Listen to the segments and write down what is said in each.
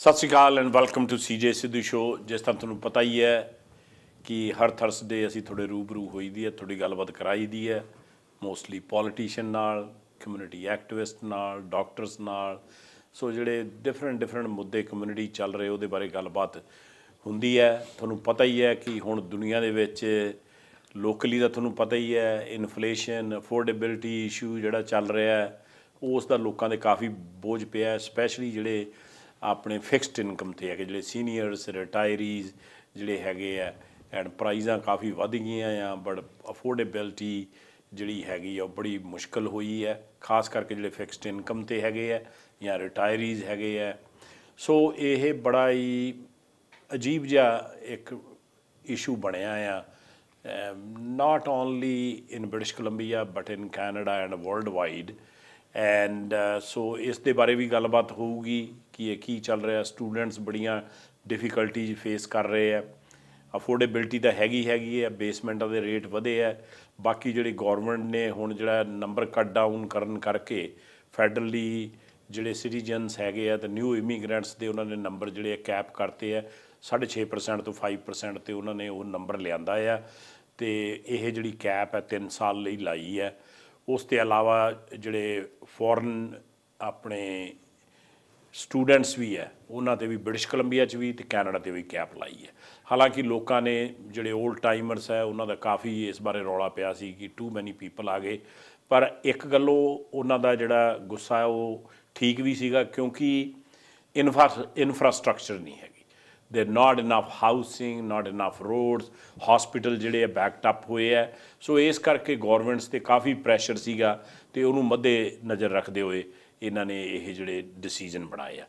ਸਤਿ ਸ਼੍ਰੀ ਅਕਾਲ and welcome to CJ Sidhu show ਜਿਸ ਤਰ੍ਹਾਂ ਤੁਹਾਨੂੰ ਪਤਾ ਹੀ ਹੈ ਕਿ ਹਰ ਥਰਸਡੇ ਅਸੀਂ ਤੁਹਾਡੇ ਰੂਬਰੂ ਹੋਈਦੀ ਹੈ ਤੁਹਾਡੀ ਗੱਲਬਾਤ ਕਰਾਈਦੀ ਹੈ ਮੋਸਟਲੀ ਪੋਲੀਟੀਸ਼ੀਅਨ ਨਾਲ ਕਮਿਊਨਿਟੀ ਐਕਟਿਵਿਸਟ ਨਾਲ ਡਾਕਟਰਸ ਨਾਲ ਸੋ ਜਿਹੜੇ ਡਿਫਰੈਂਟ ਡਿਫਰੈਂਟ ਮੁੱਦੇ ਕਮਿਊਨਿਟੀ ਚੱਲ ਰਹੇ ਉਹਦੇ ਬਾਰੇ ਗੱਲਬਾਤ ਹੁੰਦੀ ਹੈ ਤੁਹਾਨੂੰ ਪਤਾ ਹੀ ਹੈ ਕਿ ਹੁਣ ਦੁਨੀਆ ਦੇ ਵਿੱਚ ਲੋਕਲੀ ਦਾ ਤੁਹਾਨੂੰ ਪਤਾ ਹੀ ਹੈ ਇਨਫਲੇਸ਼ਨ ਅਫੋਰਡੇਬਿਲਟੀ ਇਸ਼ੂ ਜਿਹੜਾ ਚੱਲ ਰਿਹਾ ਹੈ ਉਸ ਦਾ ਲੋਕਾਂ ਦੇ ਕਾਫੀ ਬੋਝ ਪਿਆ ਹੈ ਸਪੈਸ਼ਲੀ ਜਿਹੜੇ ਆਪਣੇ ਫਿਕਸਡ ਇਨਕਮ ਤੇ ਹੈਗੇ ਜਿਹੜੇ ਸੀਨੀਅਰਸ ਰਿਟਾਇਰੀਜ਼ ਜਿਹੜੇ ਹੈਗੇ ਆ ਐਂਡ ਪ੍ਰਾਈਜ਼ਾਂ ਕਾਫੀ ਵਧ ਗਈਆਂ ਆ ਬਟ ਅਫੋਰਡੇਬਿਲਟੀ ਜਿਹੜੀ ਹੈਗੀ ਆ ਬੜੀ ਮੁਸ਼ਕਲ ਹੋਈ ਹੈ ਖਾਸ ਕਰਕੇ ਜਿਹੜੇ ਫਿਕਸਡ ਇਨਕਮ ਤੇ ਹੈਗੇ ਆ ਜਾਂ ਰਿਟਾਇਰੀਜ਼ ਹੈਗੇ ਆ ਸੋ ਇਹ ਬੜਾ ਹੀ ਅਜੀਬ ਜਿਹਾ ਇੱਕ ਇਸ਼ੂ ਬਣਿਆ ਆ not only in British Columbia but in Canada and worldwide and so ਇਸ ਦੇ ਬਾਰੇ ਵੀ ਗੱਲਬਾਤ ਹੋਊਗੀ ਕੀ ਹੈ ਕੀ ਚੱਲ ਰਿਹਾ ਸਟੂਡੈਂਟਸ ਬੜੀਆਂ ਡਿਫਿਕਲਟੀਜ਼ ਫੇਸ ਕਰ ਰਹੇ ਆ ਅਫੋਰਡੇਬਿਲਟੀ ਤਾਂ ਹੈਗੀ ਹੈਗੀ ਹੈ ਬੇਸਮੈਂਟਾਂ ਦੇ ਰੇਟ ਵਧੇ ਆ ਬਾਕੀ ਜਿਹੜੇ ਗਵਰਨਮੈਂਟ ਨੇ ਹੁਣ ਜਿਹੜਾ ਨੰਬਰ ਕੱਟ ਡਾਊਨ ਕਰਨ ਕਰਕੇ ਫੈਡਰਲੀ ਜਿਹੜੇ ਸਿਟੀਜ਼ਨਸ ਹੈਗੇ ਆ ਤੇ ਨਿਊ ਇਮੀਗ੍ਰੈਂਟਸ ਦੇ ਉਹਨਾਂ ਨੇ ਨੰਬਰ ਜਿਹੜੇ ਕੈਪ ਕਰਤੇ ਆ 6.5% ਤੋਂ 5% ਤੇ ਉਹਨਾਂ ਨੇ ਉਹ ਨੰਬਰ ਲਿਆਂਦਾ ਆ ਤੇ ਇਹ ਜਿਹੜੀ ਕੈਪ ਹੈ 3 ਸਾਲ ਲਈ ਲਾਈ ਹੈ ਉਸ ਤੇ ਇਲਾਵਾ ਜਿਹੜੇ ਫੋਰਨ ਆਪਣੇ ਸਟੂਡੈਂਟਸ ਵੀ ਹੈ ਉਹਨਾਂ ਤੇ ਵੀ ਬ੍ਰਿਟਿਸ਼ ਕੋਲੰਬੀਆ 'ਚ ਵੀ ਤੇ ਕੈਨੇਡਾ ਤੇ ਵੀ ਕੈਪ ਲਾਈ ਹੈ ਹਾਲਾਂਕਿ ਲੋਕਾਂ ਨੇ ਜਿਹੜੇ 올ਡ ਟਾਈਮਰਸ ਹੈ ਉਹਨਾਂ ਦਾ ਕਾਫੀ ਇਸ ਬਾਰੇ ਰੌਲਾ ਪਿਆ ਸੀ ਕਿ ਟੂ ਮੈਨੀ ਪੀਪਲ ਆ ਗਏ ਪਰ ਇੱਕ ਗੱਲੋਂ ਉਹਨਾਂ ਦਾ ਜਿਹੜਾ ਗੁੱਸਾ ਉਹ ਠੀਕ ਵੀ ਸੀਗਾ ਕਿਉਂਕਿ ਇਨਫਰਾਸਟ੍ਰਕਚਰ ਨਹੀਂ ਹੈਗੀ ਦੇ not enough housing not enough roads hospital ਜਿਹੜੇ ਆ ਬੈਕਡ ਅਪ ਹੋਏ ਆ ਸੋ ਇਸ ਕਰਕੇ ਗਵਰਨਮੈਂਟਸ ਤੇ ਕਾਫੀ ਪ੍ਰੈਸ਼ਰ ਸੀਗਾ ਤੇ ਉਹਨੂੰ ਮੱਦੇ ਨਜ਼ਰ ਰੱਖਦੇ ਹੋਏ ਇਹਨਾਂ ਨੇ ਇਹ ਜਿਹੜੇ ਡਿਸੀਜਨ ਬਣਾਏ ਆ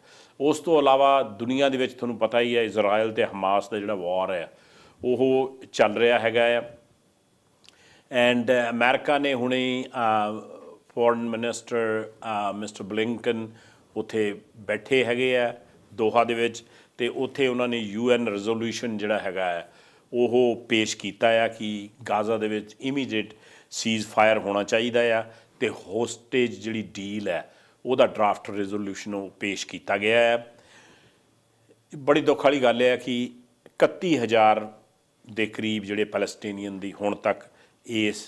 ਉਸ ਤੋਂ ਇਲਾਵਾ ਦੁਨੀਆ ਦੇ ਵਿੱਚ ਤੁਹਾਨੂੰ ਪਤਾ ਹੀ ਹੈ ਇਜ਼ਰਾਈਲ ਤੇ ਹਮਾਸ ਦਾ ਜਿਹੜਾ ਵਾਰ ਹੈ ਉਹ ਚੱਲ ਰਿਹਾ ਹੈਗਾ ਆ ਐਂਡ ਅਮਰੀਕਾ ਨੇ ਹੁਣੇ ਫੋਰਨ ਮਿਨਿਸਟਰ ਮਿਸਟਰ ਬਲਿੰਕਨ ਉਥੇ ਬੈਠੇ ਹੈਗੇ ਆ ਦੋਹਾ ਦੇ ਵਿੱਚ ਤੇ ਉਥੇ ਉਹਨਾਂ ਨੇ ਯੂਐਨ ਰੈਜ਼ੋਲੂਸ਼ਨ ਜਿਹੜਾ ਹੈਗਾ ਆ ਉਹ ਪੇਸ਼ ਕੀਤਾ ਆ ਕਿ ਗਾਜ਼ਾ ਦੇ ਵਿੱਚ ਇਮੀਡੀਏਟ ਸੀਜ਼ ਫਾਇਰ ਹੋਣਾ ਚਾਹੀਦਾ ਆ ਤੇ ਹੋਸਟੇਜ ਜਿਹੜੀ ਡੀਲ ਹੈ ਉਹਦਾ ਡਰਾਫਟ ਰੈਜ਼ੋਲੂਸ਼ਨ ਉਹ ਪੇਸ਼ ਕੀਤਾ ਗਿਆ ਹੈ ਬੜੀ ਦੁੱਖ ਵਾਲੀ ਗੱਲ ਹੈ ਕਿ 31000 ਦੇ ਕਰੀਬ ਜਿਹੜੇ ਪੈਲਸਟੀਨੀਅਨ ਦੀ ਹੁਣ ਤੱਕ ਇਸ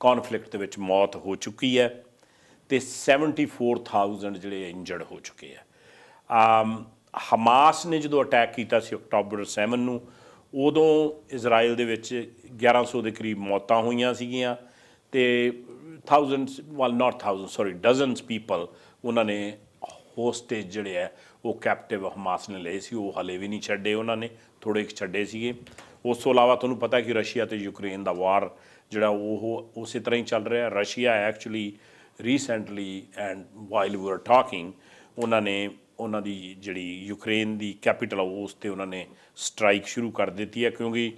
ਕਨਫਲਿਕਟ ਦੇ ਵਿੱਚ ਮੌਤ ਹੋ ਚੁੱਕੀ ਹੈ ਤੇ 74000 ਜਿਹੜੇ ਇੰਜਰਡ ਹੋ ਚੁੱਕੇ ਆ ਆਮ ਹਮਾਸ ਨੇ ਜਦੋਂ ਅਟੈਕ ਕੀਤਾ ਸੀ ਅਕਟੋਬਰ 7 ਨੂੰ ਉਦੋਂ ਇਜ਼ਰਾਈਲ ਦੇ ਵਿੱਚ 1100 ਦੇ ਕਰੀਬ ਮੌਤਾਂ ਹੋਈਆਂ ਸੀਗੀਆਂ ਤੇ thousands well not thousand sorry dozens people ਉਹਨਾਂ ਨੇ ਹੋਸਟੇਜ ਜਿਹੜੇ ਆ ਉਹ ਕੈਪਟਿਵ ਹਮਾਸ ਨੇ ਲਏ ਸੀ ਉਹ ਹਲੇ ਵੀ ਨਹੀਂ ਛੱਡੇ ਉਹਨਾਂ ਨੇ ਥੋੜੇ ਛੱਡੇ ਸੀਗੇ ਉਸ ਤੋਂ ਇਲਾਵਾ ਤੁਹਾਨੂੰ ਪਤਾ ਕਿ ਰਸ਼ੀਆ ਤੇ ਯੂਕਰੇਨ ਦਾ ਵਾਰ ਜਿਹੜਾ ਉਹ ਉਸੇ ਤਰ੍ਹਾਂ ਹੀ ਚੱਲ ਰਿਹਾ Russia actually recently and while we are talking ਉਹਨਾਂ ਨੇ ਉਹਨਾਂ ਦੀ ਜਿਹੜੀ ਯੂਕਰੇਨ ਦੀ ਕੈਪੀਟਲ ਆ ਉਸ ਤੇ ਉਹਨਾਂ ਨੇ ਸਟ੍ਰਾਈਕ ਸ਼ੁਰੂ ਕਰ ਦਿੱਤੀ ਹੈ ਕਿਉਂਕਿ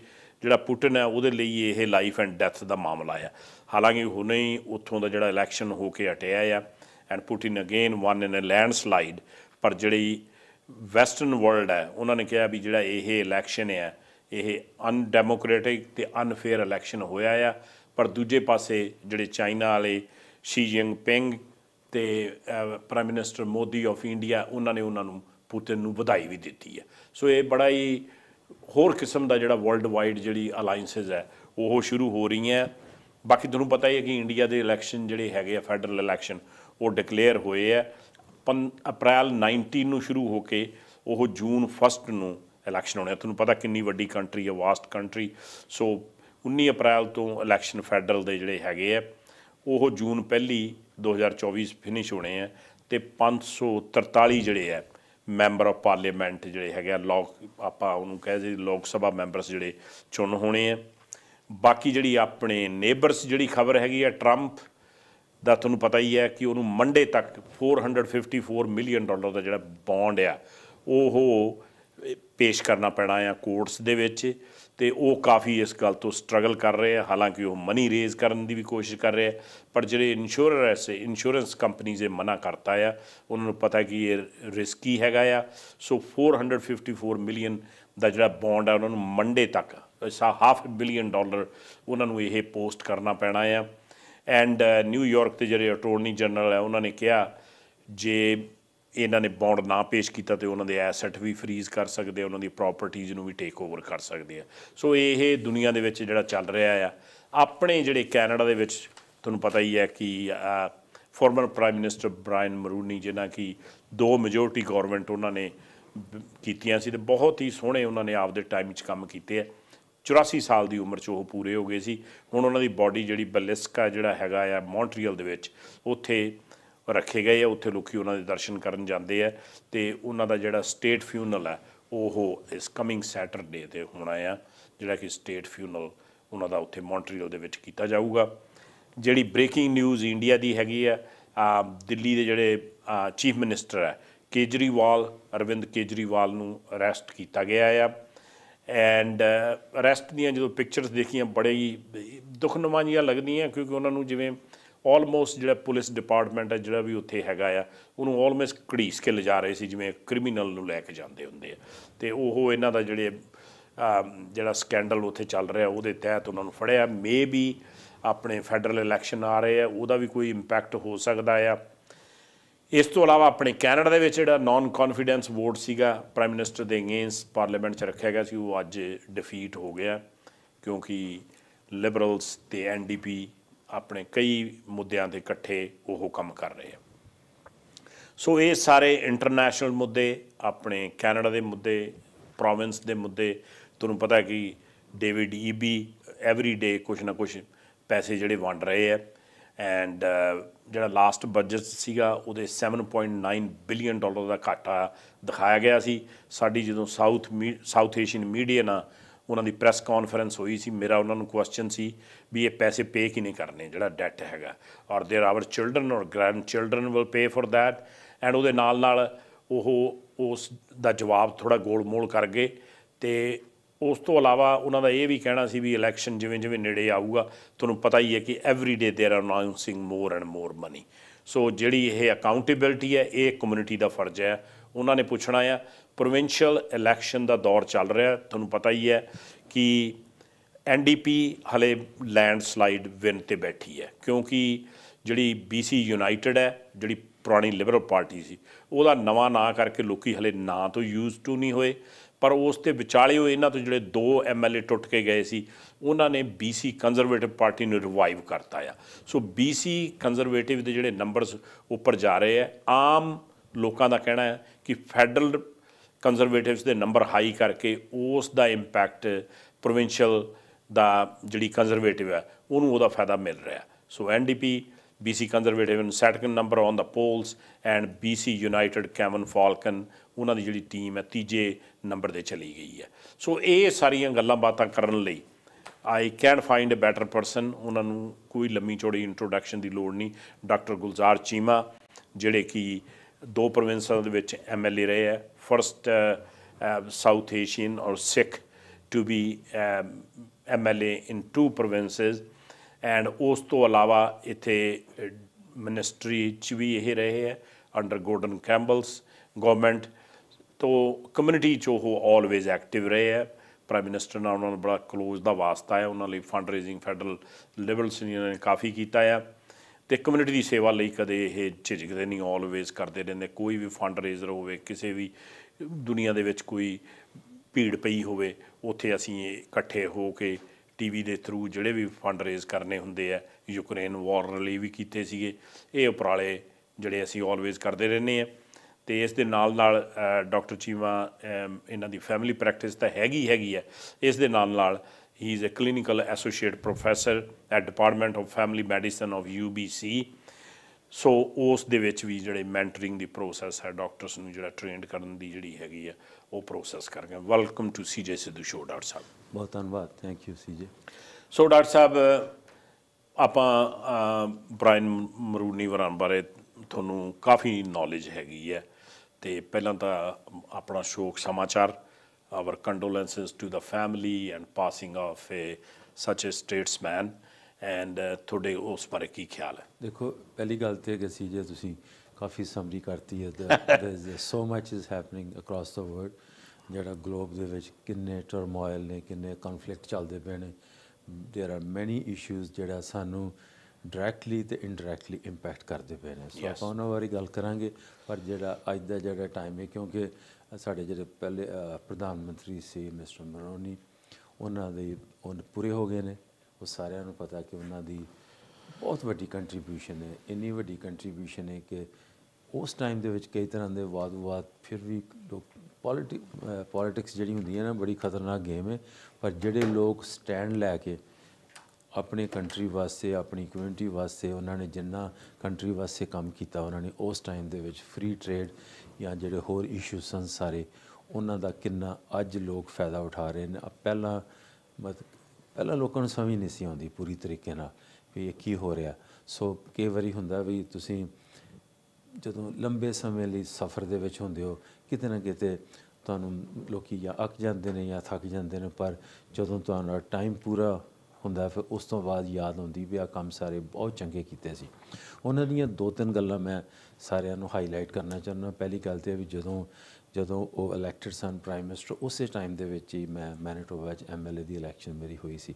ਜਿਹੜਾ ਪੁਟਿਨ ਹੈ ਉਹਦੇ ਲਈ ਇਹ ਲਾਈਫ ਐਂਡ ਡੈਥ ਦਾ ਮਾਮਲਾ ਆ ਹਾਲਾਂਕਿ ਹੁਣੇ ਹੀ ਉੱਥੋਂ ਦਾ ਜਿਹੜਾ ਇਲੈਕਸ਼ਨ ਹੋ ਕੇ ਹਟਿਆ ਆ and Putin again won in a landslide ਪਰ ਜਿਹੜੀ ਵੈਸਟਰਨ ਵਰਲਡ ਹੈ ਉਹਨਾਂ ਨੇ ਕਿਹਾ ਵੀ ਜਿਹੜਾ ਇਹ ਇਲੈਕਸ਼ਨ ਹੈ ਇਹ ਅਨਡੈਮੋਕ੍ਰੈਟਿਕ ਤੇ ਅਨਫੇਅਰ ਇਲੈਕਸ਼ਨ ਹੋਇਆ ਆ ਪਰ ਦੂਜੇ ਪਾਸੇ ਜਿਹੜੇ ਚਾਈਨਾ ਵਾਲੇ ਸ਼ੀ ਜਿੰਗ ਪਿੰਗ ਤੇ prime minister Modi of India ਉਹਨਾਂ ਨੇ ਉਹਨਾਂ ਨੂੰ ਪੁਤਿਨ ਨੂੰ ਵਧਾਈ ਵੀ ਦਿੱਤੀ ਹੈ ਸੋ ਇਹ ਬੜਾ ਹੀ ਹੋਰ ਕਿਸਮ ਦਾ ਜਿਹੜਾ ਵਰਲਡ ਵਾਈਡ ਜਿਹੜੀ ਅਲਾਈਅੰਸਸ ਹੈ ਉਹ ਸ਼ੁਰੂ ਹੋ ਰਹੀਆਂ ਬਾਕੀ ਤੁਹਾਨੂੰ ਪਤਾ ਹੀ ਹੈ ਕਿ ਇੰਡੀਆ ਦੇ ਇਲੈਕਸ਼ਨ ਜਿਹੜੇ ਹੈਗੇ ਆ ਫੈਡਰਲ ਇਲੈਕਸ਼ਨ ਉਹ ਡਿਕਲੇਅਰ ਹੋਏ ਆ ਅਪ੍ਰੈਲ 19 ਨੂੰ ਸ਼ੁਰੂ ਹੋ ਕੇ ਉਹ ਜੂਨ 1 ਨੂੰ ਇਲੈਕਸ਼ਨ ਹੋਣੇ ਤੁਹਾਨੂੰ ਪਤਾ ਕਿੰਨੀ ਵੱਡੀ ਕੰਟਰੀ ਹੈ ਵਾਸਟ ਕੰਟਰੀ ਸੋ 19 ਅਪ੍ਰੈਲ ਤੋਂ ਇਲੈਕਸ਼ਨ ਫੈਡਰਲ ਦੇ ਜਿਹੜੇ ਹੈਗੇ ਆ ਉਹ ਜੂਨ ਪਹਿਲੀ 2024 ਫਿਨਿਸ਼ ਹੋਣੇ ਆ ਤੇ 543 ਜਿਹੜੇ ਆ ਮੈਂਬਰ ਆਫ ਪਾਰਲੀਮੈਂਟ ਜਿਹੜੇ ਹੈਗੇ ਆ ਲੋਕ ਆਪਾਂ ਉਹਨੂੰ ਕਹੇ ਲੋਕ ਸਭਾ ਮੈਂਬਰਸ ਜਿਹੜੇ ਚੁਣ ਹੋਣੇ ਆ ਬਾਕੀ ਜਿਹੜੀ ਆਪਣੇ ਨੇਬਰਸ ਜਿਹੜੀ ਖਬਰ ਹੈਗੀ ਆ ਟਰੰਪ ਦਾ ਤੁਹਾਨੂੰ ਪਤਾ ਹੀ ਹੈ ਕਿ ਉਹਨੂੰ ਮੰਡੇ ਤੱਕ 454 ਮਿਲੀਅਨ ਡਾਲਰ ਦਾ ਜਿਹੜਾ ਬੌਂਡ ਆ ਉਹ ਪੇਸ਼ ਕਰਨਾ ਪੈਣਾ ਆ ਕੋਰਟਸ ਦੇ ਵਿੱਚ ਤੇ ਉਹ ਕਾਫੀ ਇਸ ਗੱਲ ਤੋਂ ਸਟਰਗਲ ਕਰ ਰਹੇ ਆ ਹਾਲਾਂਕਿ ਉਹ ਮਨੀ ਰੇਜ਼ ਕਰਨ ਦੀ ਵੀ ਕੋਸ਼ਿਸ਼ ਕਰ ਰਹੇ ਆ ਪਰ ਜਿਹੜੇ ਇੰਸ਼ੋਰਰ ਐਸੇ ਇੰਸ਼ੋਰੈਂਸ ਕੰਪਨੀਆਂ ਇਹ ਮਨਾ ਕਰਤਾ ਆ ਉਹਨਾਂ ਨੂੰ ਪਤਾ ਕਿ ਇਹ ਰਿਸਕੀ ਹੈਗਾ ਆ ਸੋ 454 ਮਿਲੀਅਨ ਦਾ ਜਿਹੜਾ ਬੌਂਡ ਆ ਉਹਨਾਂ ਨੂੰ ਮੰਡੇ ਤੱਕ ਹਾਫ ਬਿਲੀਅਨ ਡਾਲਰ ਉਹਨਾਂ ਨੂੰ ਇਹ ਪੋਸਟ ਕਰਨਾ ਪੈਣਾ ਆ ਐਂਡ ਨਿਊਯਾਰਕ ਦੇ ਜਿਹੜੇ ਅਟਾਰਨੀ ਜਨਰਲ ਹੈ ਉਹਨਾਂ ਨੇ ਕਿਹਾ ਜੇ ਇਹਨਾਂ ਨੇ ਬੌਂਡ ਨਾ ਪੇਸ਼ ਕੀਤਾ ਤੇ ਉਹਨਾਂ ਦੇ ਐਸੈਟ ਵੀ ਫ੍ਰੀਜ਼ ਕਰ ਸਕਦੇ ਆ ਉਹਨਾਂ ਦੀ ਪ੍ਰਾਪਰਟੀਆਂ ਨੂੰ ਵੀ ਟੇਕ ਓਵਰ ਕਰ ਸਕਦੇ ਆ ਸੋ ਇਹ ਦੁਨੀਆ ਦੇ ਵਿੱਚ ਜਿਹੜਾ ਚੱਲ ਰਿਹਾ ਆ ਆਪਣੇ ਜਿਹੜੇ ਕੈਨੇਡਾ ਦੇ ਵਿੱਚ ਤੁਹਾਨੂੰ ਪਤਾ ਹੀ ਹੈ ਕਿ former prime minister Brian Mulroney ਜਿਨ੍ਹਾਂ ਕੀ ਦੋ ਮੈਜੋਰਟੀ ਗਵਰਨਮੈਂਟ ਉਹਨਾਂ ਨੇ ਕੀਤੀਆਂ ਸੀ ਤੇ ਬਹੁਤ ਹੀ ਸੋਹਣੇ ਉਹਨਾਂ ਨੇ ਆਪਦੇ ਟਾਈਮ ਵਿੱਚ ਕੰਮ ਕੀਤੇ ਆ 84 ਸਾਲ ਦੀ ਉਮਰ 'ਚ ਉਹ ਪੂਰੇ ਹੋ ਗਏ ਸੀ ਹੁਣ ਉਹਨਾਂ ਦੀ ਬਾਡੀ ਜਿਹੜੀ ਬਲਿਸਕਾ ਜਿਹੜਾ ਹੈਗਾ ਆ ਮੌਂਟਰੀਅਲ ਦੇ ਵਿੱਚ ਉੱਥੇ ਰੱਖੇ ਗਏ ਆ ਉੱਥੇ ਲੋਕੀ ਉਹਨਾਂ ਦੇ ਦਰਸ਼ਨ ਕਰਨ ਜਾਂਦੇ ਆ ਤੇ ਉਹਨਾਂ ਦਾ ਜਿਹੜਾ ਸਟੇਟ ਫਿਊਨਲ ਆ ਉਹ ਇਸ ਕਮਿੰਗ ਸੈਟਰਡੇ ਤੇ ਹੋਣਾ ਆ ਜਿਹੜਾ ਕਿ ਸਟੇਟ ਫਿਊਨਲ ਉਹਨਾਂ ਦਾ ਉੱਥੇ ਮੌਂਟਰੀਅਲ ਦੇ ਵਿੱਚ ਕੀਤਾ ਜਾਊਗਾ ਜਿਹੜੀ ਬ੍ਰੇਕਿੰਗ ਨਿਊਜ਼ ਇੰਡੀਆ ਦੀ ਹੈਗੀ ਆ ਦਿੱਲੀ ਦੇ ਜਿਹੜੇ ਚੀਫ ਮਿਨਿਸਟਰ ਹੈ ਕੇਜਰੀਵਾਲ ਅਰਵਿੰਦ ਕੇਜਰੀਵਾਲ ਨੂੰ ਅਰੈਸਟ ਕੀਤਾ ਗਿਆ ਆ ਐਂਡ ਅਰੈਸਟ uh, ਦੀਆਂ ਜਦੋਂ ਪਿਕਚਰਸ ਦੇਖੀਆਂ ਬੜੇ ਹੀ ਦੁਖਨੁਮਾ ਜੀਆਂ ਲੱਗਦੀਆਂ ਕਿਉਂਕਿ ਉਹਨਾਂ ਨੂੰ ਜਿਵੇਂ ਆਲਮੋਸਟ ਜਿਹੜਾ ਪੁਲਿਸ ਡਿਪਾਰਟਮੈਂਟ ਹੈ ਜਿਹੜਾ ਵੀ ਉੱਥੇ ਹੈਗਾ ਆ ਉਹਨੂੰ ਆਲਮੋਸਟ ਕੜੀਸ ਕੇ ਲਿਜਾ ਰਹੇ ਸੀ ਜਿਵੇਂ ਕ੍ਰਿਮੀਨਲ ਨੂੰ ਲੈ ਕੇ ਜਾਂਦੇ ਹੁੰਦੇ ਆ ਤੇ ਉਹ ਇਹਨਾਂ ਦਾ ਜਿਹੜੇ ਜਿਹੜਾ ਸਕੈਂਡਲ ਉੱਥੇ ਚੱਲ ਰਿਹਾ ਉਹਦੇ ਤਹਿਤ ਉਹਨਾਂ ਨੂੰ ਫੜਿਆ ਮੇਬੀ ਆਪਣੇ ਫੈਡਰਲ ਇਲੈਕਸ਼ਨ ਆ ਰਹੇ ਆ ਉਹਦਾ ਵੀ ਕੋਈ ਇੰਪੈਕਟ ਹੋ ਸਕਦਾ ਆ ਇਸ ਤੋਂ ਇਲਾਵਾ ਆਪਣੇ ਕੈਨੇਡਾ ਦੇ ਵਿੱਚ ਜਿਹੜਾ ਨਾਨ ਕੌਨਫੀਡੈਂਸ ਵੋਟ ਸੀਗਾ ਪ੍ਰਾਈਮ ਮਿਨਿਸਟਰ ਦੇ ਅਗੇਂਸ ਪਾਰਲੀਮੈਂਟ 'ਚ ਰੱਖਿਆ ਗਿਆ ਸੀ ਉਹ ਅੱਜ ਡਿਫੀਟ ਹੋ ਗਿਆ ਕਿਉਂਕਿ ਲਿਬਰਲਸ ਤੇ ਐਨਡੀਪੀ ਆਪਣੇ ਕਈ ਮੁੱਦਿਆਂ ਤੇ ਇਕੱਠੇ ਉਹ ਕੰਮ ਕਰ ਰਹੇ ਆ ਸੋ ਇਹ ਸਾਰੇ ਇੰਟਰਨੈਸ਼ਨਲ ਮੁੱਦੇ ਆਪਣੇ ਕੈਨੇਡਾ ਦੇ ਮੁੱਦੇ ਪ੍ਰੋਵਿੰਸ ਦੇ ਮੁੱਦੇ ਤੁਹਾਨੂੰ ਪਤਾ ਕਿ ਡੇਵਿਡ ਈਬੀ ਐਵਰੀ ਡੇ ਕੁਝ ਨਾ ਕੁਝ ਪੈਸੇ ਜਿਹੜੇ ਵੰਡ ਰਹੇ ਆ ਐਂਡ uh, ਜਿਹੜਾ ਲਾਸਟ ਬਜਟ ਸੀਗਾ ਉਹਦੇ 7.9 ਬਿਲੀਅਨ ਡਾਲਰ ਦਾ ਘਾਟਾ ਦਿਖਾਇਆ ਗਿਆ ਸੀ ਸਾਡੀ ਜਦੋਂ ਸਾਊਥ ਸਾਊਥ ਏਸ਼ੀਅਨ ਮੀਡੀਆ ਨਾਲ ਉਹਨਾਂ ਦੀ ਪ੍ਰੈਸ ਕਾਨਫਰੰਸ ਹੋਈ ਸੀ ਮੇਰਾ ਉਹਨਾਂ ਨੂੰ ਕੁਐਸਚਨ ਸੀ ਵੀ ਇਹ ਪੈਸੇ ਪੇ ਕਿ ਨਹੀਂ ਕਰਨੇ ਜਿਹੜਾ ਡੈਟ ਹੈਗਾ or there our children or grandchildren will pay for that and ਉਹਦੇ ਨਾਲ ਨਾਲ ਉਹ ਉਸ ਦਾ ਜਵਾਬ ਥੋੜਾ ਗੋਲ ਮੋਲ ਕਰ ਗਏ ਤੇ ਉਸ ਤੋਂ ਇਲਾਵਾ ਉਹਨਾਂ ਦਾ ਇਹ ਵੀ ਕਹਿਣਾ ਸੀ ਵੀ ਇਲੈਕਸ਼ਨ ਜਿਵੇਂ ਜਿਵੇਂ ਨੇੜੇ ਆਊਗਾ ਤੁਹਾਨੂੰ ਪਤਾ ਹੀ ਹੈ ਕਿ every day there are announcing more and more money so ਜਿਹੜੀ ਇਹ ਅਕਾਊਂਟੇਬਿਲਟੀ ਹੈ ਇਹ ਕਮਿਊਨਿਟੀ ਦਾ ਫਰਜ਼ ਹੈ ਉਹਨਾਂ ਨੇ ਪੁੱਛਣਾ ਹੈ ਪ੍ਰੋਵਿੰਸ਼ੀਅਲ ਇਲੈਕਸ਼ਨ ਦਾ ਦੌਰ ਚੱਲ ਰਿਹਾ ਤੁਹਾਨੂੰ ਪਤਾ ਹੀ ਹੈ ਕਿ ਐਨਡੀਪੀ ਹਲੇ ਲੈਂਡਸਲਾਈਡ ਵਿਨ ਤੇ ਬੈਠੀ ਹੈ ਕਿਉਂਕਿ ਜਿਹੜੀ ਬੀਸੀ ਯੂਨਾਈਟਿਡ ਹੈ ਜਿਹੜੀ ਪੁਰਾਣੀ ਲਿਬਰਲ ਪਾਰਟੀ ਸੀ ਉਹਦਾ ਨਵਾਂ ਨਾਂ ਕਰਕੇ ਲੋਕੀ ਹਲੇ ਨਾਂ ਤੋਂ ਯੂਜ਼ ਟੂ ਨਹੀਂ ਹੋਏ ਪਰ ਉਸ ਤੇ ਵਿਚਾਲੇ ਉਹ ਇਹਨਾਂ ਤੋਂ ਜਿਹੜੇ ਦੋ ਐਮਐਲਏ ਟੁੱਟ ਕੇ ਗਏ ਸੀ ਉਹਨਾਂ ਨੇ ਬੀਸੀ ਕੰਜ਼ਰਵੇਟਿਵ ਪਾਰਟੀ ਨੂੰ ਰਿਵਾਈਵ ਕਰਤਾ ਆ ਸੋ ਬੀਸੀ ਕੰਜ਼ਰਵੇਟਿਵ ਦੇ ਜਿਹੜੇ ਨੰਬਰਸ ਉੱਪਰ ਜਾ ਰਹੇ ਆ ਆਮ ਲੋਕਾਂ ਦਾ ਕਹਿਣਾ ਹੈ ਕਿ ਫੈਡਰਲ ਕੰਜ਼ਰਵੇਟਿਵਸ ਦੇ ਨੰਬਰ ਹਾਈ ਕਰਕੇ ਉਸ ਦਾ ਇੰਪੈਕਟ ਪ੍ਰੋਵਿੰਸ਼ੀਅਲ ਦਾ ਜਿਹੜੀ ਕੰਜ਼ਰਵੇਟਿਵ ਹੈ ਉਹਨੂੰ ਉਹਦਾ ਫਾਇਦਾ ਮਿਲ ਰਿਹਾ so NDP BC Conservative in second number on the polls and BC United Kevin Falcon ਉਹਨਾਂ ਦੀ ਜਿਹੜੀ ਟੀਮ ਹੈ ਤੀਜੇ ਨੰਬਰ ਦੇ ਚਲੀ ਗਈ ਹੈ ਸੋ ਇਹ ਸਾਰੀਆਂ ਗੱਲਾਂ ਬਾਤਾਂ ਕਰਨ ਲਈ I can find a better person ਉਹਨਾਂ ਨੂੰ ਕੋਈ ਲੰਮੀ ਚੌੜੀ ਇੰਟਰੋਡਕਸ਼ਨ ਦੀ ਲੋੜ ਨਹੀਂ ਡਾਕਟਰ ਗੁਲਜ਼ਾਰ ਚੀਮਾ ਜਿਹੜੇ ਕਿ ਦੋ ਪ੍ਰੋਵਿੰਸਾਂ ਦੇ ਵਿੱਚ ਐਮਐਲਏ ਰਹੇ ਹੈ first South Asian or Sikh to be MLA in two provinces and ਉਸ ਤੋਂ ਇਲਾਵਾ ਇੱਥੇ ਮਿਨਿਸਟਰੀ ਚ ਵੀ ਇਹ ਰਹੇ ਹੈ ਅੰਡਰ ਗੋਰਡਨ ਕੈਂਬਲਸ ਗਵਰਨਮੈਂਟ ਤੋਂ ਕਮਿਊਨਿਟੀ ਚ ਉਹ ਆਲਵੇਜ਼ ਐਕਟਿਵ ਰਹੇ ਹੈ ਪ੍ਰਾਈਮ ਮਿਨਿਸਟਰ ਨਾਲ ਉਹਨਾਂ ਦਾ ਬੜਾ ক্লোਜ਼ ਦਾ ਵਾਸਤਾ ਹੈ ਉਹਨਾਂ ਲਈ fund raising federal level senior ਨੇ ਕਾਫੀ ਕੀਤਾ ਹੈ ਤੇ ਕਮਿਊਨਿਟੀ ਦੀ ਸੇਵਾ ਲਈ ਕਦੇ ਇਹ ਝਿਜਕਦੇ ਨਹੀਂ ਆਲਵੇਜ਼ ਕਰਦੇ ਰਹਿੰਦੇ ਕੋਈ ਵੀ ਫੰਡ ਰੇਜ਼ਰ ਹੋਵੇ ਕਿਸੇ ਵੀ ਦੁਨੀਆ ਦੇ ਵਿੱਚ ਕੋਈ ਭੀੜ ਪਈ ਹੋਵੇ ਉੱਥੇ ਅਸੀਂ ਇਕੱਠੇ ਹੋ ਕੇ ਟੀਵੀ ਦੇ ਥਰੂ ਜਿਹੜੇ ਵੀ ਫੰਡ ਰੇਜ਼ ਕਰਨੇ ਹੁੰਦੇ ਆ ਯੂਕਰੇਨ ਵਾਰ ਲਈ ਵੀ ਕੀਤੇ ਸੀਗੇ ਇਹ ਉਪਰਾਲੇ ਜਿਹੜੇ ਅਸੀਂ ਆਲਵੇਜ਼ ਕਰਦੇ ਰਹਿੰਦੇ ਆ ਤੇ ਇਸ ਦੇ ਨਾਲ ਨਾਲ ਡਾਕਟਰ ਚੀਮਾ ਇਹਨਾਂ ਦੀ ਫੈਮਿਲੀ ਪ੍ਰੈਕਟਿਸ ਤਾਂ ਹੈਗੀ ਹੈਗੀ ਹੈ ਇਸ ਦੇ ਨਾਲ ਨਾਲ ਹੀ is a clinical associate professor at department of family medicine of UBC so ਉਸ ਦੇ ਵਿੱਚ ਵੀ ਜਿਹੜੇ ਮੈਂਟਰਿੰਗ ਦੀ ਪ੍ਰੋਸੈਸ ਹੈ ਡਾਕਟਰਸ ਨੂੰ ਜਿਹੜਾ ਟ੍ਰੇਨਡ ਕਰਨ ਦੀ ਜਿਹੜੀ ਹੈਗੀ ਆ ਉਹ ਪ੍ਰੋਸੈਸ ਗਏ welcome to CJ Sidhu show doctor ਸਾਹਿਬ ਬਹੁਤ ਧੰਨਵਾਦ thank you CJ so doctor ਸਾਹਿਬ ਆਪਾਂ ਬ੍ਰਾਇਨ ਮਰੂਨੀ ਵਰਾਨ ਬਾਰੇ ਤੁਹਾਨੂੰ ਕਾਫੀ ਨੌਲੇਜ ਹੈਗੀ ਹੈ ਤੇ ਪਹਿਲਾਂ ਤਾਂ ਆਪਣਾ ਸ਼ੋਕ ਸਮਾਚਾਰ our condolences to the family and passing of a such a statesman and today ਉਸ ਬਾਰੇ ਕੀ ਖਿਆਲ ਹੈ ਦੇਖੋ ਪਹਿਲੀ ਗੱਲ ਤੇ ਕਿ ਸੀ ਜੀ ਤੁਸੀਂ ਕਾਫੀ ਸਮਰੀ ਕਰਤੀ ਹੈ there is so much is happening across the world ਜਿਹੜਾ ਗਲੋਬ ਦੇ ਵਿੱਚ ਕਿੰਨੇ ਟਰਮੋਇਲ ਨੇ ਕਿੰਨੇ ਕਨਫਲਿਕਟ ਚੱਲਦੇ ਪਏ ਨੇ देयर आर ਮੈਨੀ ਇਸ਼ੂਜ਼ ਜਿਹੜਾ ਸਾਨੂੰ ਡਾਇਰੈਕਟਲੀ ਤੇ ਇਨਡਾਇਰੈਕਟਲੀ ਇੰਪੈਕਟ ਕਰਦੇ ਪਏ ਨੇ ਸੋ ਆਪਾਂ ਉਹਨਾਂ ਬਾਰੇ ਗੱਲ ਕਰਾਂਗੇ ਪਰ ਜਿਹੜਾ ਅੱਜ ਦਾ ਜਿਹੜਾ ਟਾਈਮ ਹੈ ਕਿਉਂਕਿ ਸਾਡੇ ਜਿਹੜੇ ਪਹਿਲੇ ਪ੍ਰਧਾਨ ਮੰਤਰੀ ਸੀ ਮਿਸਟਰ ਮਰੋਨੀ ਉਹਨਾਂ ਦੇ ਉਹ ਪੂਰੇ ਹੋ ਗਏ ਨੇ ਉਹ ਸਾਰਿਆਂ ਨੂੰ ਪਤਾ ਕਿ ਉਹਨਾਂ ਦੀ ਬਹੁਤ ਵੱਡੀ ਕੰਟਰੀਬਿਊਸ਼ਨ ਹੈ ਇੰਨੀ ਵੱਡੀ ਕੰਟਰੀਬਿਊਸ਼ਨ ਹੈ ਕਿ ਉਸ ਟਾਈਮ ਦੇ ਵਿੱਚ ਕਈ ਤਰ੍ਹਾਂ ਦੇ ਵਾਦ-ਵਿਵਾਦ ਫਿਰ ਵੀ ਲੋਕ ਪੋਲਿਟੀ ਪੋਲਿਟਿਕਸ ਜਿਹੜੀ ਹੁੰਦੀ ਹੈ ਨਾ ਬੜੀ ਖਤਰਨਾਕ ਗੇਮ ਹੈ ਪਰ ਜਿਹੜੇ ਲੋਕ ਸਟੈਂਡ ਲੈ ਕੇ ਆਪਣੇ ਕੰਟਰੀ ਵਾਸਤੇ ਆਪਣੀ ਕਮਿਊਨਿਟੀ ਵਾਸਤੇ ਉਹਨਾਂ ਨੇ ਜਿੰਨਾ ਕੰਟਰੀ ਵਾਸਤੇ ਕੰਮ ਕੀਤਾ ਉਹਨਾਂ ਨੇ ਉਸ ਟਾਈਮ ਦੇ ਵਿੱਚ ਫ੍ਰੀ ਟ੍ਰੇਡ ਜਾਂ ਜਿਹੜੇ ਹੋਰ ਇਸ਼ੂ ਸਨ ਸਾਰੇ ਉਹਨਾਂ ਦਾ ਕਿੰਨਾ ਅੱਜ ਲੋਕ ਫਾਇਦਾ ਉਠਾ ਰਹੇ ਨੇ ਪਹਿਲਾਂ ਮਤ ਪਹਿਲਾਂ ਲੋਕਾਂ ਨੂੰ ਸਮਝ ਨਹੀਂ ਸੀ ਆਉਂਦੀ ਪੂਰੀ ਤਰੀਕੇ ਨਾਲ ਵੀ ਇਹ ਕੀ ਹੋ ਰਿਹਾ ਸੋ ਕਈ ਵਾਰੀ ਹੁੰਦਾ ਵੀ ਤੁਸੀਂ ਜਦੋਂ ਲੰਬੇ ਸਮੇਂ ਲਈ ਸਫ਼ਰ ਦੇ ਵਿੱਚ ਹੁੰਦੇ ਹੋ ਕਿਤੇ ਨਾ ਕਿਤੇ ਤੁਹਾਨੂੰ ਲੋਕੀ ਜਾਂ ਅੱਕ ਜਾਂਦੇ ਨੇ ਜਾਂ ਥੱਕ ਜਾਂਦੇ ਨੇ ਪਰ ਜਦੋਂ ਤੁਹਾਡਾ ਟਾਈਮ ਪੂਰਾ ਹੁੰਦਾ ਫਿਰ ਉਸ ਤੋਂ ਬਾਅਦ ਯਾਦ ਹੁੰਦੀ ਵੀ ਆ ਕੰਮ ਸਾਰੇ ਬਹੁਤ ਚੰਗੇ ਕੀਤੇ ਸੀ ਉਹਨਾਂ ਦੀਆਂ ਦੋ ਤਿੰਨ ਗੱਲਾਂ ਮੈਂ ਸਾਰਿਆਂ ਨੂੰ ਹਾਈਲਾਈਟ ਕਰਨਾ ਚਾਹੁੰਦਾ ਪਹਿਲੀ ਗੱਲ ਤੇ ਵੀ ਜਦੋਂ ਜਦੋਂ ਉਹ ਇਲੈਕਟਡ ਸਨ ਪ੍ਰਾਈਮ ਮਿਨਿਸਟਰ ਉਸੇ ਟਾਈਮ ਦੇ ਵਿੱਚ ਹੀ ਮੈਂ ਮੈਨੀਟੋਬਾ ਵਿੱਚ ਐਮਐਲਏ ਦੀ ਇਲੈਕਸ਼ਨ ਮੇਰੀ ਹੋਈ ਸੀ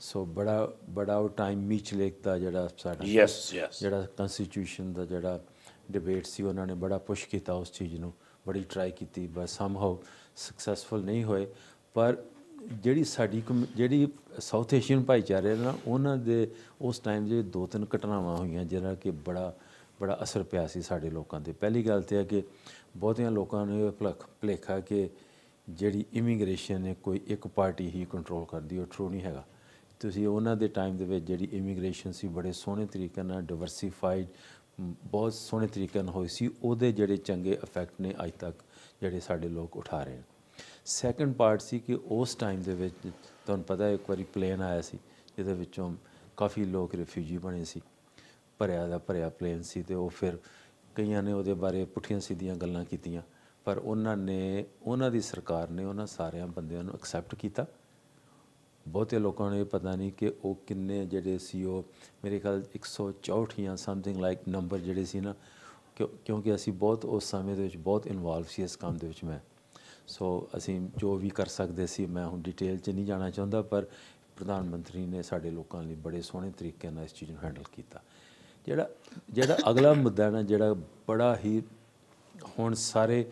ਸੋ ਬੜਾ ਬੜਾ ਉਹ ਟਾਈਮ ਮੀਚ ਲੇਕ ਦਾ ਜਿਹੜਾ ਸਾਡਾ ਯੈਸ ਯੈਸ ਜਿਹੜਾ ਕਨਸਟੀਟਿਊਸ਼ਨ ਦਾ ਜਿਹੜਾ ਡਿਬੇਟ ਸੀ ਉਹਨਾਂ ਨੇ ਬੜਾ ਪੁਸ਼ ਕੀਤਾ ਉਸ ਚੀਜ਼ ਨੂੰ ਬੜੀ ਟਰਾਈ ਕੀਤੀ ਬਸ ਸਮਹਾਉ ਸਕਸੈਸਫੁਲ ਨਹੀਂ ਹੋਏ ਪਰ ਜਿਹੜੀ ਸਾਡੀ ਜਿਹੜੀ ਸਾਊਥ ਏਸ਼ੀਅਨ ਭਾਈਚਾਰੇ ਨਾਲ ਉਹਨਾਂ ਦੇ ਉਸ ਟਾਈਮ ਦੇ ਦੋ ਤਿੰਨ ਘਟਨਾਵਾਂ ਹੋਈਆਂ ਜਿਹੜਾ ਕਿ ਬੜਾ ਬੜਾ ਅਸਰ ਪਿਆ ਸੀ ਸਾਡੇ ਲੋਕਾਂ ਤੇ ਪਹਿਲੀ ਗੱਲ ਤੇ ਹੈ ਕਿ ਬਹੁਤਿਆਂ ਲੋਕਾਂ ਭਲਖ ਭਲੇਖਾ ਕਿ ਜਿਹੜੀ ਇਮੀਗ੍ਰੇਸ਼ਨ ਹੈ ਕੋਈ ਇੱਕ ਪਾਰਟੀ ਹੀ ਕੰਟਰੋਲ ਕਰਦੀ ਉਹ ਟਰੂ ਨਹੀਂ ਹੈਗਾ ਤੁਸੀਂ ਉਹਨਾਂ ਦੇ ਟਾਈਮ ਦੇ ਵਿੱਚ ਜਿਹੜੀ ਇਮੀਗ੍ਰੇਸ਼ਨ ਸੀ ਬੜੇ ਸੋਹਣੇ ਤਰੀਕੇ ਨਾਲ ਡਾਈਵਰਸਿਫਾਈਡ ਬਹੁਤ ਸੋਹਣੇ ਤਰੀਕੇ ਨਾਲ ਹੋਈ ਸੀ ਉਹਦੇ ਜਿਹੜੇ ਚੰਗੇ ਇਫੈਕਟ ਨੇ ਅੱਜ ਤੱਕ ਜਿਹੜੇ ਸਾਡੇ ਲੋਕ ਉਠਾ ਰਹੇ ਹਨ ਸੈਕੰਡ ਪਾਰਟ ਸੀ ਕਿ ਉਸ ਟਾਈਮ ਦੇ ਵਿੱਚ ਤੁਹਾਨੂੰ ਪਤਾ ਇੱਕ ਵਾਰੀ ਪਲੇਨ ਆਇਆ ਸੀ ਜਿਹਦੇ ਵਿੱਚੋਂ ਕਾਫੀ ਲੋਕ ਰਿਫਿਊਜੀ ਬਣੇ ਸੀ ਭਰਿਆ ਦਾ ਭਰਿਆ ਪਲੇਨ ਸੀ ਤੇ ਉਹ ਫਿਰ ਕਈਆਂ ਨੇ ਉਹਦੇ ਬਾਰੇ ਪੁੱਠੀਆਂ ਸਿੱਧੀਆਂ ਗੱਲਾਂ ਕੀਤੀਆਂ ਪਰ ਉਹਨਾਂ ਨੇ ਉਹਨਾਂ ਦੀ ਸਰਕਾਰ ਨੇ ਉਹਨਾਂ ਸਾਰਿਆਂ ਬੰਦਿਆਂ ਨੂੰ ਐਕਸੈਪਟ ਕੀਤਾ ਬਹੁਤੇ ਲੋਕਾਂ ਨੂੰ ਇਹ ਪਤਾ ਨਹੀਂ ਕਿ ਉਹ ਕਿੰਨੇ ਜਿਹੜੇ ਸੀ ਉਹ ਮੇਰੇ ਖਿਆਲ 164 ਜਾਂ ਸਮਥਿੰਗ ਲਾਈਕ ਨੰਬਰ ਜਿਹੜੇ ਸੀ ਨਾ ਕਿਉਂਕਿ ਅਸੀਂ ਬਹੁਤ ਉਸ ਸਮੇਂ ਦੇ ਵਿੱਚ ਬਹੁਤ ਇਨਵੋਲਵ ਸੀ ਇਸ ਕੰਮ ਦੇ ਵਿੱਚ ਮੈਂ ਸੋ ਅਸੀਂ ਜੋ ਵੀ ਕਰ ਸਕਦੇ ਸੀ ਮੈਂ ਹੁਣ ਡਿਟੇਲ 'ਚ ਨਹੀਂ ਜਾਣਾ ਚਾਹੁੰਦਾ ਪਰ ਪ੍ਰਧਾਨ ਮੰਤਰੀ ਨੇ ਸਾਡੇ ਲੋਕਾਂ ਲਈ ਬੜੇ ਸੋਹਣੇ ਤਰੀਕੇ ਨਾਲ ਇਸ ਚੀਜ਼ ਨੂੰ ਹੈਂਡਲ ਕੀਤਾ ਜਿਹੜਾ ਜਿਹੜਾ ਅਗਲਾ ਮੁੱਦਾ ਨਾ ਜਿਹੜਾ ਬੜਾ ਹੀ ਹੁਣ ਸਾਰੇ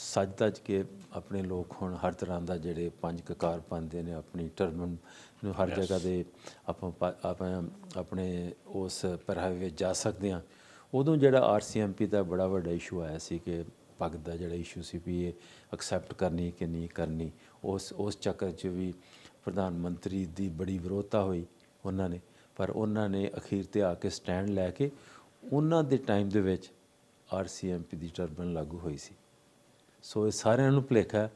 ਸੱਜ ਤੱਜ ਕੇ ਆਪਣੇ ਲੋਕ ਹੁਣ ਹਰ ਤਰ੍ਹਾਂ ਦਾ ਜਿਹੜੇ ਪੰਜ ਕਕਾਰ ਪਾਉਂਦੇ ਨੇ ਆਪਣੀ ਟਰਬਨ ਨੂੰ ਹਰ ਜਗ੍ਹਾ ਦੇ ਆਪਾਂ ਆਪਾਂ ਆਪਣੇ ਉਸ ਪਰਹਾਵੇ ਵਿੱਚ ਜਾ ਸਕਦੇ ਹਾਂ ਉਦੋਂ ਜਿਹੜਾ ਆਰਸੀਐਮਪੀ ਦਾ ਬੜਾ ਵੱਡਾ ਇਸ਼ੂ ਆਇਆ ਸੀ ਕਿ ਪੱਗ ਦਾ ਜਿਹੜਾ ਇਸ਼ੂ ਸੀ ਵੀ ਇਹ ਐਕਸੈਪਟ ਕਰਨੀ ਕਿ ਨਹੀਂ ਕਰਨੀ ਉਸ ਉਸ ਚੱਕਰ 'ਚ ਵੀ ਪ੍ਰਧਾਨ ਮੰਤਰੀ ਦੀ ਬੜੀ ਵਿਰੋਧਤਾ ਹੋਈ ਉਹਨਾਂ ਨੇ ਪਰ ਉਹਨਾਂ ਨੇ ਅਖੀਰ ਤੇ ਆ ਕੇ ਸਟੈਂਡ ਲੈ ਕੇ ਉਹਨਾਂ ਦੇ ਟਾਈਮ ਦੇ ਵਿੱਚ ਆਰਸੀਐਮਪੀ ਦੀ ਟਰਬਨ ਲਾਗੂ ਹੋਈ ਸੀ ਸੋ ਇਹ ਸਾਰਿਆਂ ਨੂੰ ਭਲੇਖਾ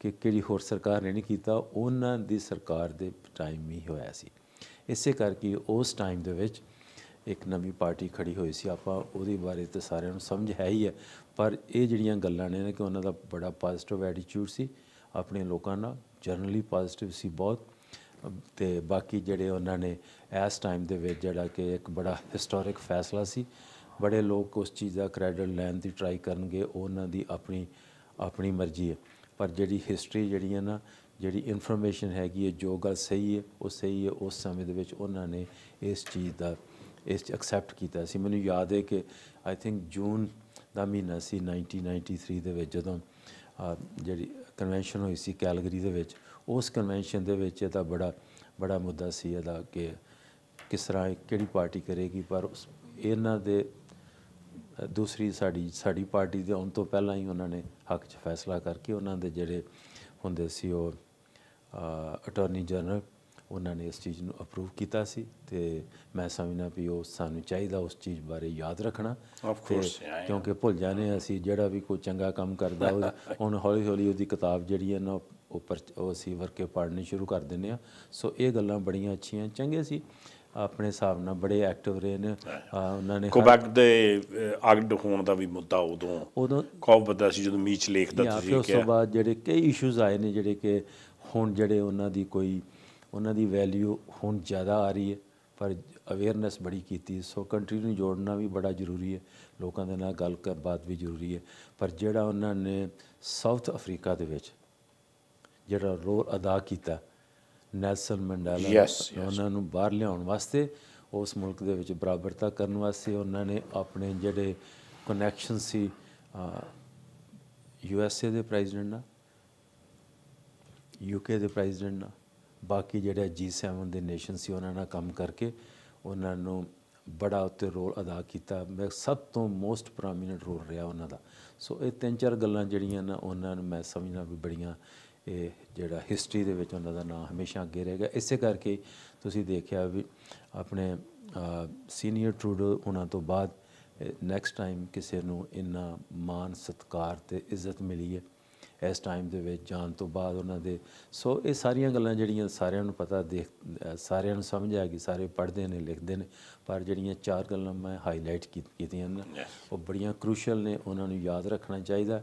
ਕਿ ਕਿਹੜੀ ਹੋਰ ਸਰਕਾਰ ਨੇ ਨਹੀਂ ਕੀਤਾ ਉਹਨਾਂ ਦੀ ਸਰਕਾਰ ਦੇ ਟਾਈਮ ਹੀ ਹੋਇਆ ਸੀ ਇਸੇ ਕਰਕੇ ਉਸ ਟਾਈਮ ਦੇ ਵਿੱਚ ਇੱਕ ਨਵੀਂ ਪਾਰਟੀ ਖੜੀ ਹੋਈ ਸੀ ਆਪਾਂ ਉਹਦੇ ਬਾਰੇ ਤਾਂ ਸਾਰਿਆਂ ਨੂੰ ਸਮਝ ਹੈ ਹੀ ਹੈ ਪਰ ਇਹ ਜਿਹੜੀਆਂ ਗੱਲਾਂ ਨੇ ਕਿ ਉਹਨਾਂ ਦਾ ਬੜਾ ਪੋਜ਼ਿਟਿਵ ਐਟੀਟਿਊਡ ਸੀ ਆਪਣੇ ਲੋਕਾਂ ਨਾਲ ਜਨਰਲੀ ਪੋਜ਼ਿਟਿਵ ਸੀ ਬਹੁਤ ਤੇ ਬਾਕੀ ਜਿਹੜੇ ਉਹਨਾਂ ਨੇ ਇਸ ਟਾਈਮ ਦੇ ਵਿੱਚ ਜਿਹੜਾ ਕਿ ਇੱਕ ਬੜਾ ਹਿਸਟੋਰਿਕ ਫੈਸਲਾ ਸੀ ਬੜੇ ਲੋਕ ਉਸ ਚੀਜ਼ ਦਾ ਕ੍ਰੈਡਿਟ ਲੈਣ ਦੀ ਟਰਾਈ ਕਰਨਗੇ ਉਹਨਾਂ ਦੀ ਆਪਣੀ ਆਪਣੀ ਮਰਜ਼ੀ ਹੈ ਪਰ ਜਿਹੜੀ ਹਿਸਟਰੀ ਜਿਹੜੀ ਹੈ ਨਾ ਜਿਹੜੀ ਇਨਫੋਰਮੇਸ਼ਨ ਹੈਗੀ ਹੈ ਜੋ ਗੱਲ ਸਹੀ ਹੈ ਉਹ ਸਹੀ ਹੈ ਉਸ ਸਮੇਂ ਦੇ ਵਿੱਚ ਉਹਨਾਂ ਨੇ ਇਸ ਚੀਜ਼ ਦਾ ਇਸ ਐਕਸੈਪਟ ਕੀਤਾ ਸੀ ਮੈਨੂੰ ਯਾਦ ਹੈ ਕਿ ਆਈ ਥਿੰਕ ਜੂਨ ਦਾ ਮਹੀਨਾ ਸੀ 1993 ਦੇ ਵਿੱਚ ਜਦੋਂ ਜਿਹੜੀ ਕਨਵੈਨਸ਼ਨ ਹੋਈ ਸੀ ਕੈਲਗਰੀ ਦੇ ਵਿੱਚ ਉਸ ਕਨਵੈਨਸ਼ਨ ਦੇ ਵਿੱਚ ਇਹਦਾ ਬੜਾ ਬੜਾ ਮੁੱਦਾ ਸੀ ਇਹਦਾ ਕਿ ਕਿਸ ਤਰ੍ਹਾਂ ਕਿਹੜੀ ਪਾਰਟੀ ਕਰੇਗੀ ਪਰ ਇਹਨਾਂ ਦੇ ਦੂਸਰੀ ਸਾਡੀ ਸਾਡੀ ਪਾਰਟੀ ਦੇ ਆਉਣ ਤੋਂ ਪਹਿਲਾਂ ਹੀ ਉਹਨਾਂ ਨੇ ਹੱਕ 'ਚ ਫੈਸਲਾ ਕਰਕੇ ਉਹਨਾਂ ਦੇ ਜਿਹੜੇ ਹੁੰਦੇ ਸੀ ਉਹ ਅਟਾਰਨੀ ਜਨਰਲ ਉਹਨਾਂ ਨੇ ਇਸ ਚੀਜ਼ ਨੂੰ ਅਪਰੂਵ ਕੀਤਾ ਸੀ ਤੇ ਮੈਂ ਸਮਝਣਾ ਵੀ ਉਹ ਸਾਨੂੰ ਚਾਹੀਦਾ ਉਸ ਚੀਜ਼ ਬਾਰੇ ਯਾਦ ਰੱਖਣਾ ਕਿਉਂਕਿ ਭੁੱਲ ਜਾਣੇ ਅਸੀਂ ਜਿਹੜਾ ਵੀ ਕੋਈ ਚੰਗਾ ਕੰਮ ਕਰਦਾ ਹੁਣ ਹੌਲੀ ਹੌਲੀ ਉਹਦੀ ਕਿਤਾਬ ਜਿਹੜੀ ਹੈ ਨਾ ਉਹ ਅਸੀਂ ਵਰਕੇ ਪੜ੍ਹਨੀ ਸ਼ੁਰੂ ਕਰ ਦਿੰਨੇ ਆ ਸੋ ਇਹ ਗੱਲਾਂ ਬੜੀਆਂ ਅੱਛੀਆਂ ਚੰਗੇ ਸੀ ਆਪਣੇ ਹਿਸਾਬ ਨਾਲ ਬੜੇ ਐਕਟਿਵ ਰਹੇ ਨੇ ਉਹਨਾਂ ਨੇ ਕੋਬੈਕ ਦੇ ਅਗਡ ਹੋਣ ਦਾ ਵੀ ਮੁੱਦਾ ਉਦੋਂ ਉਦੋਂ ਕੌਬ ਬਦਾ ਸੀ ਜਦੋਂ ਮੀਚ ਲੇਖ ਦਾ ਤੁਸੀਂ ਕਿਹਾ ਉਸ ਤੋਂ ਬਾਅਦ ਜਿਹੜੇ ਕਈ ਇਸ਼ੂਜ਼ ਆਏ ਨੇ ਜਿਹੜੇ ਕਿ ਹੁਣ ਜਿਹੜੇ ਉਹਨਾਂ ਦੀ ਕੋਈ ਉਹਨਾਂ ਦੀ ਵੈਲਿਊ ਹੁਣ ਜ਼ਿਆਦਾ ਆ ਰਹੀ ਹੈ ਪਰ ਅਵੇਅਰਨੈਸ ਬੜੀ ਕੀਤੀ ਸੋ ਕੰਟਰੀ ਨੂੰ ਜੋੜਨਾ ਵੀ ਬੜਾ ਜ਼ਰੂਰੀ ਹੈ ਲੋਕਾਂ ਦੇ ਨਾਲ ਗੱਲ ਕਰ ਬਾਤ ਵੀ ਜ਼ਰੂਰੀ ਹੈ ਪਰ ਜਿਹੜਾ ਉਹਨਾਂ ਨੇ ਸਾਊਥ ਅਫਰੀਕਾ ਦੇ ਵਿੱਚ ਜਿਹੜਾ ਰੋਲ ਅਦਾ ਕੀਤਾ ਨੈਲਸਨ ਮੰਡੇਲਾ ਉਹਨਾਂ ਨੂੰ ਬਾਹਰ ਲਿਆਉਣ ਵਾਸਤੇ ਉਸ ਮੁਲਕ ਦੇ ਵਿੱਚ ਬਰਾਬਰਤਾ ਕਰਨ ਵਾਸਤੇ ਉਹਨਾਂ ਨੇ ਆਪਣੇ ਜਿਹੜੇ ਕਨੈਕਸ਼ਨ ਸੀ ਯੂ ਐਸ ਏ ਦੇ ਪ੍ਰੈਜ਼ੀਡੈਂਟ ਨਾਲ ਯੂ ਕੇ ਦੇ ਪ੍ਰੈਜ਼ੀਡੈਂਟ ਨਾਲ ਬਾਕੀ ਜਿਹੜੇ 7 ਦੇ ਨੇਸ਼ਨ ਸੀ ਉਹਨਾਂ ਨਾਲ ਕੰਮ ਕਰਕੇ ਉਹਨਾਂ ਨੂੰ ਬੜਾ ਉੱਤੇ ਰੋਲ ਅਦਾ ਕੀਤਾ ਮੈਂ ਸਭ ਤੋਂ ਮੋਸਟ ਪ੍ਰੋਮਿਨੈਂਟ ਰੋਲ ਰਿਹਾ ਉਹਨਾਂ ਦਾ ਸੋ ਇਹ ਤਿੰਨ ਚਾਰ ਗੱਲਾਂ ਜਿਹੜੀਆਂ ਨਾ ਉਹਨਾਂ ਨੂੰ ਮੈਂ ਸਮਝਣਾ ਵੀ ਬੜੀਆਂ ਇਹ ਜਿਹੜਾ ਹਿਸਟਰੀ ਦੇ ਵਿੱਚ ਉਹਨਾਂ ਦਾ ਨਾਮ ਹਮੇਸ਼ਾ ਅੱਗੇ ਰਹੇਗਾ ਇਸੇ ਕਰਕੇ ਤੁਸੀਂ ਦੇਖਿਆ ਵੀ ਆਪਣੇ ਸੀਨੀਅਰ ਟਰੂਡੋ ਉਹਨਾਂ ਤੋਂ ਬਾਅਦ ਨੈਕਸਟ ਟਾਈਮ ਕਿਸੇ ਨੂੰ ਇੰਨਾ ਮਾਨ ਸਤਕਾਰ ਤੇ ਇੱਜ਼ਤ ਮਿਲੀ ਹੈ ਇਸ ਟਾਈਮ ਦੇ ਵਿੱਚ ਜਾਣ ਤੋਂ ਬਾਅਦ ਉਹਨਾਂ ਦੇ ਸੋ ਇਹ ਸਾਰੀਆਂ ਗੱਲਾਂ ਜਿਹੜੀਆਂ ਸਾਰਿਆਂ ਨੂੰ ਪਤਾ ਦੇਖ ਸਾਰਿਆਂ ਨੂੰ ਸਮਝ ਆ ਗਈ ਸਾਰੇ ਪੜ੍ਹਦੇ ਨੇ ਲਿਖਦੇ ਨੇ ਪਰ ਜਿਹੜੀਆਂ ਚਾਰ ਗੱਲਾਂ ਮੈਂ ਹਾਈਲਾਈਟ ਕੀਤੀਆਂ ਨੇ ਉਹ ਬੜੀਆਂ ਕ੍ਰੂਸ਼ਲ ਨੇ ਉਹਨਾਂ ਨੂੰ ਯਾਦ ਰੱਖਣਾ ਚਾਹੀਦਾ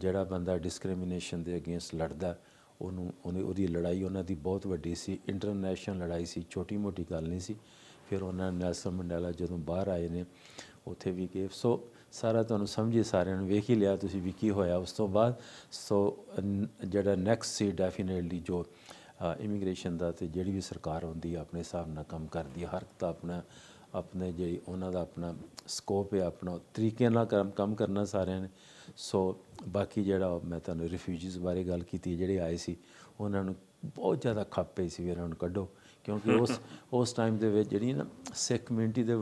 ਜਿਹੜਾ ਬੰਦਾ ਡਿਸਕ੍ਰਿਮੀਨੇਸ਼ਨ ਦੇ ਅਗੇਂਸਟ ਲੜਦਾ ਉਹਨੂੰ ਉਹਦੀ ਲੜਾਈ ਉਹਨਾਂ ਦੀ ਬਹੁਤ ਵੱਡੀ ਸੀ ਇੰਟਰਨੈਸ਼ਨਲ ਲੜਾਈ ਸੀ ਛੋਟੀ ਮੋਟੀ ਗੱਲ ਨਹੀਂ ਸੀ ਫਿਰ ਉਹਨਾਂ ਨੇ ਨੈਲਸਨ ਮੰਡੇਲਾ ਜਦੋਂ ਬਾਹਰ ਆਏ ਨੇ ਉੱਥੇ ਵੀ ਕਿ ਸੋ ਸਾਰਾ ਤੁਹਾਨੂੰ ਸਮਝੀ ਸਾਰਿਆਂ ਨੂੰ ਵੇਖ ਹੀ ਲਿਆ ਤੁਸੀਂ ਵੀ ਕੀ ਹੋਇਆ ਉਸ ਤੋਂ ਬਾਅਦ ਸੋ ਜਿਹੜਾ ਨੈਕਸਟ ਸੀ ਡੈਫੀਨਿਟਲੀ ਜੋ ਇਮੀਗ੍ਰੇਸ਼ਨ ਦਾ ਤੇ ਜਿਹੜੀ ਵੀ ਸਰਕਾਰ ਹੁੰਦੀ ਹੈ ਆਪਣੇ ਹਿਸਾਬ ਨਾਲ ਕੰਮ ਕਰਦੀ ਹੈ ਹਰ ਤਾਂ ਆਪਣਾ ਆਪਣੇ ਜਿਹੜੀ ਉਹਨਾਂ ਦਾ ਆਪਣਾ ਸਕੋਪ ਹੈ ਆਪਣਾ ਤਰੀਕੇ ਨਾਲ ਕੰਮ ਕਰਨਾ ਸਾਰਿਆਂ ਨੇ ਸੋ ਬਾਕੀ ਜਿਹੜਾ ਮੈਂ ਤੁਹਾਨੂੰ ਰਿਫਿਊਜੀਜ਼ ਬਾਰੇ ਗੱਲ ਕੀਤੀ ਜਿਹੜੇ ਆਏ ਸੀ ਉਹਨਾਂ ਨੂੰ ਬਹੁਤ ਜ਼ਿਆਦਾ ਖਾਪੇ ਸੀ ਵੀ ਇਹਨਾਂ ਨੂੰ ਕੱਢੋ ਕਿਉਂਕਿ ਉਸ ਉਸ ਟਾਈਮ ਦੇ ਵਿੱਚ ਜਿਹੜੀ ਨਾ ਸਿੱਖ ਕਮਿਊਨਿਟੀ ਦੇ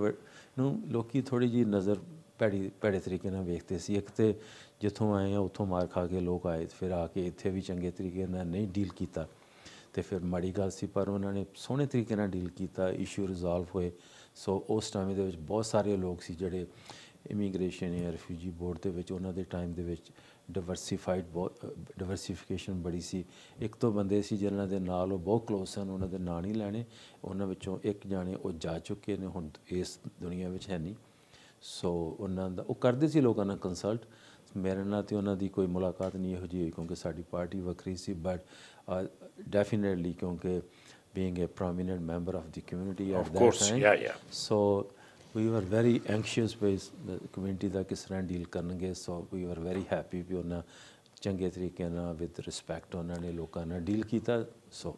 ਨੂੰ ਲੋਕੀ ਥੋੜੀ ਜੀ ਨਜ਼ਰ ਪੈੜੀ ਪੈੜੇ ਤਰੀਕੇ ਨਾਲ ਵੇਖਦੇ ਸੀ ਇੱਕ ਤੇ ਜਿੱਥੋਂ ਆਏ ਆ ਉੱਥੋਂ ਮਾਰ ਖਾ ਕੇ ਲੋਕ ਆਏ ਫਿਰ ਆ ਕੇ ਇੱਥੇ ਵੀ ਚੰਗੇ ਤਰੀਕੇ ਨਾਲ ਨਹੀਂ ਡੀਲ ਕੀਤਾ ਤੇ ਫਿਰ ਮਾੜੀ ਗੱਲ ਸੀ ਪਰ ਉਹਨਾਂ ਨੇ ਸੋਹਣੇ ਤਰੀਕੇ ਨਾਲ ਡੀਲ ਕੀਤਾ ਇਸ਼ੂ ਰਿਜ਼ੋਲਵ ਹੋਏ ਸੋ ਉਸ ਟਾਈਮ ਦੇ ਵਿੱਚ ਬਹੁਤ ਸਾਰੇ ਲੋਕ ਸੀ ਜਿਹੜੇ ਇਮੀਗ੍ਰੇਸ਼ਨ ਐ ਰਿਫਿਊਜੀ ਬੋਰਡ ਦੇ ਵਿੱਚ ਉਹਨਾਂ ਦੇ ਟਾਈਮ ਦੇ ਵਿੱਚ ਡਿਵਰਸੀਫਾਈਡ ਡਾਇਵਰਸਿਫਿਕੇਸ਼ਨ ਬੜੀ ਸੀ ਇੱਕ ਤੋਂ ਬੰਦੇ ਸੀ ਜਿਹਨਾਂ ਦੇ ਨਾਲ ਉਹ ਬਹੁਤ ਕਲੋਸ ਸਨ ਉਹਨਾਂ ਦੇ ਨਾਂ ਨਹੀਂ ਲੈਣੇ ਉਹਨਾਂ ਵਿੱਚੋਂ ਇੱਕ ਜਾਣੇ ਉਹ ਜਾ ਚੁੱਕੇ ਨੇ ਹੁਣ ਇਸ ਦੁਨੀਆ ਵਿੱਚ ਹੈ ਨਹੀਂ ਸੋ ਉਹਨਾਂ ਦਾ ਉਹ ਕਰਦੇ ਸੀ ਲੋਕਾਂ ਨਾਲ ਕੰਸਲਟ ਮੇਰੇ ਨਾਲ ਤੇ ਉਹਨਾਂ ਦੀ ਕੋਈ ਮੁਲਾਕਾਤ ਨਹੀਂ ਇਹੋ ਜਿਹੀ ਹੋਈ ਕਿਉਂਕਿ ਸਾਡੀ ਪਾਰਟੀ ਵੱਖਰੀ ਸੀ ਬਟ ਡੈਫੀਨਿਟਲੀ ਕਿਉਂਕਿ being a prominent member of the community of that time so we were very ਐਂਕਸ਼ੀਅਸ we community ਦਾ ਕਿਸ ਤਰ੍ਹਾਂ ਡੀਲ ਕਰਨਗੇ ਸੋ ਵੀ ਵਰ ਵੈਰੀ ਹੈਪੀ ਵੀ ਉਹਨਾਂ ਚੰਗੇ ਤਰੀਕੇ ਨਾਲ ਵਿਦ ਰਿਸਪੈਕਟ ਉਹਨਾਂ ਨੇ ਲੋਕਾਂ ਨਾਲ ਡੀਲ ਕੀਤਾ ਸੋ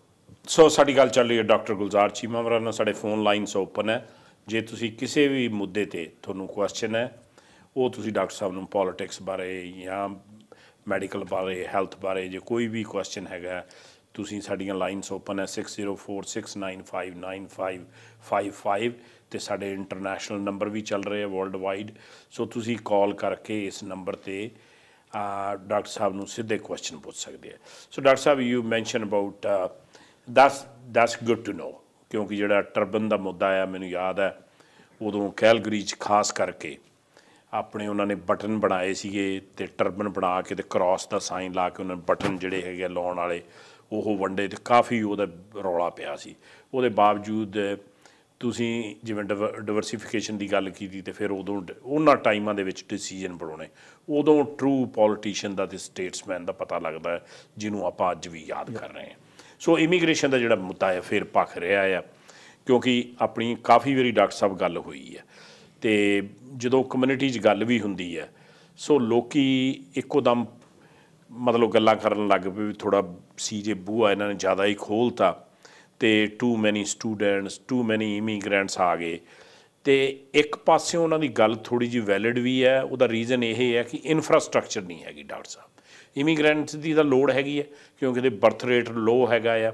ਸੋ ਸਾਡੀ ਗੱਲ ਚੱਲ ਰਹੀ ਹੈ ਡਾਕਟਰ ਗੁਲਜ਼ਾਰ ਚੀਮਾ ਮਰਾ ਨਾਲ ਸਾਡੇ ਫੋਨ ਲਾਈਨਸ ਓਪਨ ਹੈ ਜੇ ਤੁਸੀਂ ਕਿਸੇ ਵੀ ਮੁੱਦੇ ਤੇ ਤੁਹਾਨੂੰ ਕੁਐਸਚਨ ਹੈ ਉਹ ਤੁਸੀਂ ਡਾਕਟਰ ਸਾਹਿਬ ਨੂੰ ਪੋਲਿਟਿਕਸ ਬਾਰੇ ਜਾਂ ਮੈਡੀਕਲ ਬਾਰੇ ਹੈਲਥ ਬਾਰੇ ਜੇ ਕੋਈ ਵੀ ਕੁਐਸਚਨ ਹੈਗਾ ਤੁਸੀਂ ਸਾਡੀਆਂ ਲਾਈਨਸ ਓਪਨ ਹੈ 6046959555 ਤੇ ਸਾਡੇ ਇੰਟਰਨੈਸ਼ਨਲ ਨੰਬਰ ਵੀ ਚੱਲ ਰਹੇ ਆ ਵਰਲਡ ਵਾਈਡ ਸੋ ਤੁਸੀਂ ਕਾਲ ਕਰਕੇ ਇਸ ਨੰਬਰ ਤੇ ਡਾਕਟਰ ਸਾਹਿਬ ਨੂੰ ਸਿੱਧੇ ਕੁਐਸਚਨ ਪੁੱਛ ਸਕਦੇ ਆ ਸੋ ਡਾਕਟਰ ਸਾਹਿਬ you mention about that's that's good to know ਕਿਉਂਕਿ ਜਿਹੜਾ ਟਰਬਨ ਦਾ ਮੁੱਦਾ ਆ ਮੈਨੂੰ ਯਾਦ ਹੈ ਉਦੋਂ ਕੈਲਗਰੀ 'ਚ ਖਾਸ ਕਰਕੇ ਆਪਣੇ ਉਹਨਾਂ ਨੇ ਬਟਨ ਬਣਾਏ ਸੀਗੇ ਤੇ ਟਰਬਨ ਬਣਾ ਕੇ ਤੇ ਕ੍ਰਾਸ ਦਾ ਸਾਈਨ ਲਾ ਕੇ ਉਹਨਾਂ ਨੇ ਬਟਨ ਜਿਹੜੇ ਹੈਗੇ ਲਾਉਣ ਵਾਲੇ ਉਹ ਵੰਡੇ ਤੇ ਕਾਫੀ ਉਹਦਾ ਰੌਲਾ ਪਿਆ ਸੀ ਉਹਦੇ ਬਾਵਜੂਦ ਤੁਸੀਂ ਜਿਵੇਂ ਡਿਵਰਸਿਫਿਕੇਸ਼ਨ ਦੀ ਗੱਲ ਕੀਤੀ ਤੇ ਫਿਰ ਉਦੋਂ ਉਹਨਾਂ ਟਾਈਮਾਂ ਦੇ ਵਿੱਚ ਡਿਸੀਜਨ ਬਣਾਉਣੇ ਉਦੋਂ ਟਰੂ ਪੋਲਿਟਿਸ਼ੀਅਨ ਦਾ ਤੇ ਸਟੇਟਸਮੈਨ ਦਾ ਪਤਾ ਲੱਗਦਾ ਹੈ ਜਿਹਨੂੰ ਆਪਾਂ ਅੱਜ ਵੀ ਯਾਦ ਕਰ ਰਹੇ ਹਾਂ ਸੋ ਇਮੀਗ੍ਰੇਸ਼ਨ ਦਾ ਜਿਹੜਾ ਮੁੱਦਾ ਹੈ ਫਿਰ ਪਖ ਰਿਹਾ ਆ ਕਿਉਂਕਿ ਆਪਣੀ ਕਾਫੀ ਵਾਰੀ ਡਾਕਟਰ ਸਾਹਿਬ ਗੱਲ ਹੋਈ ਹੈ ਤੇ ਜਦੋਂ ਕਮਿਊਨਿਟੀ 'ਚ ਗੱਲ ਵੀ ਹੁੰਦੀ ਹੈ ਸੋ ਲੋਕੀ ਇੱਕੋ ਦਮ ਮਤਲਬ ਗੱਲਾਂ ਕਰਨ ਲੱਗ ਪਏ ਵੀ ਥੋੜਾ ਸੀਜੇ ਬੂਆ ਇਹਨਾਂ ਨੇ ਜ਼ਿਆਦਾ ਹੀ ਖੋਲਤਾ ਤੇ ਟੂ ਮੈਨੀ ਸਟੂਡੈਂਟਸ ਟੂ ਮੈਨੀ ਇਮੀਗ੍ਰੈਂਟਸ ਆ ਗਏ ਤੇ ਇੱਕ ਪਾਸੇ ਉਹਨਾਂ ਦੀ ਗੱਲ ਥੋੜੀ ਜੀ ਵੈਲਿਡ ਵੀ ਹੈ ਉਹਦਾ ਰੀਜ਼ਨ ਇਹ ਹੈ ਕਿ ਇਨਫਰਾਸਟ੍ਰਕਚਰ ਨਹੀਂ ਹੈਗੀ ਡਾਕਟਰ ਸਾਹਿਬ ਇਮੀਗ੍ਰੈਂਟਸ ਦੀ ਤਾਂ ਲੋਡ ਹੈਗੀ ਹੈ ਕਿਉਂਕਿ ਦੇ ਬਰਥ ਰੇਟ ਲੋ ਹੈਗਾ ਆ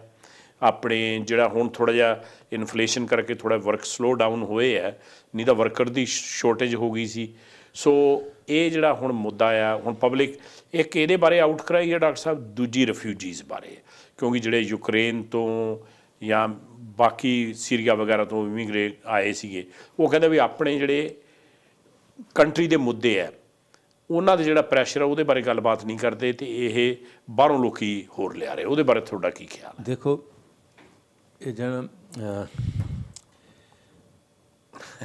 ਆਪਣੇ ਜਿਹੜਾ ਹੁਣ ਥੋੜਾ ਜਿਹਾ ਇਨਫਲੇਸ਼ਨ ਕਰਕੇ ਥੋੜਾ ਵਰਕ ਸਲੋ ਡਾਊਨ ਹੋਏ ਹੈ ਨਹੀਂ ਤਾਂ ਵਰਕਰ ਦੀ ਸ਼ੋਰਟੇਜ ਹੋ ਗਈ ਸੀ ਸੋ ਇਹ ਜਿਹੜਾ ਹੁਣ ਮੁੱਦਾ ਆ ਹੁਣ ਪਬਲਿਕ ਇੱਕ ਇਹਦੇ ਬਾਰੇ ਆਊਟ ਕਰਾਈ ਹੈ ਡਾਕਟਰ ਸਾਹਿਬ ਦੂਜੀ ਰਿਫਿਊਜੀਜ਼ ਬਾਰੇ ਕਿਉਂਕਿ ਜਿਹੜੇ ਯੂਕਰੇਨ ਤੋਂ ਜਾਂ ਬਾਕੀ ਸੀਰੀਆ ਵਗੈਰਾ ਤੋਂ ਇਮੀਗ੍ਰੇਟ ਆਏ ਸੀਗੇ ਉਹ ਕਹਿੰਦੇ ਵੀ ਆਪਣੇ ਜਿਹੜੇ ਕੰਟਰੀ ਦੇ ਮੁੱਦੇ ਆ ਉਹਨਾਂ ਦੇ ਜਿਹੜਾ ਪ੍ਰੈਸ਼ਰ ਆ ਉਹਦੇ ਬਾਰੇ ਗੱਲਬਾਤ ਨਹੀਂ ਕਰਦੇ ਤੇ ਇਹ ਬਾਹਰੋਂ ਲੋਕੀ ਹੋਰ ਲਿਆ ਰਹੇ ਉਹਦੇ ਬਾਰੇ ਤੁਹਾਡਾ ਕੀ ਖਿਆਲ ਹੈ ਦੇਖੋ ਇਹ ਜਨ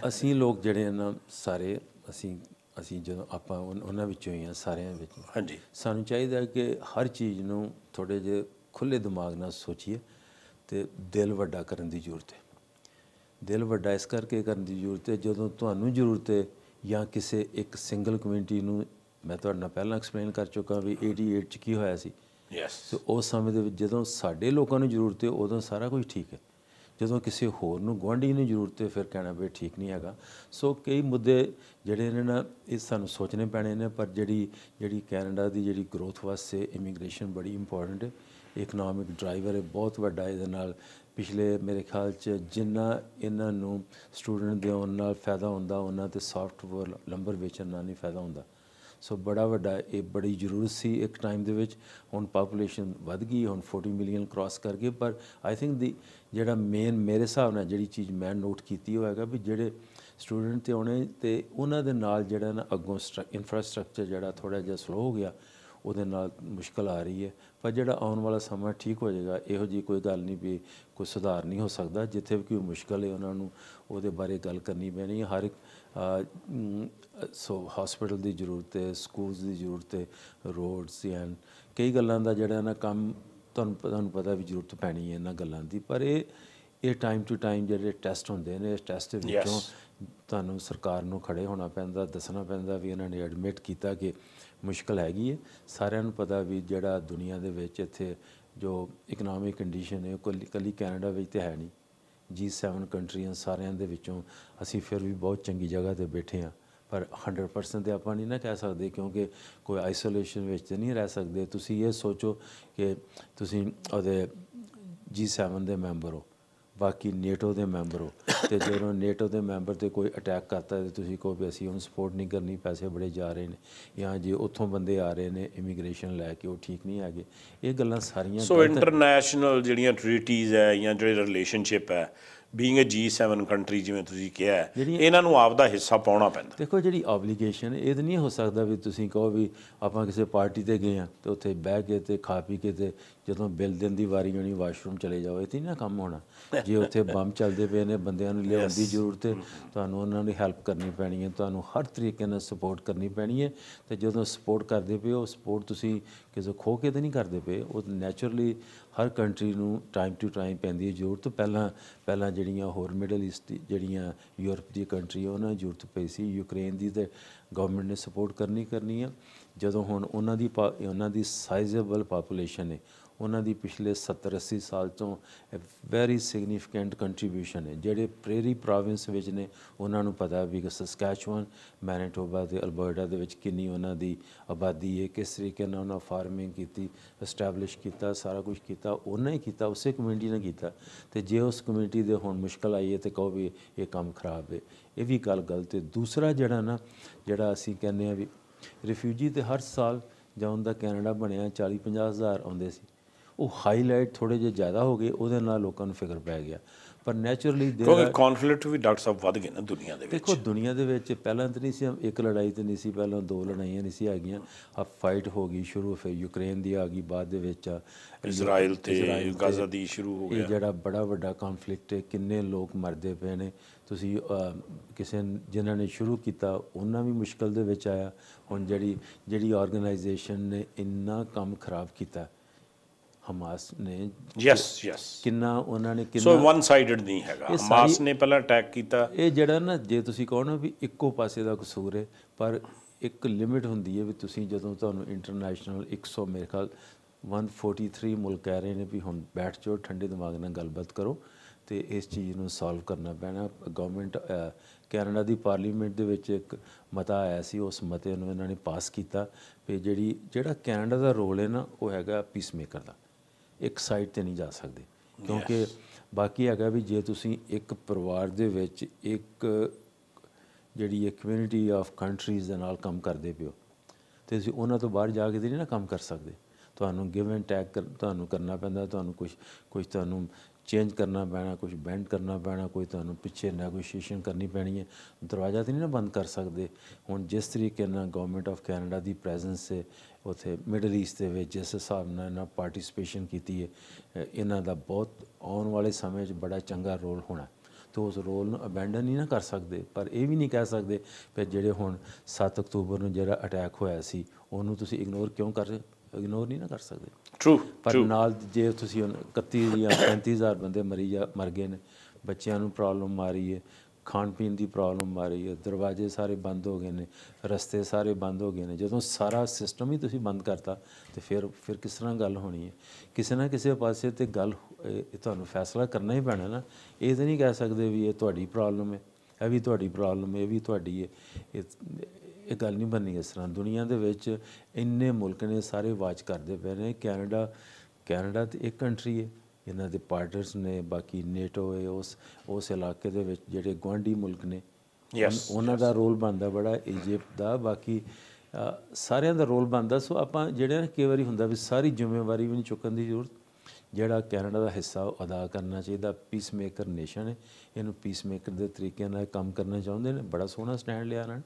ਅਸੀਂ ਲੋਕ ਜਿਹੜੇ ਨਾ ਸਾਰੇ ਅਸੀਂ ਅਸੀਂ ਜਦੋਂ ਆਪਾਂ ਉਹਨਾਂ ਵਿੱਚੋਂ ਹੀ ਆ ਸਾਰਿਆਂ ਵਿੱਚ ਹਾਂਜੀ ਸਾਨੂੰ ਚਾਹੀਦਾ ਕਿ ਹਰ ਚੀਜ਼ ਨੂੰ ਥੋੜੇ ਜਿਹਾ ਖੁੱਲੇ ਦਿਮਾਗ ਨਾਲ ਸੋਚੀਏ ਤੇ ਦਿਲ ਵੱਡਾ ਕਰਨ ਦੀ ਜ਼ਰੂਰਤ ਹੈ ਦਿਲ ਵੱਡਾ ਇਸ ਕਰਕੇ ਕਰਨ ਦੀ ਜ਼ਰੂਰਤ ਹੈ ਜਦੋਂ ਤੁਹਾਨੂੰ ਜ਼ਰੂਰਤ ਹੈ ਜਾਂ ਕਿਸੇ ਇੱਕ ਸਿੰਗਲ ਕਮਿਊਨਿਟੀ ਨੂੰ ਮੈਂ ਤੁਹਾਡੇ ਨਾਲ ਪਹਿਲਾਂ ਐਕਸਪਲੇਨ ਕਰ ਚੁੱਕਾ ਵੀ 88 ਚ ਕੀ ਹੋਇਆ ਸੀ ਯੈਸ ਸੋ ਉਸ ਸਮੇਂ ਦੇ ਵਿੱਚ ਜਦੋਂ ਸਾਡੇ ਲੋਕਾਂ ਨੂੰ ਜ਼ਰੂਰਤ ਹੈ ਉਦੋਂ ਸਾਰਾ ਕੁਝ ਠੀਕ ਹੈ ਜਦੋਂ ਕਿਸੇ ਹੋਰ ਨੂੰ ਗਵਾਂਢੀ ਨੂੰ ਜ਼ਰੂਰਤ ਤੇ ਫਿਰ ਕਹਿਣਾ ਵੀ ਠੀਕ ਨਹੀਂ ਹੈਗਾ ਸੋ ਕਈ ਮੁੱਦੇ ਜਿਹੜੇ ਨੇ ਨਾ ਇਹ ਸਾਨੂੰ ਸੋਚਨੇ ਪੈਣੇ ਨੇ ਪਰ ਜਿਹੜੀ ਜਿਹੜੀ ਕੈਨੇਡਾ ਦੀ ਜਿਹੜੀ ਗਰੋਥ ਵਾਸਤੇ ਇਮੀਗ੍ਰੇਸ਼ਨ ਬੜੀ ਇੰਪੋਰਟੈਂਟ ਹੈ ਇਕਨੋਮਿਕ ਡਰਾਈਵਰ ਹੈ ਬਹੁਤ ਵੱਡਾ ਇਹਦੇ ਨਾਲ ਪਿਛਲੇ ਮੇਰੇ ਖਿਆਲ 'ਚ ਜਿੰਨਾ ਇਹਨਾਂ ਨੂੰ ਸਟੂਡੈਂਟ ਦੇ ਆਉਣ ਨਾਲ ਫਾਇਦਾ ਹੁੰਦਾ ਉਹਨਾਂ ਤੇ ਸੌਫਟਵੇਅਰ ਲੰਬਰ ਵੇਚਣ ਨਾਲ ਨਹੀਂ ਫਾਇਦਾ ਹੁੰਦਾ ਸੋ ਬੜਾ ਵੱਡਾ ਇਹ ਬੜੀ ਜ਼ਰੂਰਤ ਸੀ ਇੱਕ ਟਾਈਮ ਦੇ ਵਿੱਚ ਹੁਣ ਪੋਪੂਲੇਸ਼ਨ ਵੱਧ ਗਈ ਹੁਣ 40 ਮਿਲੀਅਨ ਕ੍ਰਾਸ ਕਰ ਗਈ ਪਰ ਆਈ ਥਿੰਕ ਦੀ ਜਿਹੜਾ ਮੇਨ ਮੇਰੇ ਹਿਸਾਬ ਨਾਲ ਜਿਹੜੀ ਚੀਜ਼ ਮੈਂ ਨੋਟ ਕੀਤੀ ਹੋਏਗਾ ਵੀ ਜਿਹੜੇ ਸਟੂਡੈਂਟ ਤੇ ਆਉਣੇ ਤੇ ਉਹਨਾਂ ਦੇ ਨਾਲ ਜਿਹੜਾ ਨਾ ਅੱਗੋਂ ਇਨਫਰਾਸਟ੍ਰਕਚਰ ਜਿਹੜਾ ਥੋੜਾ ਜਿਹਾ ਸਲੋ ਹੋ ਗਿਆ ਉਹਦੇ ਨਾਲ ਮੁਸ਼ਕਲ ਆ ਰਹੀ ਹੈ ਪਰ ਜਿਹੜਾ ਆਉਣ ਵਾਲਾ ਸਮਾਂ ਠੀਕ ਹੋ ਜਾਏਗਾ ਇਹੋ ਜੀ ਕੋਈ ਗੱਲ ਨਹੀਂ ਵੀ ਕੋਈ ਸੁਧਾਰ ਨਹੀਂ ਹੋ ਸਕਦਾ ਜਿੱਥੇ ਵੀ ਕੋਈ ਮੁਸ਼ਕਲ ਹੈ ਉਹਨਾਂ ਨੂੰ ਉਹਦੇ ਬਾਰੇ ਗੱਲ ਕਰਨੀ ਪੈਣੀ ਹਰ ਇੱਕ ਸੋ ਹਸਪੀਟਲ ਦੀ ਜ਼ਰੂਰਤ ਹੈ ਸਕੂਲਸ ਦੀ ਜ਼ਰੂਰਤ ਹੈ ਰੋਡਸ ਐਂਡ ਕਈ ਗੱਲਾਂ ਦਾ ਜਿਹੜਾ ਨਾ ਕੰਮ ਤੁਹਾਨੂੰ ਤੁਹਾਨੂੰ ਪਤਾ ਵੀ ਜ਼ਰੂਰਤ ਪੈਣੀ ਹੈ ਇਹਨਾਂ ਗੱਲਾਂ ਦੀ ਪਰ ਇਹ ਇਹ ਟਾਈਮ ਟੂ ਟਾਈਮ ਜਿਹੜੇ ਟੈਸਟ ਹੁੰਦੇ ਨੇ ਇਸ ਟੈਸਟ ਦੇ ਵਿੱਚੋਂ ਤੁਹਾਨੂੰ ਸਰਕਾਰ ਨੂੰ ਖੜੇ ਹੋਣਾ ਪੈਂਦਾ ਦੱਸਣਾ ਪੈਂਦਾ ਵੀ ਇਹਨਾਂ ਨੇ ਐਡਮਿਟ ਕੀਤਾ ਕਿ ਮੁਸ਼ਕਲ ਹੈਗੀ ਹੈ ਸਾਰਿਆਂ ਨੂੰ ਪਤਾ ਵੀ ਜਿਹੜਾ ਦੁਨੀਆ ਦੇ ਵਿੱਚ ਇੱਥੇ ਜੋ ਇਕਨੋਮਿਕ ਕੰਡੀਸ਼ਨ ਹੈ ਕੱਲੀ ਕੈਨੇਡਾ ਵਿੱਚ ਤੇ ਹੈ ਨਹੀਂ 7 ਕੰਟਰੀਆਂ ਸਾਰਿਆਂ ਦੇ ਵਿੱਚੋਂ ਅਸੀਂ ਫਿਰ ਵੀ ਬਹੁਤ ਚੰਗੀ ਜਗ੍ਹਾ ਤੇ ਬੈਠੇ ਆਂ ਪਰ 100% ਤੇ ਆਪਾਂ ਨਹੀਂ ਨਾ ਕਹਿ ਸਕਦੇ ਕਿਉਂਕਿ ਕੋਈ ਆਈਸੋਲੇਸ਼ਨ ਵਿੱਚ ਤੇ ਨਹੀਂ ਰਹਿ ਸਕਦੇ ਤੁਸੀਂ ਇਹ ਸੋਚੋ ਕਿ ਤੁਸੀਂ ਉਹਦੇ G7 ਦੇ ਮੈਂਬਰ ਹੋ ਬਾਕੀ ਨੇਟੋ ਦੇ ਮੈਂਬਰ ਹੋ ਤੇ ਜਦੋਂ ਨੇਟੋ ਦੇ ਮੈਂਬਰ ਤੇ ਕੋਈ ਅਟੈਕ ਕਰਦਾ ਤੇ ਤੁਸੀਂ ਕਹੋ ਵੀ ਅਸੀਂ ਉਹਨੂੰ ਸਪੋਰਟ ਨਹੀਂ ਕਰਨੀ ਪੈਸੇ ਬੜੇ ਜਾ ਰਹੇ ਨੇ ਜਾਂ ਜੇ ਉੱਥੋਂ ਬੰਦੇ ਆ ਰਹੇ ਨੇ ਇਮੀਗ੍ਰੇਸ਼ਨ ਲੈ ਕੇ ਉਹ ਠੀਕ ਨਹੀਂ ਆਗੇ ਇਹ ਗੱਲਾਂ ਸਾਰੀਆਂ ਸੋ ਇੰਟਰਨੈਸ਼ਨਲ ਜਿਹੜੀਆਂ ਟ੍ਰੀਟੀਜ਼ ਹੈ ਜਾਂ ਜਿਹੜੇ ਰਿਲੇਸ਼ਨਸ਼ਿਪ ਹੈ ਬੀਇੰਗ ਅ ਜੀ7 ਕੰਟਰੀ ਜਿਵੇਂ ਤੁਸੀਂ ਕਿਹਾ ਇਹਨਾਂ ਨੂੰ ਆਪ ਦਾ ਹਿੱਸਾ ਪਾਉਣਾ ਪੈਂਦਾ ਦੇਖੋ ਜਿਹੜੀ ਆਬਲੀਗੇਸ਼ਨ ਇਹ ਤਾਂ ਨਹੀਂ ਹੋ ਸਕਦਾ ਵੀ ਤੁਸੀਂ ਕਹੋ ਵੀ ਆਪਾਂ ਕਿਸੇ ਪਾਰਟੀ ਤੇ ਗਏ ਆ ਤੇ ਉੱਥੇ ਬਹਿ ਕੇ ਤੇ ਖਾ ਪੀ ਕੇ ਤੇ ਜਦੋਂ ਬਿੱਲ ਦੇਣ ਦੀ ਵਾਰੀ ਆਉਣੀ ਵਾਸ਼ਰੂਮ ਚਲੇ ਜਾਓ ਇਹ ਤੇ ਨਾ ਕੰਮ ਹੋਣਾ ਜੇ ਉੱਥੇ ਬੰਮ ਚੱਲਦੇ ਪਏ ਨੇ ਬੰਦਿਆਂ ਨੂੰ ਲਿਆਉਣ ਦੀ ਜ਼ਰੂਰਤ ਹੈ mm-hmm. ਤੁਹਾਨੂੰ ਉਹਨਾਂ ਦੀ ਹੈਲਪ ਕਰਨੀ ਪੈਣੀ ਹੈ ਤੁਹਾਨੂੰ ਹਰ ਤਰੀਕੇ ਨਾਲ ਸਪੋਰਟ ਕਰਨੀ ਪੈਣੀ ਹੈ ਤੇ ਜਦੋਂ ਸਪੋਰਟ ਕਰਦੇ ਪਏ ਉਹ ਸਪੋਰਟ ਤੁਸੀਂ ਕਿਸੇ ਖੋ ਕੇ ਤੇ ਨਹੀਂ ਕਰਦੇ ਪਏ ਉਹ ਨੇਚਰਲੀ ਹਰ ਕੰਟਰੀ ਨੂੰ ਟਾਈਮ ਟੂ ਟਾਈਮ ਪੈਂਦੀ ਹੈ ਜ਼ਰੂਰਤ ਪਹਿਲਾਂ ਪਹਿਲਾਂ ਜਿਹੜੀਆਂ ਹੋਰ ਮਿਡਲ ਈਸਟ ਜਿਹੜੀਆਂ ਯੂਰਪ ਦੀ ਕੰਟਰੀ ਉਹਨਾਂ ਨੂੰ ਜ਼ਰੂਰਤ ਪਈ ਸੀ ਯੂਕਰੇਨ ਦੀ ਤੇ ਗਵਰਨਮੈਂਟ ਨੇ ਸਪੋਰਟ ਕਰਨੀ ਕਰਨੀ ਆ ਜਦੋਂ ਹੁਣ ਉਹਨਾਂ ਦੀ ਉਹਨਾਂ ਦੀ ਸਾਈਜ਼ੇਬਲ ਪੋਪੂਲੇਸ਼ਨ ਹੈ ਉਹਨਾਂ ਦੀ ਪਿਛਲੇ 70 80 ਸਾਲ ਤੋਂ ਵੈਰੀ ਸਿਗਨੀਫੀਕੈਂਟ ਕੰਟਰੀਬਿਊਸ਼ਨ ਹੈ ਜਿਹੜੇ ਪ੍ਰੇਰੀ ਪ੍ਰੋਵਿੰਸ ਵਿੱਚ ਨੇ ਉਹਨਾਂ ਨੂੰ ਪਤਾ ਵੀ ਕਿ ਸਸਕੈਚੁਅਨ ਮੈਨੀਟੋਬਾ ਤੇ ਅਲਬਰਟਾ ਦੇ ਵਿੱਚ ਕਿੰਨੀ ਉਹਨਾਂ ਦੀ ਆਬਾਦੀ ਹੈ ਕਿਸ ਤਰੀਕੇ ਨਾਲ ਉਹਨਾਂ ਫਾਰਮਿੰਗ ਕੀਤੀ ਐਸਟੈਬਲਿਸ਼ ਕੀਤਾ ਸਾਰਾ ਕੁਝ ਕੀਤਾ ਉਹਨਾਂ ਹੀ ਕੀਤਾ ਉਸੇ ਕਮਿਊਨਿਟੀ ਨੇ ਕੀਤਾ ਤੇ ਜੇ ਉਸ ਕਮਿਊਨਿਟੀ ਦੇ ਹੁਣ ਮੁਸ਼ਕਲ ਆਈ ਹੈ ਤੇ ਕਹੋ ਵੀ ਇਹ ਕੰਮ ਖਰਾਬ ਹੈ ਇਹ ਵੀ ਗੱਲ ਗਲਤ ਹੈ ਦੂਸਰਾ ਜਿਹੜਾ ਨਾ ਜਿਹੜਾ ਅਸੀਂ ਕਹਿੰਦੇ ਆ ਵੀ ਰਿਫਿਊਜੀ ਤੇ ਹਰ ਸਾਲ ਜਾਉਂਦਾ ਕੈਨੇਡਾ ਬਣਿਆ 40 50 ਹਜ਼ਾਰ ਆਉਂਦੇ ਸੀ ਉਹ ਹਾਈਲਾਈਟ ਥੋੜੇ ਜਿਹਾ ਜ਼ਿਆਦਾ ਹੋ ਗਏ ਉਹਦੇ ਨਾਲ ਲੋਕਾਂ ਨੂੰ ਫਿਕਰ ਪੈ ਗਿਆ ਪਰ ਨੇਚਰਲੀ ਦੇ ਕਿਉਂਕਿ ਕਨਫਲਿਕਟ ਵੀ ਡਾਕਟਰ ਸਾਹਿਬ ਵੱਧ ਗਏ ਨਾ ਦੁਨੀਆ ਦੇ ਵਿੱਚ ਦੇਖੋ ਦੁਨੀਆ ਦੇ ਵਿੱਚ ਪਹਿਲਾਂ ਤਾਂ ਨਹੀਂ ਸੀ ਇੱਕ ਲੜਾਈ ਤਾਂ ਨਹੀਂ ਸੀ ਪਹਿਲਾਂ ਦੋ ਲੜਾਈਆਂ ਨਹੀਂ ਸੀ ਆਗੀਆਂ ਆ ਫਾਈਟ ਹੋ ਗਈ ਸ਼ੁਰੂ ਫਿਰ ਯੂਕਰੇਨ ਦੀ ਆ ਗਈ ਬਾਅਦ ਦੇ ਵਿੱਚ ਇਜ਼ਰਾਈਲ ਤੇ ਗਾਜ਼ਾ ਦੀ ਸ਼ੁਰੂ ਹੋ ਗਿਆ ਇਹ ਜਿਹੜਾ ਬੜਾ ਵੱਡਾ ਕਨਫਲਿਕਟ ਹੈ ਕਿੰਨੇ ਲੋਕ ਮਰਦੇ ਪਏ ਨੇ ਤੁਸੀਂ ਕਿਸੇ ਜਿਨ੍ਹਾਂ ਨੇ ਸ਼ੁਰੂ ਕੀਤਾ ਉਹਨਾਂ ਵੀ ਮੁਸ਼ਕਲ ਦੇ ਵਿੱਚ ਆਇਆ ਹੁਣ ਜਿਹੜੀ ਜਿਹੜੀ ਆਰਗੇਨਾਈਜੇਸ਼ਨ ਨੇ ਇੰਨਾ ਕੰਮ ਖਰਾਬ ਕੀਤਾ ਹਮਾਸ ਨੇ ਯੈਸ ਯੈਸ ਕਿੰਨਾ ਉਹਨਾਂ ਨੇ ਕਿੰਨਾ ਸੋ ਵਨ ਸਾਈਡਡ ਨਹੀਂ ਹੈਗਾ ਹਮਾਸ ਨੇ ਪਹਿਲਾਂ ਅਟੈਕ ਕੀਤਾ ਇਹ ਜਿਹੜਾ ਨਾ ਜੇ ਤੁਸੀਂ ਕਹੋ ਨਾ ਵੀ ਇੱਕੋ ਪਾਸੇ ਦਾ ਕਸੂਰ ਹੈ ਪਰ ਇੱਕ ਲਿਮਿਟ ਹੁੰਦੀ ਹੈ ਵੀ ਤੁਸੀਂ ਜਦੋਂ ਤੁਹਾਨੂੰ ਇੰਟਰਨੈਸ਼ਨਲ 100 ਮੇਰੇ ਖਾਲ 143 ਮੁਲਕ ਕਹਿ ਰਹੇ ਨੇ ਵੀ ਹੁਣ ਬੈਠ ਜਾਓ ਠੰਡੇ ਦਿਮਾਗ ਨਾਲ ਗੱਲਬਾਤ ਕਰੋ ਤੇ ਇਸ ਚੀਜ਼ ਨੂੰ ਸੋਲਵ ਕਰਨਾ ਪੈਣਾ ਗਵਰਨਮੈਂਟ ਕੈਨੇਡਾ ਦੀ ਪਾਰਲੀਮੈਂਟ ਦੇ ਵਿੱਚ ਇੱਕ ਮਤਾ ਆਇਆ ਸੀ ਉਸ ਮਤੇ ਨੂੰ ਇਹਨਾਂ ਨੇ ਪਾਸ ਕੀਤਾ ਵੀ ਜਿਹੜੀ ਜਿਹੜਾ ਕੈਨੇਡਾ ਦਾ ਰੋਲ ਹੈ ਨਾ ਉਹ ਹੈਗਾ ਪੀਸ ਮੇਕਰ ਦਾ ਇੱਕ ਸਾਈਡ ਤੇ ਨਹੀਂ ਜਾ ਸਕਦੇ ਕਿਉਂਕਿ ਬਾਕੀ ਹੈਗਾ ਵੀ ਜੇ ਤੁਸੀਂ ਇੱਕ ਪਰਿਵਾਰ ਦੇ ਵਿੱਚ ਇੱਕ ਜਿਹੜੀ ਇਹ ਕਮਿਊਨਿਟੀ ਆਫ ਕੰਟਰੀਜ਼ ਦੇ ਨਾਲ ਕੰਮ ਕਰਦੇ ਪਿਓ ਤੇ ਤੁਸੀਂ ਉਹਨਾਂ ਤੋਂ ਬਾਹਰ ਜਾ ਕੇ ਨਹੀਂ ਨਾ ਕੰਮ ਕਰ ਸਕਦੇ ਤੁਹਾਨੂੰ ਗਿਵ ਐਂਡ ਤੁਹਾਨੂੰ ਕਰਨਾ ਪੈਂਦਾ ਤੁਹਾਨੂੰ ਕੁਝ ਕੁਝ ਤੁਹਾਨੂੰ ਚੇਂਜ ਕਰਨਾ ਪੈਣਾ ਕੁਝ ਬੈਂਡ ਕਰਨਾ ਪੈਣਾ ਕੋਈ ਤੁਹਾਨੂੰ ਪਿੱਛੇ ਨੈਗੋਸ਼ੀਏਸ਼ਨ ਕਰਨੀ ਪੈਣੀ ਹੈ ਦਰਵਾਜ਼ਾ ਤੇ ਨਹੀਂ ਨਾ ਬੰਦ ਕਰ ਸਕਦੇ ਹੁਣ ਜਿਸ ਤਰੀਕੇ ਨਾਲ ਗਵਰਨਮੈਂਟ ਆਫ ਕੈਨੇਡਾ ਦੀ ਪ੍ਰੈਜ਼ੈਂਸ ਹੈ ਉਥੇ ਮਿਡਲ ਈਸਟ ਦੇ ਵਿੱਚ ਜਿਸ ਹਿਸਾਬ ਨਾਲ ਇਹਨਾਂ ਪਾਰਟਿਸਪੇਸ਼ਨ ਕੀਤੀ ਹੈ ਇਹਨਾਂ ਦਾ ਬਹੁਤ ਆਉਣ ਵਾਲੇ ਸਮੇਂ 'ਚ ਬੜਾ ਚੰਗਾ ਰੋਲ ਹੋਣਾ ਤੋ ਉਸ ਰੋਲ ਨੂੰ ਅਬੈਂਡਨ ਨਹੀਂ ਨਾ ਕਰ ਸਕਦੇ ਪਰ ਇਹ ਵੀ ਨਹੀਂ ਕਹਿ ਸਕਦੇ ਕਿ ਜਿਹੜੇ ਹੁਣ 7 ਅਕਤੂਬਰ ਨੂੰ ਜਿਹੜਾ ਅਟੈਕ ਹੋਇਆ ਸੀ ਉਹਨੂੰ ਤੁਸੀਂ ਇਗਨੋਰ ਕਿਉਂ ਕਰ ਰਹੇ ਇਗਨੋਰ ਨਹੀਂ ਨਾ ਕਰ ਸਕਦੇ ਟਰੂ ਪਰ ਨਾਲ ਜੇ ਤੁਸੀਂ 31 ਜਾਂ 35000 ਬੰਦੇ ਮਰੀ ਜਾਂ ਮਰ ਗਏ ਨੇ ਬੱਚਿਆਂ ਨੂੰ ਪ੍ਰੋਬਲਮ ਆ ਰਹੀ ਹੈ ਖਾਣ ਪੀਣ ਦੀ ਪ੍ਰੋਬਲਮ ਆ ਰਹੀ ਹੈ ਦਰਵਾਜ਼ੇ ਸਾਰੇ ਬੰਦ ਹੋ ਗਏ ਨੇ ਰਸਤੇ ਸਾਰੇ ਬੰਦ ਹੋ ਗਏ ਨੇ ਜਦੋਂ ਸਾਰਾ ਸਿਸਟਮ ਹੀ ਤੁਸੀਂ ਬੰਦ ਕਰਤਾ ਤੇ ਫਿਰ ਫਿਰ ਕਿਸ ਤਰ੍ਹਾਂ ਗੱਲ ਹੋਣੀ ਹੈ ਕਿਸੇ ਨਾ ਕਿਸੇ ਪਾਸੇ ਤੇ ਗੱਲ ਤੁਹਾਨੂੰ ਫੈਸਲਾ ਕਰਨਾ ਹੀ ਪੈਣਾ ਨਾ ਇਹ ਤਾਂ ਨਹੀਂ ਕਹਿ ਸਕਦੇ ਵੀ ਇਹ ਤੁਹਾਡੀ ਪ੍ਰੋਬਲਮ ਹੈ ਇਹ ਵੀ ਤੁਹਾਡੀ ਪ੍ਰੋਬਲਮ ਹੈ ਇਹ ਵੀ ਤੁਹਾਡੀ ਹੈ ਇਹ ਗੱਲ ਨਹੀਂ ਬੰਨੀ ਇਸ ਤਰ੍ਹਾਂ ਦੁਨੀਆ ਦੇ ਵਿੱਚ ਇੰਨੇ ਮੁਲਕ ਨੇ ਸਾਰੇ ਵਾਚ ਕਰਦੇ ਪਏ ਨੇ ਕੈਨੇਡਾ ਕੈਨੇਡਾ ਤੇ ਇੱਕ ਕੰਟਰੀ ਹੈ ਇਹਨਾਂ ਦੇ ਪਾਰਟਨਰਸ ਨੇ ਬਾਕੀ ਨੇਟੋ ਹੈ ਉਸ ਉਸ ਇਲਾਕੇ ਦੇ ਵਿੱਚ ਜਿਹੜੇ ਗਵਾਂਢੀ ਮੁਲਕ ਨੇ ਯੈਸ ਉਹਨਾਂ ਦਾ ਰੋਲ ਬਣਦਾ ਬੜਾ ਇਜੀਪਟ ਦਾ ਬਾਕੀ ਸਾਰਿਆਂ ਦਾ ਰੋਲ ਬਣਦਾ ਸੋ ਆਪਾਂ ਜਿਹੜੇ ਕਈ ਵਾਰੀ ਹੁੰਦਾ ਵੀ ਸਾਰੀ ਜ਼ਿੰਮੇਵਾਰੀ ਵੀ ਨਹੀਂ ਚੁੱਕਣ ਦੀ ਜ਼ਰੂਰਤ ਜਿਹੜਾ ਕੈਨੇਡਾ ਦਾ ਹਿੱਸਾ ਅਦਾ ਕਰਨਾ ਚਾਹੀਦਾ ਪੀਸ ਮੇਕਰ ਨੇਸ਼ਨ ਹੈ ਇਹਨੂੰ ਪੀਸ ਮੇਕਰ ਦੇ ਤਰੀਕੇ ਨਾਲ ਕੰਮ ਕਰਨਾ ਚਾਹੁੰਦੇ ਨੇ ਬੜਾ ਸੋਹਣਾ ਸਟੈਂਡ ਲਿਆ ਇਹਨਾਂ ਨੇ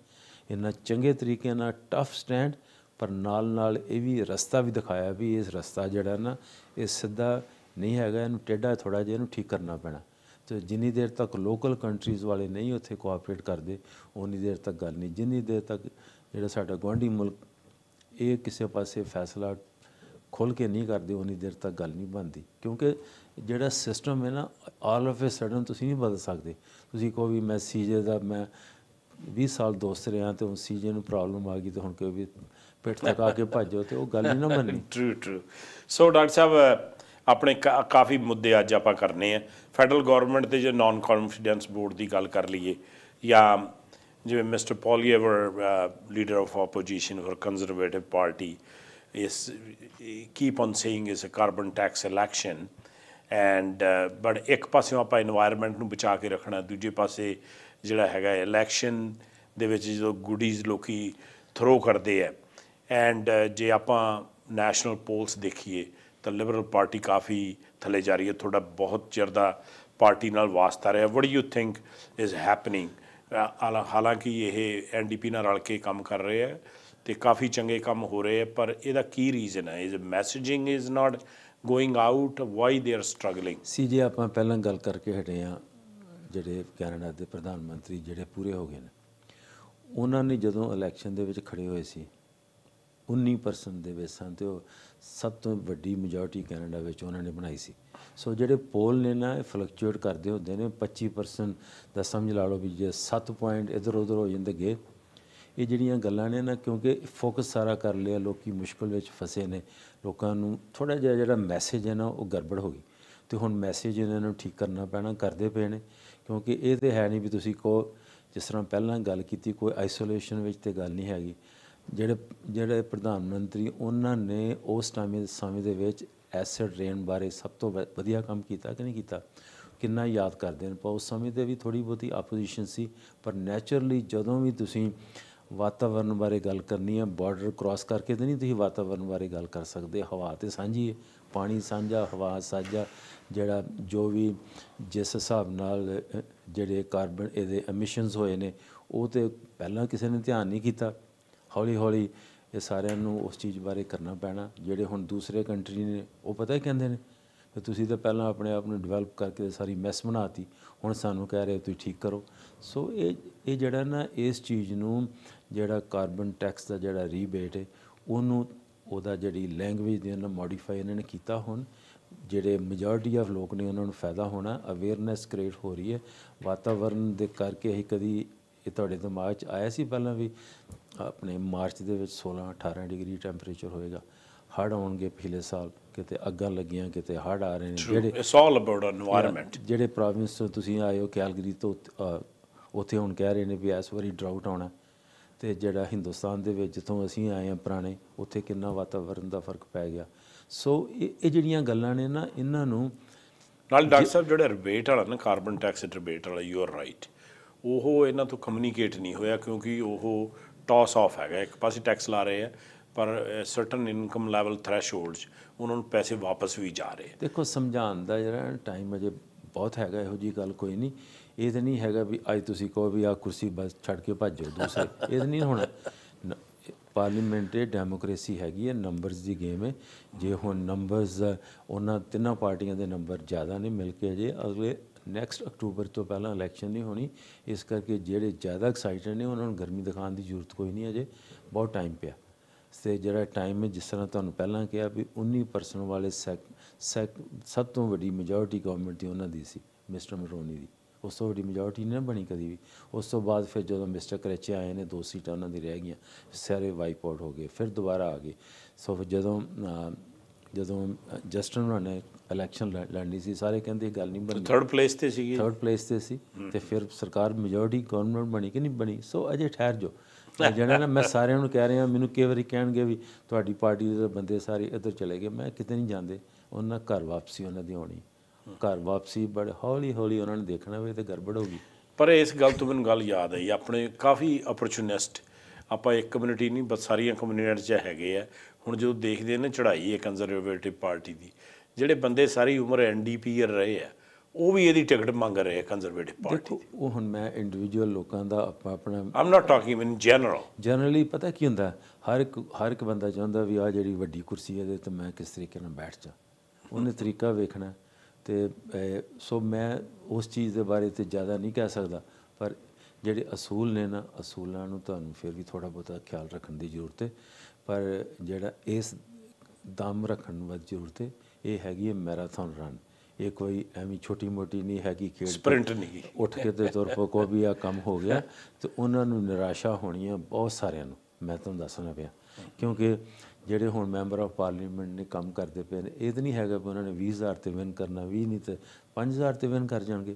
ਇੰਨਾ ਚੰਗੇ ਤਰੀਕੇ ਨਾਲ ਟਫ ਸਟੈਂਡ ਪਰ ਨਾਲ ਨਾਲ ਇਹ ਵੀ ਰਸਤਾ ਵੀ ਦਿਖਾਇਆ ਵੀ ਇਸ ਰਸਤਾ ਜਿਹੜਾ ਨਾ ਇਹ ਸਿੱਧਾ ਨਹੀਂ ਹੈਗਾ ਇਹਨੂੰ ਟੇਢਾ ਥੋੜਾ ਜਿਹਾ ਇਹਨੂੰ ਠੀਕ ਕਰਨਾ ਪੈਣਾ ਤੇ ਜਿੰਨੀ ਦੇਰ ਤੱਕ ਲੋਕਲ ਕੰਟਰੀਜ਼ ਵਾਲੇ ਨਹੀਂ ਉੱਥੇ ਕੋਆਪਰੇਟ ਕਰਦੇ ਉਨੀ ਦੇਰ ਤੱਕ ਗੱਲ ਨਹੀਂ ਜਿੰਨੀ ਦੇਰ ਤੱਕ ਜਿਹੜਾ ਸਾਡਾ ਗਵਾਂਢੀ ਮੁਲਕ ਇਹ ਕਿਸੇ ਪਾਸੇ ਫੈਸਲਾ ਖੋਲ ਕੇ ਨਹੀਂ ਕਰਦੇ ਉਨੀ ਦੇਰ ਤੱਕ ਗੱਲ ਨਹੀਂ ਬਣਦੀ ਕਿਉਂਕਿ ਜਿਹੜਾ ਸਿਸਟਮ ਹੈ ਨਾ ਆਲ ਆਫ ਅ ਸਡਨ ਤੁਸੀਂ ਨਹੀਂ ਬਦਲ ਸਕਦੇ ਤੁਸੀਂ ਕੋਈ ਵੀ ਮੈਸੇਜ ਦਾ ਮੈਂ 20 ਸਾਲ ਦੋਸਤ ਰਿਹਾ ਤੇ ਹੁਣ ਸੀਜੇ ਨੂੰ ਪ੍ਰੋਬਲਮ ਆ ਗਈ ਤੇ ਹੁਣ ਕੋਈ ਵੀ ਪਿੱਠ ਤੱਕ ਆ ਕੇ ਭੱਜੋ ਤੇ ਉਹ ਗੱਲ ਹੀ ਨਾ ਮੰਨੀ ਟਰੂ ਟਰੂ ਸੋ ਡਾਕਟਰ ਸਾਹਿਬ ਆਪਣੇ ਕਾਫੀ ਮੁੱਦੇ ਅੱਜ ਆਪਾਂ ਕਰਨੇ ਆ ਫੈਡਰਲ ਗਵਰਨਮੈਂਟ ਤੇ ਜੇ ਨਾਨ ਕੌਨਫੀਡੈਂਸ ਬੋਰਡ ਦੀ ਗੱਲ ਕਰ ਲਈਏ ਜਾਂ ਜਿਵੇਂ mister Poilievre leader of opposition for conservative party is keep on saying is a carbon tax election and but ਇੱਕ ਪਾਸੇ ਆਪਾਂ এনवायरमेंट ਨੂੰ ਬਚਾ ਕੇ ਰੱਖਣਾ ਦੂਜੇ ਪਾਸੇ ਜਿਹੜਾ ਹੈਗਾ ਇਲੈਕਸ਼ਨ ਦੇ ਵਿੱਚ ਜਦੋਂ ਗੁੱਡੀਜ਼ ਲੋਕੀ ਥਰੋ ਕਰਦੇ ਆ ਐਂਡ ਜੇ ਆਪਾਂ ਨੈਸ਼ਨਲ ਪੋਲਸ ਦੇਖੀਏ ਤਾਂ ਲਿਬਰਲ ਪਾਰਟੀ ਕਾਫੀ ਥੱਲੇ ਜਾ ਰਹੀ ਹੈ ਥੋੜਾ ਬਹੁਤ ਚਿਰ ਦਾ ਪਾਰਟੀ ਨਾਲ ਵਾਸਤਾ ਰਿਹਾ what you think is happening ਹਾਲਾਂਕਿ ਇਹ ਐਨਡੀਪੀ ਨਾਲ ਰਲ ਕੇ ਕੰਮ ਕਰ ਰਹੇ ਆ ਤੇ ਕਾਫੀ ਚੰਗੇ ਕੰਮ ਹੋ ਰਹੇ ਆ ਪਰ ਇਹਦਾ ਕੀ ਰੀਜ਼ਨ ਹੈ is messaging is not going out why they are struggling CJ ਜੇ ਆਪਾਂ ਪਹਿਲਾਂ ਗੱਲ ਕਰਕੇ ਹਟੇ ਆ ਜਿਹੜੇ ਕੈਨੇਡਾ ਦੇ ਪ੍ਰਧਾਨ ਮੰਤਰੀ ਜਿਹੜੇ ਪੂਰੇ ਹੋ ਗਏ ਨੇ ਉਹਨਾਂ ਨੇ ਜਦੋਂ ਇਲੈਕਸ਼ਨ ਦੇ ਵਿੱਚ ਖੜੇ ਹੋਏ ਸੀ 19% ਦੇ ਵਿੱਚ ਸਨ ਤੇ ਉਹ ਸਭ ਤੋਂ ਵੱਡੀ ਮੈਜੋਰਟੀ ਕੈਨੇਡਾ ਵਿੱਚ ਉਹਨਾਂ ਨੇ ਬਣਾਈ ਸੀ ਸੋ ਜਿਹੜੇ ਪੋਲ ਨੇ ਨਾ ਇਹ ਫਲਕਚੂਏਟ ਕਰਦੇ ਹੁੰਦੇ ਨੇ 25% ਦਾ ਸਮਝ ਲਾ ਲਓ ਵੀ ਜੇ 7 ਪੁਆਇੰਟ ਇਧਰ ਉਧਰ ਹੋ ਜਾਂਦੇ ਗਏ ਇਹ ਜਿਹੜੀਆਂ ਗੱਲਾਂ ਨੇ ਨਾ ਕਿਉਂਕਿ ਫੋਕਸ ਸਾਰਾ ਕਰ ਲਿਆ ਲੋਕੀ ਮੁਸ਼ਕਲ ਵਿੱਚ ਫਸੇ ਨੇ ਲੋਕਾਂ ਨੂੰ ਥੋੜਾ ਜਿਹਾ ਜਿਹੜਾ ਮੈਸੇਜ ਹੈ ਨਾ ਉਹ ਗੜਬੜ ਹੋ ਗਈ ਤੇ ਹੁਣ ਮੈਸੇਜ ਇਹਨਾਂ ਨੂੰ ਠੀਕ ਕਰਨਾ ਪੈਣਾ ਕਰਦੇ ਪਏ ਨੇ ਕਿਉਂਕਿ ਇਹ ਤੇ ਹੈ ਨਹੀਂ ਵੀ ਤੁਸੀਂ ਕੋ ਜਿਸ ਤਰ੍ਹਾਂ ਪਹਿਲਾਂ ਗੱਲ ਕੀਤੀ ਕੋਈ ਆਈਸੋਲੇਸ਼ਨ ਵਿੱਚ ਤੇ ਗੱਲ ਨਹੀਂ ਹੈਗੀ ਜਿਹੜੇ ਜਿਹੜੇ ਪ੍ਰਧਾਨ ਮੰਤਰੀ ਉਹਨਾਂ ਨੇ ਉਸ ਟਾਈਮ ਸਮੇਂ ਦੇ ਵਿੱਚ ਐਸਿਡ ਰੇਨ ਬਾਰੇ ਸਭ ਤੋਂ ਵਧੀਆ ਕੰਮ ਕੀਤਾ ਕਿ ਨਹੀਂ ਕੀਤਾ ਕਿੰਨਾ ਯਾਦ ਕਰਦੇ ਨੇ ਪਰ ਉਸ ਸਮੇਂ ਤੇ ਵੀ ਥੋੜੀ ਬਹੁਤੀ ਆਪੋਜੀਸ਼ਨ ਸੀ ਪਰ ਨੇਚਰਲੀ ਜਦੋਂ ਵੀ ਤੁਸੀਂ ਵਾਤਾਵਰਣ ਬਾਰੇ ਗੱਲ ਕਰਨੀ ਹੈ ਬਾਰਡਰ ਕ੍ਰਾਸ ਕਰਕੇ ਤੇ ਨਹੀਂ ਤੁਸੀਂ ਵਾਤਾਵਰਣ ਬਾਰੇ ਗੱਲ ਕਰ ਸਕਦੇ ਹਵਾ ਤੇ ਸਾਂਝੀ ਹੈ ਪਾਣੀ ਸਾਂਝਾ ਹਵਾ ਸਾਂਝਾ ਜਿਹੜਾ ਜੋ ਵੀ ਜਿਸ ਹਿਸਾਬ ਨਾਲ ਜਿਹੜੇ ਕਾਰਬਨ ਇਹਦੇ ਐਮਿਸ਼ਨਸ ਹੋਏ ਨੇ ਉਹ ਤੇ ਪਹਿਲਾਂ ਕਿਸੇ ਨੇ ਧਿਆਨ ਨਹੀਂ ਕੀਤਾ ਹੌਲੀ ਹੌਲੀ ਇਹ ਸਾਰਿਆਂ ਨੂੰ ਉਸ ਚੀਜ਼ ਬਾਰੇ ਕਰਨਾ ਪੈਣਾ ਜਿਹੜੇ ਹੁਣ ਦੂਸਰੇ ਕੰਟਰੀ ਨੇ ਉਹ ਪਤਾ ਹੀ ਕਹਿੰਦੇ ਨੇ ਕਿ ਤੁਸੀਂ ਤਾਂ ਪਹਿਲਾਂ ਆਪਣੇ ਆਪ ਨੂੰ ਡਿਵੈਲਪ ਕਰਕੇ ਸਾਰੀ ਮੈਸ ਬਣਾਤੀ ਹੁਣ ਸਾਨੂੰ ਕਹਿ ਰਹੇ ਤੁਸੀਂ ਠੀਕ ਕਰੋ ਸੋ ਇਹ ਇਹ ਜਿਹੜਾ ਨਾ ਇਸ ਚੀਜ਼ ਨੂੰ ਜਿਹੜਾ ਕਾਰਬਨ ਟੈਕਸ ਦਾ ਜਿਹੜਾ ਰੀਬੇਟ ਹੈ ਉਹਨੂੰ ਉਹਦਾ ਜਿਹੜੀ ਲੈਂਗੁਏਜ ਦੇ ਨਾਲ ਮੋਡੀਫਾਈ ਇਹਨਾਂ ਨੇ ਕੀਤਾ ਹੁਣ ਜਿਹੜੇ ਮੈਜੋਰਟੀ ਆਫ ਲੋਕ ਨੇ ਉਹਨਾਂ ਨੂੰ ਫਾਇਦਾ ਹੋਣਾ ਅਵੇਅਰਨੈਸ ਕ੍ਰੀਏਟ ਹੋ ਰਹੀ ਹੈ ਵਾਤਾਵਰਣ ਦੇ ਕਰਕੇ ਹੀ ਕਦੀ ਇਹ ਤੁਹਾਡੇ ਦਿਮਾਗ 'ਚ ਆਇਆ ਸੀ ਪਹਿਲਾਂ ਵੀ ਆਪਣੇ ਮਾਰਚ ਦੇ ਵਿੱਚ 16 18 ਡਿਗਰੀ ਟੈਂਪਰੇਚਰ ਹੋਏਗਾ ਹੜ ਆਉਣਗੇ ਪਿਛਲੇ ਸਾਲ ਕਿਤੇ ਅੱਗਾਂ ਲੱਗੀਆਂ ਕਿਤੇ ਹੜ ਆ ਰਹੇ ਨੇ ਜਿਹੜੇ ਇਟਸ ਆਲ ਅਬਾਊਟ এনਵਾਇਰਨਮੈਂਟ ਜਿਹੜੇ ਪ੍ਰੋਵਿੰਸ ਤੋਂ ਤੁਸੀਂ ਆਏ ਹੋ ਕੈਲਗਰੀ ਤੋਂ ਉੱਥੇ ਹੁਣ ਕਹਿ ਰਹੇ ਨੇ ਵੀ ਇਸ ਵਾਰੀ ਡਰਾਊਟ ਆਉਣਾ ਤੇ ਜਿਹੜਾ ਹਿੰਦੁਸਤਾਨ ਦੇ ਵਿੱਚ ਜਿੱਥੋਂ ਅਸੀਂ ਆਏ ਆ ਪੁਰਾਣੇ ਉੱਥੇ ਕਿੰਨਾ ਵਾਤਾਵਰਣ ਦਾ ਫਰਕ ਪੈ ਗਿਆ ਸੋ ਇਹ ਜਿਹੜੀਆਂ ਗੱਲਾਂ ਨੇ ਨਾ ਇਹਨਾਂ ਨੂੰ ਨਾਲ ਡਾਕਟਰ ਸਾਹਿਬ ਜਿਹੜਾ ਰਿਬੇਟ ਵਾਲਾ ਨਾ ਕਾਰਬਨ ਟੈਕਸ ਰਿਬੇਟ ਵਾਲਾ ਯੂ ਆਰ ਰਾਈਟ ਉਹ ਇਹਨਾਂ ਤੋਂ ਕਮਿਊਨੀਕੇਟ ਨਹੀਂ ਹੋਇਆ ਕਿਉਂਕਿ ਉਹ ਟਾਸ ਆਫ ਹੈਗਾ ਇੱਕ ਪਾਸੇ ਟੈਕਸ ਲਾ ਰਹੇ ਆ ਪਰ ਸਰਟਨ ਇਨਕਮ ਲੈਵਲ ਥ੍ਰੈਸ਼ਹੋਲਡਸ ਉਹਨਾਂ ਨੂੰ ਪੈਸੇ ਵਾਪਸ ਵੀ ਜਾ ਰਹੇ ਦੇਖੋ ਸਮਝਾਉਣ ਦਾ ਜਿਹੜਾ ਟਾਈਮ ਅਜੇ ਬਹੁਤ ਹੈਗਾ ਇਹੋ ਜੀ ਗੱਲ ਕੋਈ ਨਹੀਂ ਇਹ ਤਾਂ ਨਹੀਂ ਹੈਗਾ ਵੀ ਅੱਜ ਤੁਸੀਂ ਕਹੋ ਵੀ ਆ ਕੁਰਸੀ ਬਸ ਛੱਡ ਕੇ ਭੱਜ ਜਾਓ ਦੂਸਰੇ ਇਹ ਤਾਂ ਨਹੀਂ ਹੋਣਾ ਪਾਰਲੀਮੈਂਟ ਇਹ ਡੈਮੋਕ੍ਰੇਸੀ ਹੈਗੀ ਹੈ ਨੰਬਰਸ ਦੀ ਗੇਮ ਹੈ ਜੇ ਹੁਣ ਨੰਬਰਸ ਉਹਨਾਂ ਤਿੰਨਾਂ ਪਾਰਟੀਆਂ ਦੇ ਨੰਬਰ ਜ਼ਿਆਦਾ ਨਹੀਂ ਮਿਲ ਕੇ ਜੇ ਅਗਲੇ ਨੈਕਸਟ ਅਕਤੂਬਰ ਤੋਂ ਪਹਿਲਾਂ ਇਲੈਕਸ਼ਨ ਨਹੀਂ ਹੋਣੀ ਇਸ ਕਰਕੇ ਜਿਹੜੇ ਜ਼ਿਆਦਾ ਐਕਸਾਈਟਡ ਨੇ ਉਹਨਾਂ ਨੂੰ ਗਰਮੀ ਦਿਖਾਉਣ ਦੀ ਜ਼ਰੂਰਤ ਕੋਈ ਨਹੀਂ ਅਜੇ ਬਹੁਤ ਟਾਈਮ ਪਿਆ ਸੇ ਜਿਹੜਾ ਟਾਈਮ ਹੈ ਜਿਸ ਤਰ੍ਹਾਂ ਤੁਹਾਨੂੰ ਪਹਿਲਾਂ ਕਿਹਾ ਵੀ 19% ਵਾਲੇ ਸੈਕ ਸਭ ਤੋਂ ਵੱਡੀ ਮੈਜੋਰਟੀ ਗਵਰਨਮੈਂਟ ਦੀ ਉਹਨਾਂ ਦੀ ਸੀ ਮਿਸਟਰ ਮਰੋਨੀ ਦੀ ਉਸ ਤੋਂ ਵੱਡੀ ਮੈਜੋਰਟੀ ਨਹੀਂ ਨਾ ਬਣੀ ਕਦੀ ਵੀ ਉਸ ਤੋਂ ਬਾਅਦ ਫਿਰ ਜਦੋਂ ਮਿਸਟਰ ਕਰੇਚੇ ਆਏ ਨੇ ਦੋ ਸੀਟਾਂ ਉਹਨਾਂ ਦੀ ਰਹਿ ਗਈਆਂ ਸਾਰੇ ਵਾਈਪ ਆਊਟ ਹੋ ਗਏ ਫਿਰ ਦੁਬਾਰਾ ਆ ਗਏ ਸੋ ਜਦੋਂ ਜਦੋਂ ਜਸਟਨ ਉਹਨਾਂ ਨੇ ਇਲੈਕਸ਼ਨ ਲੜਨੀ ਸੀ ਸਾਰੇ ਕਹਿੰਦੇ ਇਹ ਗੱਲ ਨਹੀਂ ਬਣੀ ਥਰਡ ਪਲੇਸ ਤੇ ਸੀਗੀ ਥਰਡ ਪਲੇਸ ਤੇ ਸੀ ਤੇ ਫਿਰ ਸਰਕਾਰ ਮੈਜੋਰਟੀ ਗਵਰਨਮੈਂਟ ਬਣੀ ਕਿ ਨਹੀਂ ਬਣੀ ਸੋ ਅਜੇ ਠਹਿਰ ਜੋ ਜਿਹੜਾ ਨਾ ਮੈਂ ਸਾਰਿਆਂ ਨੂੰ ਕਹਿ ਰਿਹਾ ਮੈਨੂੰ ਕਈ ਵਾਰੀ ਕਹਿਣਗੇ ਵੀ ਤੁਹਾਡੀ ਪਾਰਟੀ ਦੇ ਬੰਦੇ ਸਾਰੇ ਇੱਧਰ ਚਲੇ ਗਏ ਮੈਂ ਕਿਤੇ ਨਹੀਂ ਜਾਂਦੇ ਉਹਨਾਂ ਘਰ ਵਾਪਸੀ ਉਹਨਾਂ ਦੀ ਹੋਣੀ ਘਰ ਵਾਪਸੀ ਬੜੇ ਹੌਲੀ ਹੌਲੀ ਉਹਨਾਂ ਨੇ ਦੇਖਣਾ ਵੀ ਤੇ ਗੜਬੜ ਹੋ ਗਈ ਪਰ ਇਸ ਗੱਲ ਤੋਂ ਮੈਨੂੰ ਗੱਲ ਯਾਦ ਆਈ ਆਪਣੇ ਕਾਫੀ ਓਪਰਚੁਨਿਸਟ ਆਪਾਂ ਇੱਕ ਕਮਿਊਨਿਟੀ ਨਹੀਂ ਬਸ ਸਾਰੀਆਂ ਕਮਿਊਨਿਟੀਆਂ 'ਚ ਹੈਗੇ ਆ ਹੁਣ ਜਦੋਂ ਦੇਖਦੇ ਨੇ ਚੜ੍ਹਾਈ ਹੈ ਕੰਜ਼ਰਵੇਟਿਵ ਪਾਰਟੀ ਦੀ ਜਿਹੜੇ ਬੰਦੇ ਸਾਰੀ ਉਮਰ ਐਨਡੀਪੀਰ ਰਹੇ ਆ ਉਹ ਵੀ ਇਹਦੀ ਟਿਕਟ ਮੰਗ ਰਹੇ ਆ ਕੰਜ਼ਰਵੇਟਿਵ ਪਾਰਟੀ ਦੇਖੋ ਉਹ ਹੁਣ ਮੈਂ ਇੰਡੀਵਿਜੂਅਲ ਲੋਕਾਂ ਦਾ ਆਪਾਂ ਆਪਣਾ I'm not talking in general generally ਪਤਾ ਕੀ ਹੁੰਦਾ ਹਰ ਇੱਕ ਹਰ ਇੱਕ ਬੰਦਾ ਚਾਹੁੰਦਾ ਵੀ ਆ ਜਿਹੜੀ ਵੱਡੀ ਕੁਰਸੀ ਹੈ ਤੇ ਮੈਂ ਕਿਸ ਤਰੀਕੇ ਨਾਲ ਬੈਠ ਜਾ ਉਹਨੇ ਤਰੀਕਾ ਵੇਖਣਾ ਤੇ ਸੋ ਮੈਂ ਉਸ ਚੀਜ਼ ਦੇ ਬਾਰੇ ਤੇ ਜ਼ਿਆਦਾ ਨਹੀਂ ਕਹਿ ਸਕਦਾ ਪਰ ਜਿਹੜੇ ਅਸੂਲ ਨੇ ਨਾ ਅਸੂਲਾਂ ਨੂੰ ਤੁਹਾਨੂੰ ਫਿਰ ਵੀ ਥੋੜਾ ਬਹੁਤਾ ਖਿਆਲ ਰੱਖਣ ਦੀ ਜ਼ਰੂਰਤ ਹੈ ਪਰ ਜਿਹੜਾ ਇਸ ਦਮ ਰੱਖਣ ਦੀ ਜ਼ਰੂਰਤ ਹੈ ਇਹ ਹੈਗੀ ਹੈ ਮੈਰਾਥਨ ਰਨ ਇਹ ਕੋਈ ਐਵੇਂ ਛੋਟੀ ਮੋਟੀ ਨਹੀਂ ਹੈਗੀ ਖੇਡ ਸਪ੍ਰਿੰਟ ਨਹੀਂ ਉੱਠ ਕੇ ਤੇ ਤੁਰ ਪੋ ਕੋ ਵੀ ਆ ਕੰਮ ਹੋ ਗਿਆ ਤੇ ਉਹਨਾਂ ਨੂੰ ਨਿਰਾਸ਼ਾ ਹੋਣੀ ਹੈ ਬਹੁਤ ਸਾਰਿਆਂ ਨੂੰ ਮੈਂ ਤੁਹਾਨੂੰ ਦੱਸਣਾ ਪਿਆ ਕਿਉਂਕਿ ਜਿਹੜੇ ਹੁਣ ਮੈਂਬਰ ਆਫ ਪਾਰਲੀਮੈਂਟ ਨੇ ਕੰਮ ਕਰਦੇ ਪਏ ਨੇ ਇਹ ਤਾਂ ਨਹੀਂ ਹੈਗਾ ਕਿ ਉਹਨਾਂ ਨੇ 20000 ਤੇ ਵਿਨ ਕਰਨਾ 20 ਨਹੀਂ ਤੇ 5000 ਤੇ ਵਿਨ ਕਰ ਜਾਣਗੇ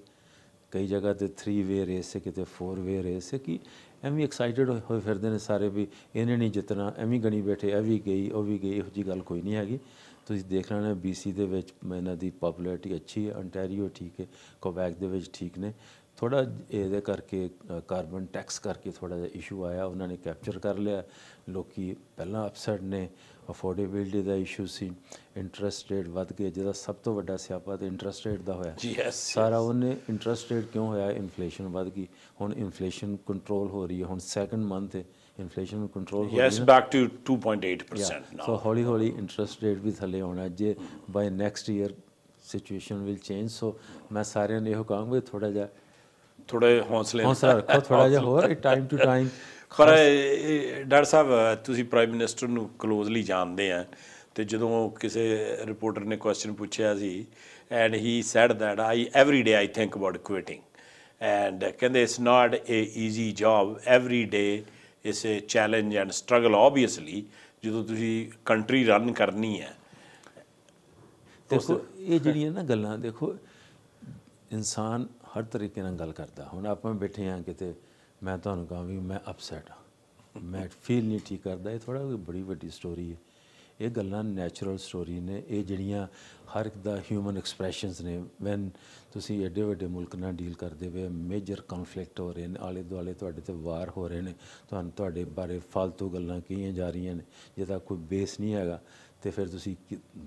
ਕਈ ਜਗ੍ਹਾ ਤੇ 3 ਵੇ ਰੇਸ ਹੈ ਕਿਤੇ 4 ਵੇ ਰੇਸ ਹੈ ਕਿ ਐਵੇਂ ਐਕਸਾਈਟਡ ਹੋਏ ਫਿਰਦੇ ਨੇ ਸਾਰੇ ਵੀ ਇਹਨੇ ਨਹੀਂ ਜਿੱਤਣਾ ਐਵੇਂ ਗਣੀ ਬੈਠੇ ਐ ਵੀ ਗਈ ਉਹ ਵੀ ਗਈ ਇਹੋ ਜੀ ਗੱਲ ਕੋਈ ਨਹੀਂ ਹੈਗੀ ਤੁਸੀਂ ਦੇਖ ਲੈਣਾ ਬੀਸੀ ਦੇ ਵਿੱਚ ਇਹਨਾਂ ਦੀ ਪਪੂਲੈਰਿਟੀ ਅੱਛੀ ਹੈ ਅੰਟਾਰੀਓ ਠੀਕ ਹੈ ਕੋਵੈਕ ਦੇ ਵਿੱਚ ਠੀਕ ਨੇ ਥੋੜਾ ਇਹਦੇ ਕਰਕੇ ਕਾਰਬਨ ਟੈਕਸ ਕਰਕੇ ਥੋੜਾ ਜਿਹਾ ਇਸ਼ੂ ਆਇਆ ਉਹਨਾਂ ਨੇ ਕੈਪਚਰ ਕਰ ਲਿਆ ਲੋਕੀ ਪਹਿਲਾਂ ਅਫਸਰ ਨੇ ਅਫੋਰਡੇਬਿਲਟੀ ਦਾ ਇਸ਼ੂ ਸੀ ਇੰਟਰਸਟ ਰੇਟ ਵੱਧ ਗਏ ਜਿਹਦਾ ਸਭ ਤੋਂ ਵੱਡਾ ਸਿਆਪਾ ਤੇ ਇੰਟਰਸਟ ਰੇਟ ਦਾ ਹੋਇਆ ਜੀ ਐਸ ਸਾਰਾ ਉਹਨੇ ਇੰਟਰਸਟ ਰੇਟ ਕਿਉਂ ਹੋਇਆ ਇਨਫਲੇਸ਼ਨ ਵੱਧ ਗਈ ਹੁਣ ਇਨਫਲੇਸ਼ਨ ਕੰਟਰੋਲ ਹੋ ਰਹੀ ਹੈ ਹੁਣ ਸੈਕੰਡ ਮੰਥ ਹੈ ਇਨਫਲੇਸ਼ਨ ਕੰਟਰੋਲ ਹੋ ਰਹੀ ਹੈ yes back to 2.8% now so ਹੌਲੀ ਹੌਲੀ ਇੰਟਰਸਟ ਰੇਟ ਵੀ ਥੱਲੇ ਆਉਣਾ ਜੇ by next year situation will change so ਮੈਂ ਸਾਰਿਆਂ ਨੂੰ ਇਹੋ ਕਹਾਂਗਾ ਥੋੜਾ ਜਿਹਾ ਥੋੜੇ ਹੌਸਲੇ ਹੌਸਲਾ ਰੱਖੋ ਥੋੜਾ ਜਿਹਾ ਹੋਰ ਟਾਈਮ ਟੂ ਟਾਈਮ ਪਰ ਡਾਕਟਰ ਸਾਹਿਬ ਤੁਸੀਂ ਪ੍ਰਾਈਮ ਮਿਨਿਸਟਰ ਨੂੰ ਕਲੋਜ਼ਲੀ ਜਾਣਦੇ ਆ ਤੇ ਜਦੋਂ ਕਿਸੇ ਰਿਪੋਰਟਰ ਨੇ ਕੁਐਸਚਨ ਪੁੱਛਿਆ ਸੀ and he said that I every day I think about quitting and ਕਹਿੰਦੇ it's not a easy job every day it's a challenge and struggle obviously ਜਦੋਂ ਤੁਸੀਂ ਕੰਟਰੀ ਰਨ ਕਰਨੀ ਹੈ ਦੇਖੋ ਇਹ ਜਿਹੜੀਆਂ ਨਾ ਗੱਲਾਂ ਦੇਖੋ ਇਨਸਾਨ ਹਰ ਤਰੀਕੇ ਨਾਲ ਗੱਲ ਕਰਦਾ ਹੁਣ ਆਪਾਂ ਬੈਠੇ ਆ ਕਿਤੇ ਮੈਂ ਤੁਹਾਨੂੰ ਕਹਾਂ ਵੀ ਮੈਂ ਅਪਸੈਟ ਹਾਂ ਮੈਂ ਫੀਲ ਨਹੀਂ ਠੀਕ ਕਰਦਾ ਇਹ ਥੋੜਾ ਬੜੀ ਵੱਡੀ ਸਟੋਰੀ ਹੈ ਇਹ ਗੱਲਾਂ ਨੇਚਰਲ ਸਟੋਰੀ ਨੇ ਇਹ ਜਿਹੜੀਆਂ ਹਰ ਇੱਕ ਦਾ ਹਿਊਮਨ ਐਕਸਪ੍ਰੈਸ਼ਨਸ ਨੇ ਵੈਨ ਤੁਸੀਂ ਐਡੇ ਵੱਡੇ ਮੁਲਕ ਨਾਲ ਡੀਲ ਕਰਦੇ ਹੋ ਮੇਜਰ ਕਨਫਲਿਕਟ ਹੋ ਰਹੇ ਨੇ ਆਲੇ ਦੁਆਲੇ ਤੁਹਾਡੇ ਤੇ ਵਾਰ ਹੋ ਰਹੇ ਨੇ ਤੁਹਾਨੂੰ ਤੁਹਾਡੇ ਬਾਰੇ ਫालतू ਗੱਲਾਂ ਕਹੀਆਂ ਜਾ ਰਹੀਆਂ ਨੇ ਜਿਹਦਾ ਕੋਈ ਬੇਸ ਨਹੀਂ ਹੈਗਾ ਤੇ ਫਿਰ ਤੁਸੀਂ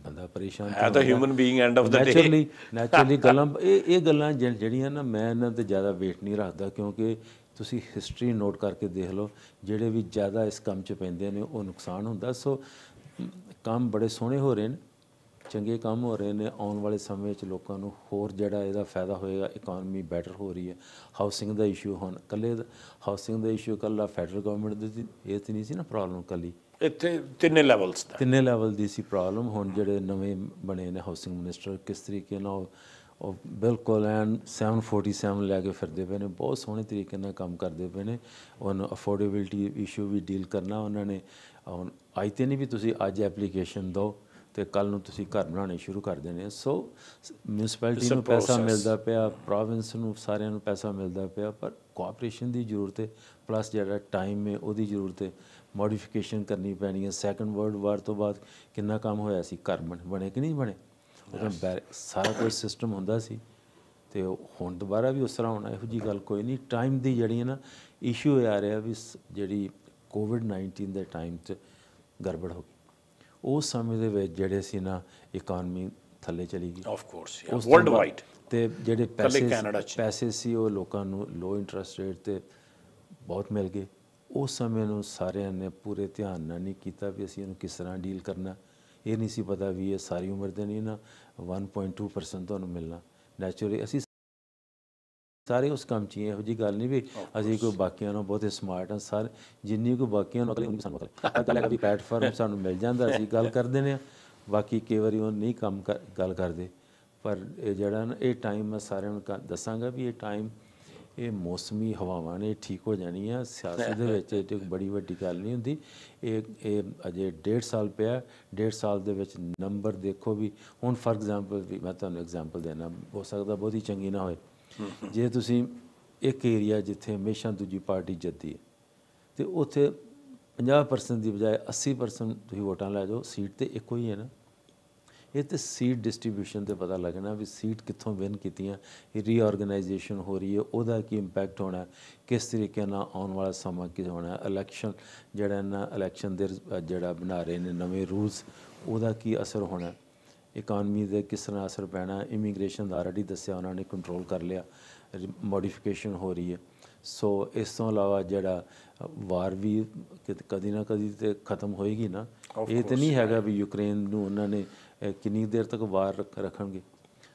ਬੰਦਾ ਪਰੇਸ਼ਾਨ ਹੈ ਤਾਂ human being end of the day naturally naturally ਗੱਲਾਂ ਇਹ ਇਹ ਗੱਲਾਂ ਜਿਹੜੀਆਂ ਨਾ ਮੈਂ ਇਹਨਾਂ ਤੇ ਜ਼ਿਆਦਾ ਵੇਟ ਨਹੀਂ ਰੱਖਦਾ ਕਿਉਂਕਿ ਤੁਸੀਂ ਹਿਸਟਰੀ ਨੋਟ ਕਰਕੇ ਦੇਖ ਲਓ ਜਿਹੜੇ ਵੀ ਜ਼ਿਆਦਾ ਇਸ ਕੰਮ 'ਚ ਪੈਂਦੇ ਨੇ ਉਹ ਨੁਕਸਾਨ ਹੁੰਦਾ ਸੋ ਕੰਮ ਬੜੇ ਸੋਹਣੇ ਹੋ ਰਹੇ ਨੇ ਚੰਗੇ ਕੰਮ ਹੋ ਰਹੇ ਨੇ ਆਉਣ ਵਾਲੇ ਸਮੇਂ 'ਚ ਲੋਕਾਂ ਨੂੰ ਹੋਰ ਜਿਹੜਾ ਇਹਦਾ ਫਾਇਦਾ ਹੋਏਗਾ ਇਕਨੋਮੀ ਬੈਟਰ ਹੋ ਰਹੀ ਹੈ ਹਾਊਸਿੰਗ ਦਾ ਇਸ਼ੂ ਹੁਣ ਕੱਲੇ ਹਾਊਸਿੰਗ ਦਾ ਇਸ਼ੂ ਕੱਲਾ ਫੈਡਰਲ ਗਵਰਨਮੈਂਟ ਦੀ ਇਹ ਤੇ ਨਹੀਂ ਸੀ ਨਾ ਪ੍ਰੋਬਲਮ ਕੱਲੀ ਇੱਥੇ ਤਿੰਨੇ ਲੈਵਲਸ ਦਾ ਤਿੰਨੇ ਲੈਵਲ ਦੀ ਸੀ ਪ੍ਰੋਬਲਮ ਹੁਣ ਜਿਹੜੇ ਨਵੇਂ ਬਣੇ ਨੇ ਹਾਊਸਿੰਗ ਮਿਨਿਸਟਰ ਕਿਸ ਤਰੀਕੇ ਨਾਲ ਉਹ ਬਿਲਕੁਲ ਐਨ 747 ਲੈ ਕੇ ਫਿਰਦੇ ਪਏ ਨੇ ਬਹੁਤ ਸੋਹਣੇ ਤਰੀਕੇ ਨਾਲ ਕੰਮ ਕਰਦੇ ਪਏ ਨੇ ਉਹਨਾਂ ਅਫੋਰਡੇਬਿਲਟੀ ਇਸ਼ੂ ਵੀ ਡੀਲ ਕਰਨਾ ਉਹਨਾਂ ਨੇ ਹੁਣ ਅੱਜ ਤੇ ਨਹੀਂ ਵੀ ਤੁਸੀਂ ਅੱਜ ਐਪਲੀਕੇਸ਼ਨ ਦਿਓ ਤੇ ਕੱਲ ਨੂੰ ਤੁਸੀਂ ਘਰ ਬਣਾਉਣੇ ਸ਼ੁਰੂ ਕਰ ਦੇਣੇ ਸੋ ਮਿਊਨਿਸਪੈਲਿਟੀ ਨੂੰ ਪੈਸਾ ਮਿਲਦਾ ਪਿਆ ਪ੍ਰੋਵਿੰਸ ਨੂੰ ਸਾਰਿਆਂ ਨੂੰ ਪੈਸਾ ਮਿਲਦਾ ਪਿਆ ਪਰ ਕੋਆਪਰੇਸ਼ਨ ਦੀ ਜ਼ਰੂਰਤ ਹੈ ਪਲੱਸ ਜਿਹੜਾ ਟਾਈਮ ਹੈ ਉਹਦੀ ਜ਼ਰੂਰਤ ਹੈ ਮੋਡੀਫਿਕੇਸ਼ਨ ਕਰਨੀ ਪੈਣੀ ਹੈ ਸੈਕੰਡ ਵਰਲਡ ਵਾਰ ਤੋਂ ਬਾਅਦ ਕਿੰਨਾ ਕੰਮ ਹੋਇਆ ਸੀ ਘਰ ਬਣੇ ਕਿ ਨਹੀਂ ਬਣੇ ਉਹਦਾ ਸਾਰਾ ਕੋਈ ਸਿਸਟਮ ਹੁੰਦਾ ਸੀ ਤੇ ਹੁਣ ਦੁਬਾਰਾ ਵੀ ਉਸ ਤਰ੍ਹਾਂ ਹੋਣਾ ਇਹੋ ਜੀ ਗੱਲ ਕੋਈ ਨਹੀਂ ਟਾਈਮ ਦੀ ਜਿਹੜੀ ਹੈ ਨਾ ਇਸ਼ੂ ਆ ਰਿਹਾ ਵੀ ਜਿਹੜੀ ਕੋਵਿਡ-19 ਦੇ ਟਾਈਮ 'ਚ ਗੜਬੜ ਹੋ ਗਈ ਉਸ ਸਮੇਂ ਦੇ ਵਿੱਚ ਜਿਹੜੇ ਸੀ ਨਾ ਇਕਨੋਮੀ ਥੱਲੇ ਚਲੀ ਗਈ of course yeah worldwide ਤੇ ਜਿਹੜੇ ਪੈਸੇ ਕੈਨੇਡਾ ਪੈਸੇ ਸੀ ਉਹ ਲੋਕਾਂ ਨੂੰ ਲੋ ਇੰਟਰਸਟ ਰੇਟ ਤੇ ਬਹੁਤ ਮਿਲ ਗਏ ਉਸ ਸਮੇਂ ਨੂੰ ਸਾਰਿਆਂ ਨੇ ਪੂਰੇ ਧਿਆਨ ਨਾਲ ਨਹੀਂ ਕੀਤਾ ਵੀ ਅਸੀਂ ਇਹਨੂੰ ਕਿਸ ਤਰ੍ਹਾਂ ਡੀਲ ਕਰਨਾ ਇਹ ਨਹੀਂ ਸੀ ਪਤਾ ਵੀ ਇਹ ਸਾਰੀ ਉਮਰ ਦੇ ਨਹੀਂ ਨਾ 1.2% ਤੁਹਾਨੂੰ ਮਿਲਣਾ ਨੈਚੁਰਲੀ ਅਸੀਂ ਸਾਰੇ ਉਸ ਕੰਮ 'ਚ ਹੀ ਇਹੋ ਜੀ ਗੱਲ ਨਹੀਂ ਵੀ ਅਸੀਂ ਕੋਈ ਬਾਕੀਆਂ ਨਾਲ ਬਹੁਤੇ ਸਮਾਰਟ ਹਾਂ ਸਾਰੇ ਜਿੰਨੀ ਕੋਈ ਬਾਕੀਆਂ ਨਾਲ ਅਕਲ ਨਹੀਂ ਸਾਨੂੰ ਪਤਾ ਹੈ ਕਿ ਵੀ ਪਲੇਟਫਾਰਮ ਸਾਨੂੰ ਮਿਲ ਜਾਂਦਾ ਅਸੀਂ ਗੱਲ ਕਰਦੇ ਨੇ ਬਾਕੀ ਕਈ ਵਾਰੀ ਉਹ ਨਹੀਂ ਕੰਮ ਗੱਲ ਕਰਦੇ ਪਰ ਇਹ ਜਿਹੜਾ ਨਾ ਇਹ ਟਾਈਮ ਮੈਂ ਸਾਰਿਆਂ ਨੂੰ ਦੱਸਾਂਗਾ ਵੀ ਇਹ ਟਾਈਮ ਇਹ ਮੌਸਮੀ ਹਵਾਵਾਂ ਨੇ ਠੀਕ ਹੋ ਜਾਣੀਆਂ ਸਿਆਸਤ ਦੇ ਵਿੱਚ ਇਹ ਤੇ ਬੜੀ ਵੱਡੀ ਗੱਲ ਨਹੀਂ ਹੁੰਦੀ ਇਹ ਇਹ ਅਜੇ 1.5 ਸਾਲ ਪਿਆ 1.5 ਸਾਲ ਦੇ ਵਿੱਚ ਨੰਬਰ ਦੇਖੋ ਵੀ ਹੁਣ ਫਾਰ ਐਗਜ਼ਾਮਪਲ ਵੀ ਮੈਂ ਤੁਹਾਨੂੰ ਐਗਜ਼ਾਮਪਲ ਦੇਣਾ ਹੋ ਸਕਦਾ ਬਹੁਤੀ ਚੰਗੀ ਨਾ ਹੋਏ ਜੇ ਤੁਸੀਂ ਇੱਕ ਏਰੀਆ ਜਿੱਥੇ ਹਮੇਸ਼ਾ ਦੂਜੀ ਪਾਰਟੀ ਜਿੱਤਦੀ ਹੈ ਤੇ ਉੱਥੇ 50% ਦੀ ਬਜਾਏ 80% ਤੁਸੀਂ ਵੋਟਾਂ ਲੈ ਜਾਓ ਸੀਟ ਤੇ ਇੱਕੋ ਹੀ ਹੈ ਨਾ ਇਹ ਤੇ ਸੀਟ ਡਿਸਟ੍ਰੀਬਿਊਸ਼ਨ ਤੇ ਪਤਾ ਲੱਗਣਾ ਵੀ ਸੀਟ ਕਿੱਥੋਂ ਵਿਨ ਕੀਤੀਆਂ ਰੀਆਰਗੇਨਾਈਜੇਸ਼ਨ ਹੋ ਰਹੀ ਹੈ ਉਹਦਾ ਕੀ ਇੰਪੈਕਟ ਹੋਣਾ ਕਿਸ ਤਰੀਕੇ ਨਾਲ ਆਉਣ ਵਾਲਾ ਸਮਾਂ ਕੀ ਹੋਣਾ ਇਲੈਕਸ਼ਨ ਜਿਹੜਾ ਨਾ ਇਲੈਕਸ਼ਨ ਦੇ ਜਿਹੜਾ ਬਣਾ ਰਹੇ ਨੇ ਨਵੇਂ ਰੂਲਸ ਉਹਦਾ ਕੀ ਅਸਰ ਹੋਣਾ ਇਕਨੋਮੀ ਦੇ ਕਿਸ ਤਰ੍ਹਾਂ ਅਸਰ ਪੈਣਾ ਇਮੀਗ੍ਰੇਸ਼ਨ ਦਾ ਆਲਰੇਡੀ ਦੱਸਿਆ ਉਹਨਾਂ ਨੇ ਕੰਟਰੋਲ ਕਰ ਲਿਆ ਮੋਡੀਫਿਕੇਸ਼ਨ ਹੋ ਰਹੀ ਹੈ ਸੋ ਇਸ ਤੋਂ ਇਲਾਵਾ ਜਿਹੜਾ ਵਾਰ ਵੀ ਕਦੀ ਨਾ ਕਦੀ ਤੇ ਖਤਮ ਹੋਏਗੀ ਨਾ ਇਹ ਤੇ ਨਹੀਂ ਹੈਗਾ ਵੀ ਯੂਕਰੇਨ ਨੂੰ ਉਹਨਾਂ ਨੇ ਕਿੰਨੀ ਦੇਰ ਤੱਕ ਵਾਰ ਰੱਖਣਗੇ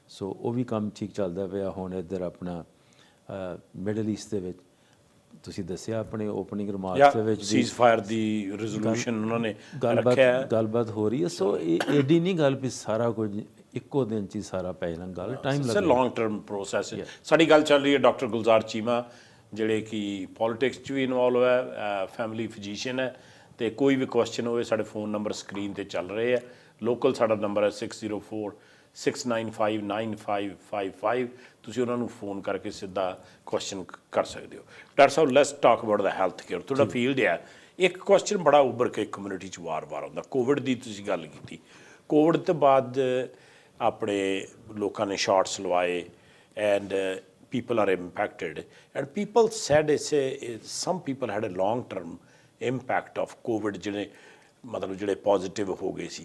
ਸੋ ਉਹ ਵੀ ਕੰਮ ਠੀਕ ਚੱਲਦਾ ਪਿਆ ਹੁਣ ਇੱਧਰ ਆਪਣਾ ਮਿਡਲ ਈਸਟ ਦੇ ਵਿੱਚ ਤੁਸੀਂ ਦੱਸਿਆ ਆਪਣੇ ਓਪਨਿੰਗ ਰਿਮਾਰਕਸ ਦੇ ਵਿੱਚ ਸੀਜ਼ ਫਾਇਰ ਦੀ ਰੈਜ਼ੋਲੂਸ਼ਨ ਉਹਨਾਂ ਨੇ ਰੱਖਿਆ ਗੱਲਬਾਤ ਹੋ ਰਹੀ ਹੈ ਸੋ ਇਹ ਏਡੀ ਨਹੀਂ ਗੱਲ ਵੀ ਸਾਰਾ ਕੁਝ ਇੱਕੋ ਦਿਨ 'ਚ ਹੀ ਸਾਰਾ ਪੈ ਜਾਣਾ ਗੱਲ ਟਾਈਮ ਲੱਗਦਾ ਸੋ ਲੌਂਗ ਟਰਮ ਪ੍ਰੋਸੈਸ ਹੈ ਸਾਡੀ ਗੱਲ ਚੱਲ ਰਹੀ ਹੈ ਡਾਕਟਰ ਗੁਲਜ਼ਾਰ ਚੀਮਾ ਜਿਹੜੇ ਕਿ ਪੋਲਿਟਿਕਸ 'ਚ ਵੀ ਇਨਵੋਲਵ ਹੈ ਫੈਮਿਲੀ ਫਿਜ਼ੀਸ਼ੀਅਨ ਹੈ ਤੇ ਕੋਈ ਵੀ ਕੁਐਸਚਨ ਹੋਵੇ ਸਾਡੇ ਫੋਨ ਨੰਬਰ ਸਕਰੀਨ ਤੇ ਚੱਲ ਰਹੇ ਆ ਲੋਕਲ ਸਾਡਾ ਨੰਬਰ ਹੈ 604 6959555 ਤੁਸੀਂ ਉਹਨਾਂ ਨੂੰ ਫੋਨ ਕਰਕੇ ਸਿੱਧਾ ਕੁਐਸਚਨ ਕਰ ਸਕਦੇ ਹੋ ਡਾਕਟਰ ਸਾਹਿਬ let's talk about the health care ਤੁਹਾਡਾ ਫੀਲਡ ਹੈ ਇੱਕ ਕੁਐਸਚਨ ਬੜਾ ਉੱਭਰ ਕੇ ਕਮਿਊਨਿਟੀ ਚ ਵਾਰ-ਵਾਰ ਆਉਂਦਾ ਕੋਵਿਡ ਦੀ ਤੁਸੀਂ ਗੱਲ ਕੀਤੀ ਕੋਵਿਡ ਤੋਂ ਬਾਅਦ ਆਪਣੇ ਲੋਕਾਂ ਨੇ ਸ਼ਾਰਟਸ ਲਵਾਏ and people are impacted and people said it's a, it's, some people had a long term impact of covid ਮਤਲਬ ਜਿਹੜੇ ਪੋਜ਼ਿਟਿਵ ਹੋ ਗਏ ਸੀ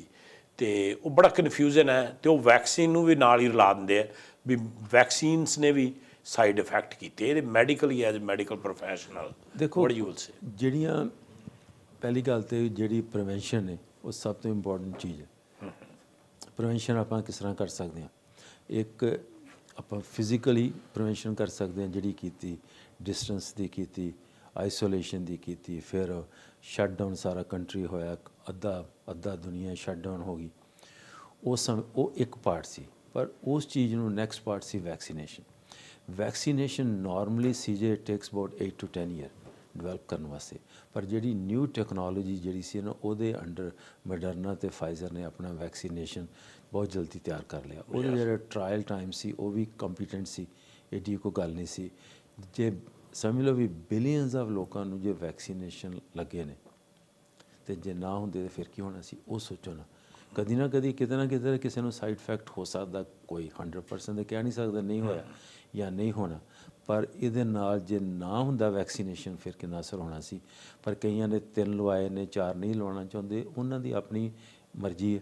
ਤੇ ਉਹ ਬੜਾ ਕਨਫਿਊਜ਼ਨ ਹੈ ਤੇ ਉਹ ਵੈਕਸੀਨ ਨੂੰ ਵੀ ਨਾਲ ਹੀ ਰਲਾ ਦਿੰਦੇ ਆ ਵੀ ਵੈਕਸੀਨਸ ਨੇ ਵੀ ਸਾਈਡ ਇਫੈਕਟ ਕੀਤੇ medical medically as medical professional ਦੇਖੋ ਵਾਟ ਯੂ ਵਿਲ ਸੇ ਜਿਹੜੀਆਂ ਪਹਿਲੀ ਗੱਲ ਤੇ ਜਿਹੜੀ ਪ੍ਰੀਵੈਂਸ਼ਨ ਹੈ ਉਹ ਸਭ ਤੋਂ ਇੰਪੋਰਟੈਂਟ ਚੀਜ਼ ਹੈ ਪ੍ਰੀਵੈਂਸ਼ਨ ਆਪਾਂ ਕਿਸ ਤਰ੍ਹਾਂ ਕਰ ਸਕਦੇ ਹਾਂ ਇੱਕ ਆਪਾਂ ਫਿਜ਼ੀਕਲੀ ਪ੍ਰੀਵੈਂਸ਼ਨ ਕਰ ਸਕਦੇ ਹਾਂ ਜਿਹੜੀ ਕੀਤੀ ਡਿਸਟੈਂਸ ਦੀ ਕੀਤੀ ਆਈਸੋਲੇਸ਼ਨ ਦੀ ਕੀਤੀ ਫਿਰ ਸ਼ਟਡਾਊਨ ਸਾਰਾ ਕੰਟਰੀ ਹੋਇਆ ਅੱਧਾ ਅੱਧਾ ਦੁਨੀਆ ਸ਼ਟਡਾਊਨ ਹੋ ਗਈ ਸਮ ਉਹ ਇੱਕ ਪਾਰਟ ਸੀ ਪਰ ਉਸ ਚੀਜ਼ ਨੂੰ ਨੈਕਸਟ ਪਾਰਟ ਸੀ vaccination vaccination normally CJ takes about 8 to 10 year develop ਕਰਨ ਵਾਸਤੇ ਪਰ ਜਿਹੜੀ ਨਿਊ ਟੈਕਨੋਲੋਜੀ ਜਿਹੜੀ ਸੀ ਨਾ ਉਹਦੇ ਅੰਡਰ ਮਡਰਨਾ ਤੇ ਫਾਈਜ਼ਰ ਨੇ ਆਪਣਾ ਵੈਕਸੀਨੇਸ਼ਨ ਬਹੁਤ ਜਲਦੀ ਤਿਆਰ ਕਰ ਲਿਆ ਉਹਦੇ ਜਿਹੜਾ ਟ੍ਰਾਇਲ ਟਾਈਮ ਸੀ ਉਹ ਵੀ ਕੰਪੀਟੈਂਟ ਸੀ ਏਡੀ ਕੋ ਗੱਲ ਨਹੀਂ ਸੀ ਜੇ ਸਮਝ ਲਓ ਵੀ ਬਿਲੀਅਨਸ ਆਫ ਲੋਕਾਂ ਨੂੰ ਜੇ ਵੈਕਸੀਨੇਸ਼ਨ ਲੱਗੇ ਨੇ ਤੇ ਜੇ ਨਾ ਹੁੰਦੇ ਤੇ ਫਿਰ ਕੀ ਹੋਣਾ ਸੀ ਉਹ ਸੋਚੋ ਨਾ ਕਦੀ ਨਾ ਕਦੀ ਕਿਤੇ ਨਾ ਕਿਤੇ ਕਿਸੇ ਨੂੰ ਸਾਈਡ ਇਫੈਕਟ ਹੋ ਸਕਦਾ ਕੋਈ 100% ਤੇ ਕਹਿ ਨਹੀਂ ਸਕਦਾ ਨਹੀਂ ਹੋਇਆ ਜਾਂ ਨਹੀਂ ਹੋਣਾ ਪਰ ਇਹਦੇ ਨਾਲ ਜੇ ਨਾ ਹੁੰਦਾ ਵੈਕਸੀਨੇਸ਼ਨ ਫਿਰ ਕਿੰਨਾ ਅਸਰ ਹੋਣਾ ਸੀ ਪਰ ਕਈਆਂ ਨੇ ਤਿੰਨ ਲਵਾਏ ਨੇ ਚਾਰ ਨਹੀਂ ਲਵਾਉਣਾ ਚਾਹੁੰਦੇ ਉਹਨਾਂ ਦੀ ਆਪਣੀ ਮਰਜ਼ੀ ਹੈ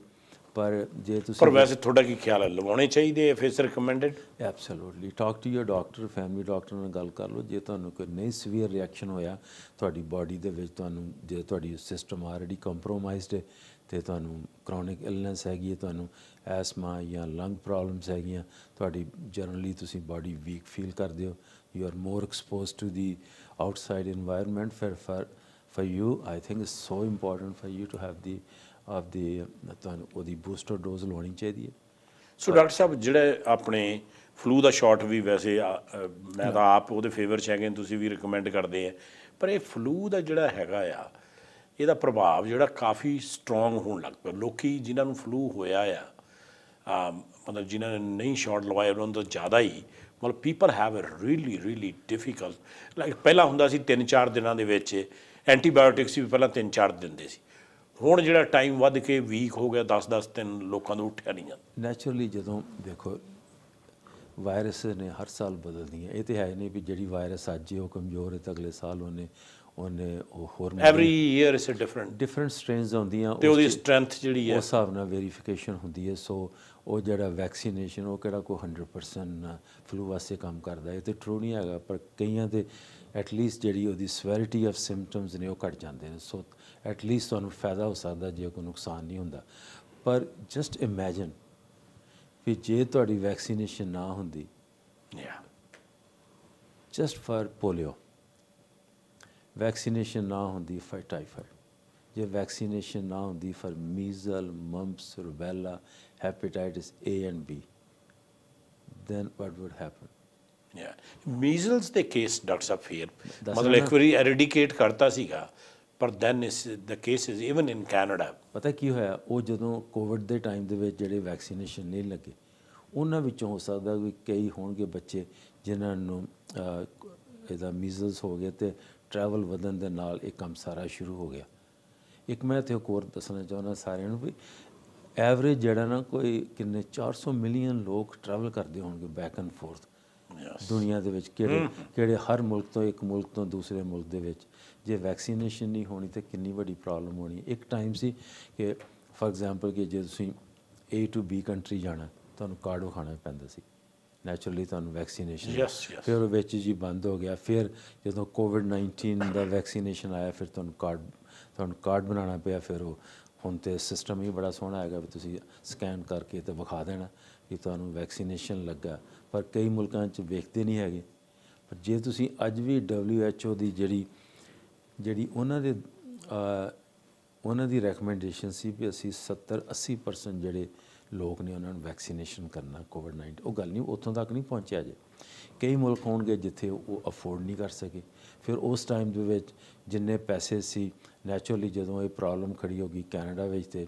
ਪਰ ਜੇ ਤੁਸੀਂ ਪਰ ਵੈਸੇ ਤੁਹਾਡਾ ਕੀ ਖਿਆਲ ਹੈ ਲਵਾਉਣੇ ਚਾਹੀਦੇ ਐਫ ਫੇਸ recommended absolutely talk to your doctor family doctor ਨਾਲ ਗੱਲ ਕਰ ਲਓ ਜੇ ਤੁਹਾਨੂੰ ਕੋਈ ਨਹੀਂ ਸਵੀਅਰ ਰਿਐਕਸ਼ਨ ਹੋਇਆ ਤੁਹਾਡੀ ਬਾਡੀ ਦੇ ਵਿੱਚ ਤੁਹਾਨੂੰ ਜੇ ਤੁਹਾਡੀ ਸਿਸਟਮ ਆਲਰੇਡੀ ਕੰਪਰੋਮਾਈਜ਼ਡ ਹੈ ਤੇ ਤੁਹਾਨੂੰ ਕ੍ਰੋਨਿਕ ਇਲਨੈਸ ਹੈਗੀ ਹੈ ਤੁਹਾਨੂੰ ਐਸਮਾ ਜਾਂ ਲੰਗ ਪ੍ਰੋਬਲਮਸ ਹੈਗੀਆਂ ਤੁਹਾਡੀ ਜਨਰਲੀ ਤੁਸੀਂ ਬਾਡੀ ਵੀਕ ਫੀਲ ਕਰਦੇ ਹੋ you are more exposed to the outside environment for for you I think it's so important for you to have the ਆਪਦੀ ਤੁਹਾਨੂੰ ਉਹਦੀ ਬੂਸਟਰ ਡੋਜ਼ ਲਾਉਣੀ ਚਾਹੀਦੀ ਹੈ ਸੋ ਡਾਕਟਰ ਸਾਹਿਬ ਜਿਹੜੇ ਆਪਣੇ ਫਲੂ ਦਾ ਸ਼ਾਟ ਵੀ ਵੈਸੇ ਮੈਂ ਤਾਂ ਆਪ ਉਹਦੇ ਫੇਵਰ ਚ ਹੈਗੇ ਤੁਸੀਂ ਵੀ ਰეკਮੈਂਡ ਕਰਦੇ ਆ ਪਰ ਇਹ ਫਲੂ ਦਾ ਜਿਹੜਾ ਹੈਗਾ ਆ ਇਹਦਾ ਪ੍ਰਭਾਵ ਜਿਹੜਾ ਕਾਫੀ ਸਟਰੋਂਗ ਹੋਣ ਲੱਗ ਪਿਆ ਲੋਕੀ ਜਿਨ੍ਹਾਂ ਨੂੰ ਫਲੂ ਹੋਇਆ ਆ ਆ ਮਤਲਬ ਜਿਨ੍ਹਾਂ ਨੇ ਨਹੀਂ ਸ਼ਾਟ ਲਵਾਇਆ ਉਹਨਾਂ ਤੋਂ ਜ਼ਿਆਦਾ ਹੀ ਮਤਲਬ people have a really really difficult like ਪਹਿਲਾਂ ਹੁੰਦਾ ਸੀ 3-4 ਦਿਨਾਂ ਦੇ ਵਿੱਚ ਐਂਟੀਬਾਇਓਟਿਕਸ ਵੀ ਪਹਿਲਾਂ 3-4 ਦਿੰਦੇ ਸੀ ਹੁਣ ਜਿਹੜਾ ਟਾਈਮ ਵੱਧ ਕੇ ਵੀਕ ਹੋ ਗਿਆ 10-10 ਦਿਨ ਲੋਕਾਂ ਨੂੰ ਉੱਠਿਆ ਨਹੀਂ ਜਾਂਦਾ ਨੈਚੁਰਲੀ ਜਦੋਂ ਦੇਖੋ ਵਾਇਰਸ ਨੇ ਹਰ ਸਾਲ ਬਦਲਦੀ ਹੈ ਇਹ ਤੇ ਹੈ ਨਹੀਂ ਵੀ ਜਿਹੜੀ ਵਾਇਰਸ ਅੱਜ ਉਹ ਕਮਜ਼ੋਰ ਹੈ ਤੇ ਅਗਲੇ ਸਾਲ ਉਹਨੇ ਉਹਨੇ ਉਹ ਹੋਰ every year is different different strains ਆਉਂਦੀਆਂ ਤੇ ਉਹਦੀ ਸਟਰੈਂਥ ਜਿਹੜੀ ਹੈ ਉਸ ਹਿਸਾਬ ਨਾਲ ਵੈਰੀਫਿਕੇਸ਼ਨ ਹੁੰਦੀ ਹੈ ਸੋ ਉਹ ਜਿਹੜਾ ਵੈਕਸੀਨੇਸ਼ਨ ਉਹ ਕਿਹੜਾ ਕੋ 100% ਫਲੂ ਵਾਸਤੇ ਕੰਮ ਕਰਦਾ ਹੈ ਤੇ ਟਰੂ ਨਹੀਂ ਹੈਗਾ ਪਰ ਕਈਆਂ ਦੇ ਐਟ ਲੀਸਟ ਜਿਹੜੀ ਉਹਦੀ ਸਵੈਰਿਟੀ ਆਫ ਸਿੰਪਟਮਸ ਨੇ ਉਹ ਘਟ ਜਾਂਦੇ ਨੇ ਸੋ ਐਟ ਲੀਸਟ ਤੁਹਾਨੂੰ ਫਾਇਦਾ ਹੋ ਸਕਦਾ ਜੇ ਕੋਈ ਨੁਕਸਾਨ ਨਹੀਂ ਹੁੰਦਾ ਪਰ ਜਸਟ ਇਮੇਜਿਨ ਕਿ ਜੇ ਤੁਹਾਡੀ ਵੈਕਸੀਨੇਸ਼ਨ ਨਾ ਹੁੰਦੀ ਯਾ ਜਸਟ ਫਾਰ ਪੋਲੀਓ ਵੈਕਸੀਨੇਸ਼ਨ ਨਾ ਹੁੰਦੀ ਫਾਰ ਟਾਈਫਾਇਡ ਜੇ ਵੈਕਸੀਨੇਸ਼ਨ ਨਾ ਹੁੰਦੀ for measle mumps rubella hepatitis A and B then what would happen measles ਦੇ ਕੇਸ ਡਾਕਟਰ ਸਾਹਿਬ ਫੇਰ ਮਤਲਬ ਇੱਕ ਵਾਰੀ ਐਰੇਡੀਕੇਟ ਕਰਤਾ ਸੀਗਾ ਪਰ then is the case is even in Canada ਪਤਾ ਕੀ ਹੋਇਆ ਉਹ ਜਦੋਂ ਕੋਵਿਡ ਦੇ ਟਾਈਮ ਦੇ ਵਿੱਚ ਜਿਹੜੇ ਵੈਕਸੀਨੇਸ਼ਨ ਨਹੀਂ ਲੱਗੇ ਉਹਨਾਂ ਵਿੱਚੋਂ ਹੋ ਸਕਦਾ ਵੀ ਕਈ ਹੋਣਗੇ ਬੱਚੇ ਜਿਨ੍ਹਾਂ ਨੂੰ ਇਹਦਾ ਮੀਜ਼ਲਸ ਹੋ ਗਿਆ ਤੇ ਟਰੈਵਲ ਵਧਨ ਦੇ ਨਾਲ ਇਹ ਕੰਮ ਸਾਰਾ ਸ਼ੁਰੂ ਹੋ ਗਿਆ ਇੱਕ ਮੈਂ ਤੇ ਹੋਰ ਦੱਸਣਾ ਚਾਹੁੰਦਾ ਸਾਰਿਆਂ ਨੂੰ ਵੀ ਐਵਰੇਜ ਜਿਹੜਾ ਨਾ ਕੋਈ ਕਿੰਨੇ 400 ਮਿਲੀਅਨ ਲੋਕ ਟਰੈਵਲ ਕਰਦੇ ਹੋਣਗੇ ਬੈਕ ਐਂਡ ਫੋਰਥ ਦੁਨੀਆ ਦੇ ਵਿੱਚ ਕਿਹੜੇ ਕਿਹੜੇ ਹਰ ਮੁਲਕ ਤੋਂ ਇੱਕ ਮੁਲਕ ਤੋਂ ਦੂਸਰੇ ਮੁਲਕ ਦੇ ਵਿੱਚ ਜੇ ਵੈਕਸੀਨੇਸ਼ਨ ਨਹੀਂ ਹੋਣੀ ਤੇ ਕਿੰਨੀ ਵੱਡੀ ਪ੍ਰੋਬਲਮ ਹੋਣੀ ਇੱਕ ਟਾਈਮ ਸੀ ਕਿ ਫਾਰ ਐਗਜ਼ਾਮਪਲ ਕਿ ਜੇ ਤੁਸੀਂ A ਟੂ B ਕੰਟਰੀ ਜਾਣਾ ਤੁਹਾਨੂੰ ਕਾਰਡ ਖਾਣਾ ਪੈਂਦਾ ਸੀ ਨੈਚੁਰਲੀ ਤੁਹਾਨੂੰ ਵੈਕਸੀਨੇਸ਼ਨ ਫਿਰ ਉਹ ਵਿੱਚ ਜੀ ਬੰਦ ਹੋ ਗਿਆ ਫਿਰ ਜਦੋਂ ਕੋਵਿਡ-19 ਦਾ ਵੈਕਸੀਨੇਸ਼ਨ ਆਇਆ ਫਿਰ ਤੁਹਾਨੂੰ ਕਾਰਡ ਤੁਹਾਨੂੰ ਕਾਰਡ ਬਣਾਉਣਾ ਪਿਆ ਫਿਰ ਉਹ ਹੁਣ ਤੇ ਸਿਸਟਮ ਹੀ ਬੜਾ ਸੋਹਣਾ ਹੈਗਾ ਵੀ ਤੁਸੀਂ ਸਕੈਨ ਕਰਕੇ ਤੇ ਵਿਖਾ ਦੇਣਾ ਕਿ ਤੁਹਾਨੂੰ ਵੈਕਸੀਨੇਸ਼ਨ ਲੱਗਾ ਪਰ ਕਈ ਮੁਲਕਾਂ 'ਚ ਵੇਖਦੇ ਨਹੀਂ ਹੈਗੇ ਪਰ ਜੇ ਤੁਸੀਂ ਅੱਜ ਵੀ WHO ਦੀ ਜਿਹੜੀ ਜਿਹੜੀ ਉਹਨਾਂ ਦੇ ਉਹਨਾਂ ਦੀ ਰეკਮੈਂਡੇਸ਼ਨ ਸੀ ਵੀ ਅਸੀਂ 70 80% ਜਿਹੜੇ ਲੋਕ ਨੇ ਉਹਨਾਂ ਨੂੰ ਵੈਕਸੀਨੇਸ਼ਨ ਕਰਨਾ ਕੋਵਿਡ-19 ਉਹ ਗੱਲ ਨਹੀਂ ਉੱਥੋਂ ਤੱਕ ਨਹੀਂ ਪਹੁੰਚਿਆ ਜੇ ਕਈ ਮੁਲਕ ਹੋਣਗੇ ਜਿੱਥੇ ਉਹ ਅਫੋਰਡ ਨਹੀਂ ਕਰ ਸਕੇ ਫਿਰ ਉਸ ਟਾਈਮ ਦੇ ਵਿੱਚ ਜਿੰਨੇ ਪੈਸੇ ਸੀ ਨੇਚਰਲੀ ਜਦੋਂ ਇਹ ਪ੍ਰੋਬਲਮ ਖੜੀ ਹੋ ਗਈ ਕੈਨੇਡਾ ਵਿੱਚ ਤੇ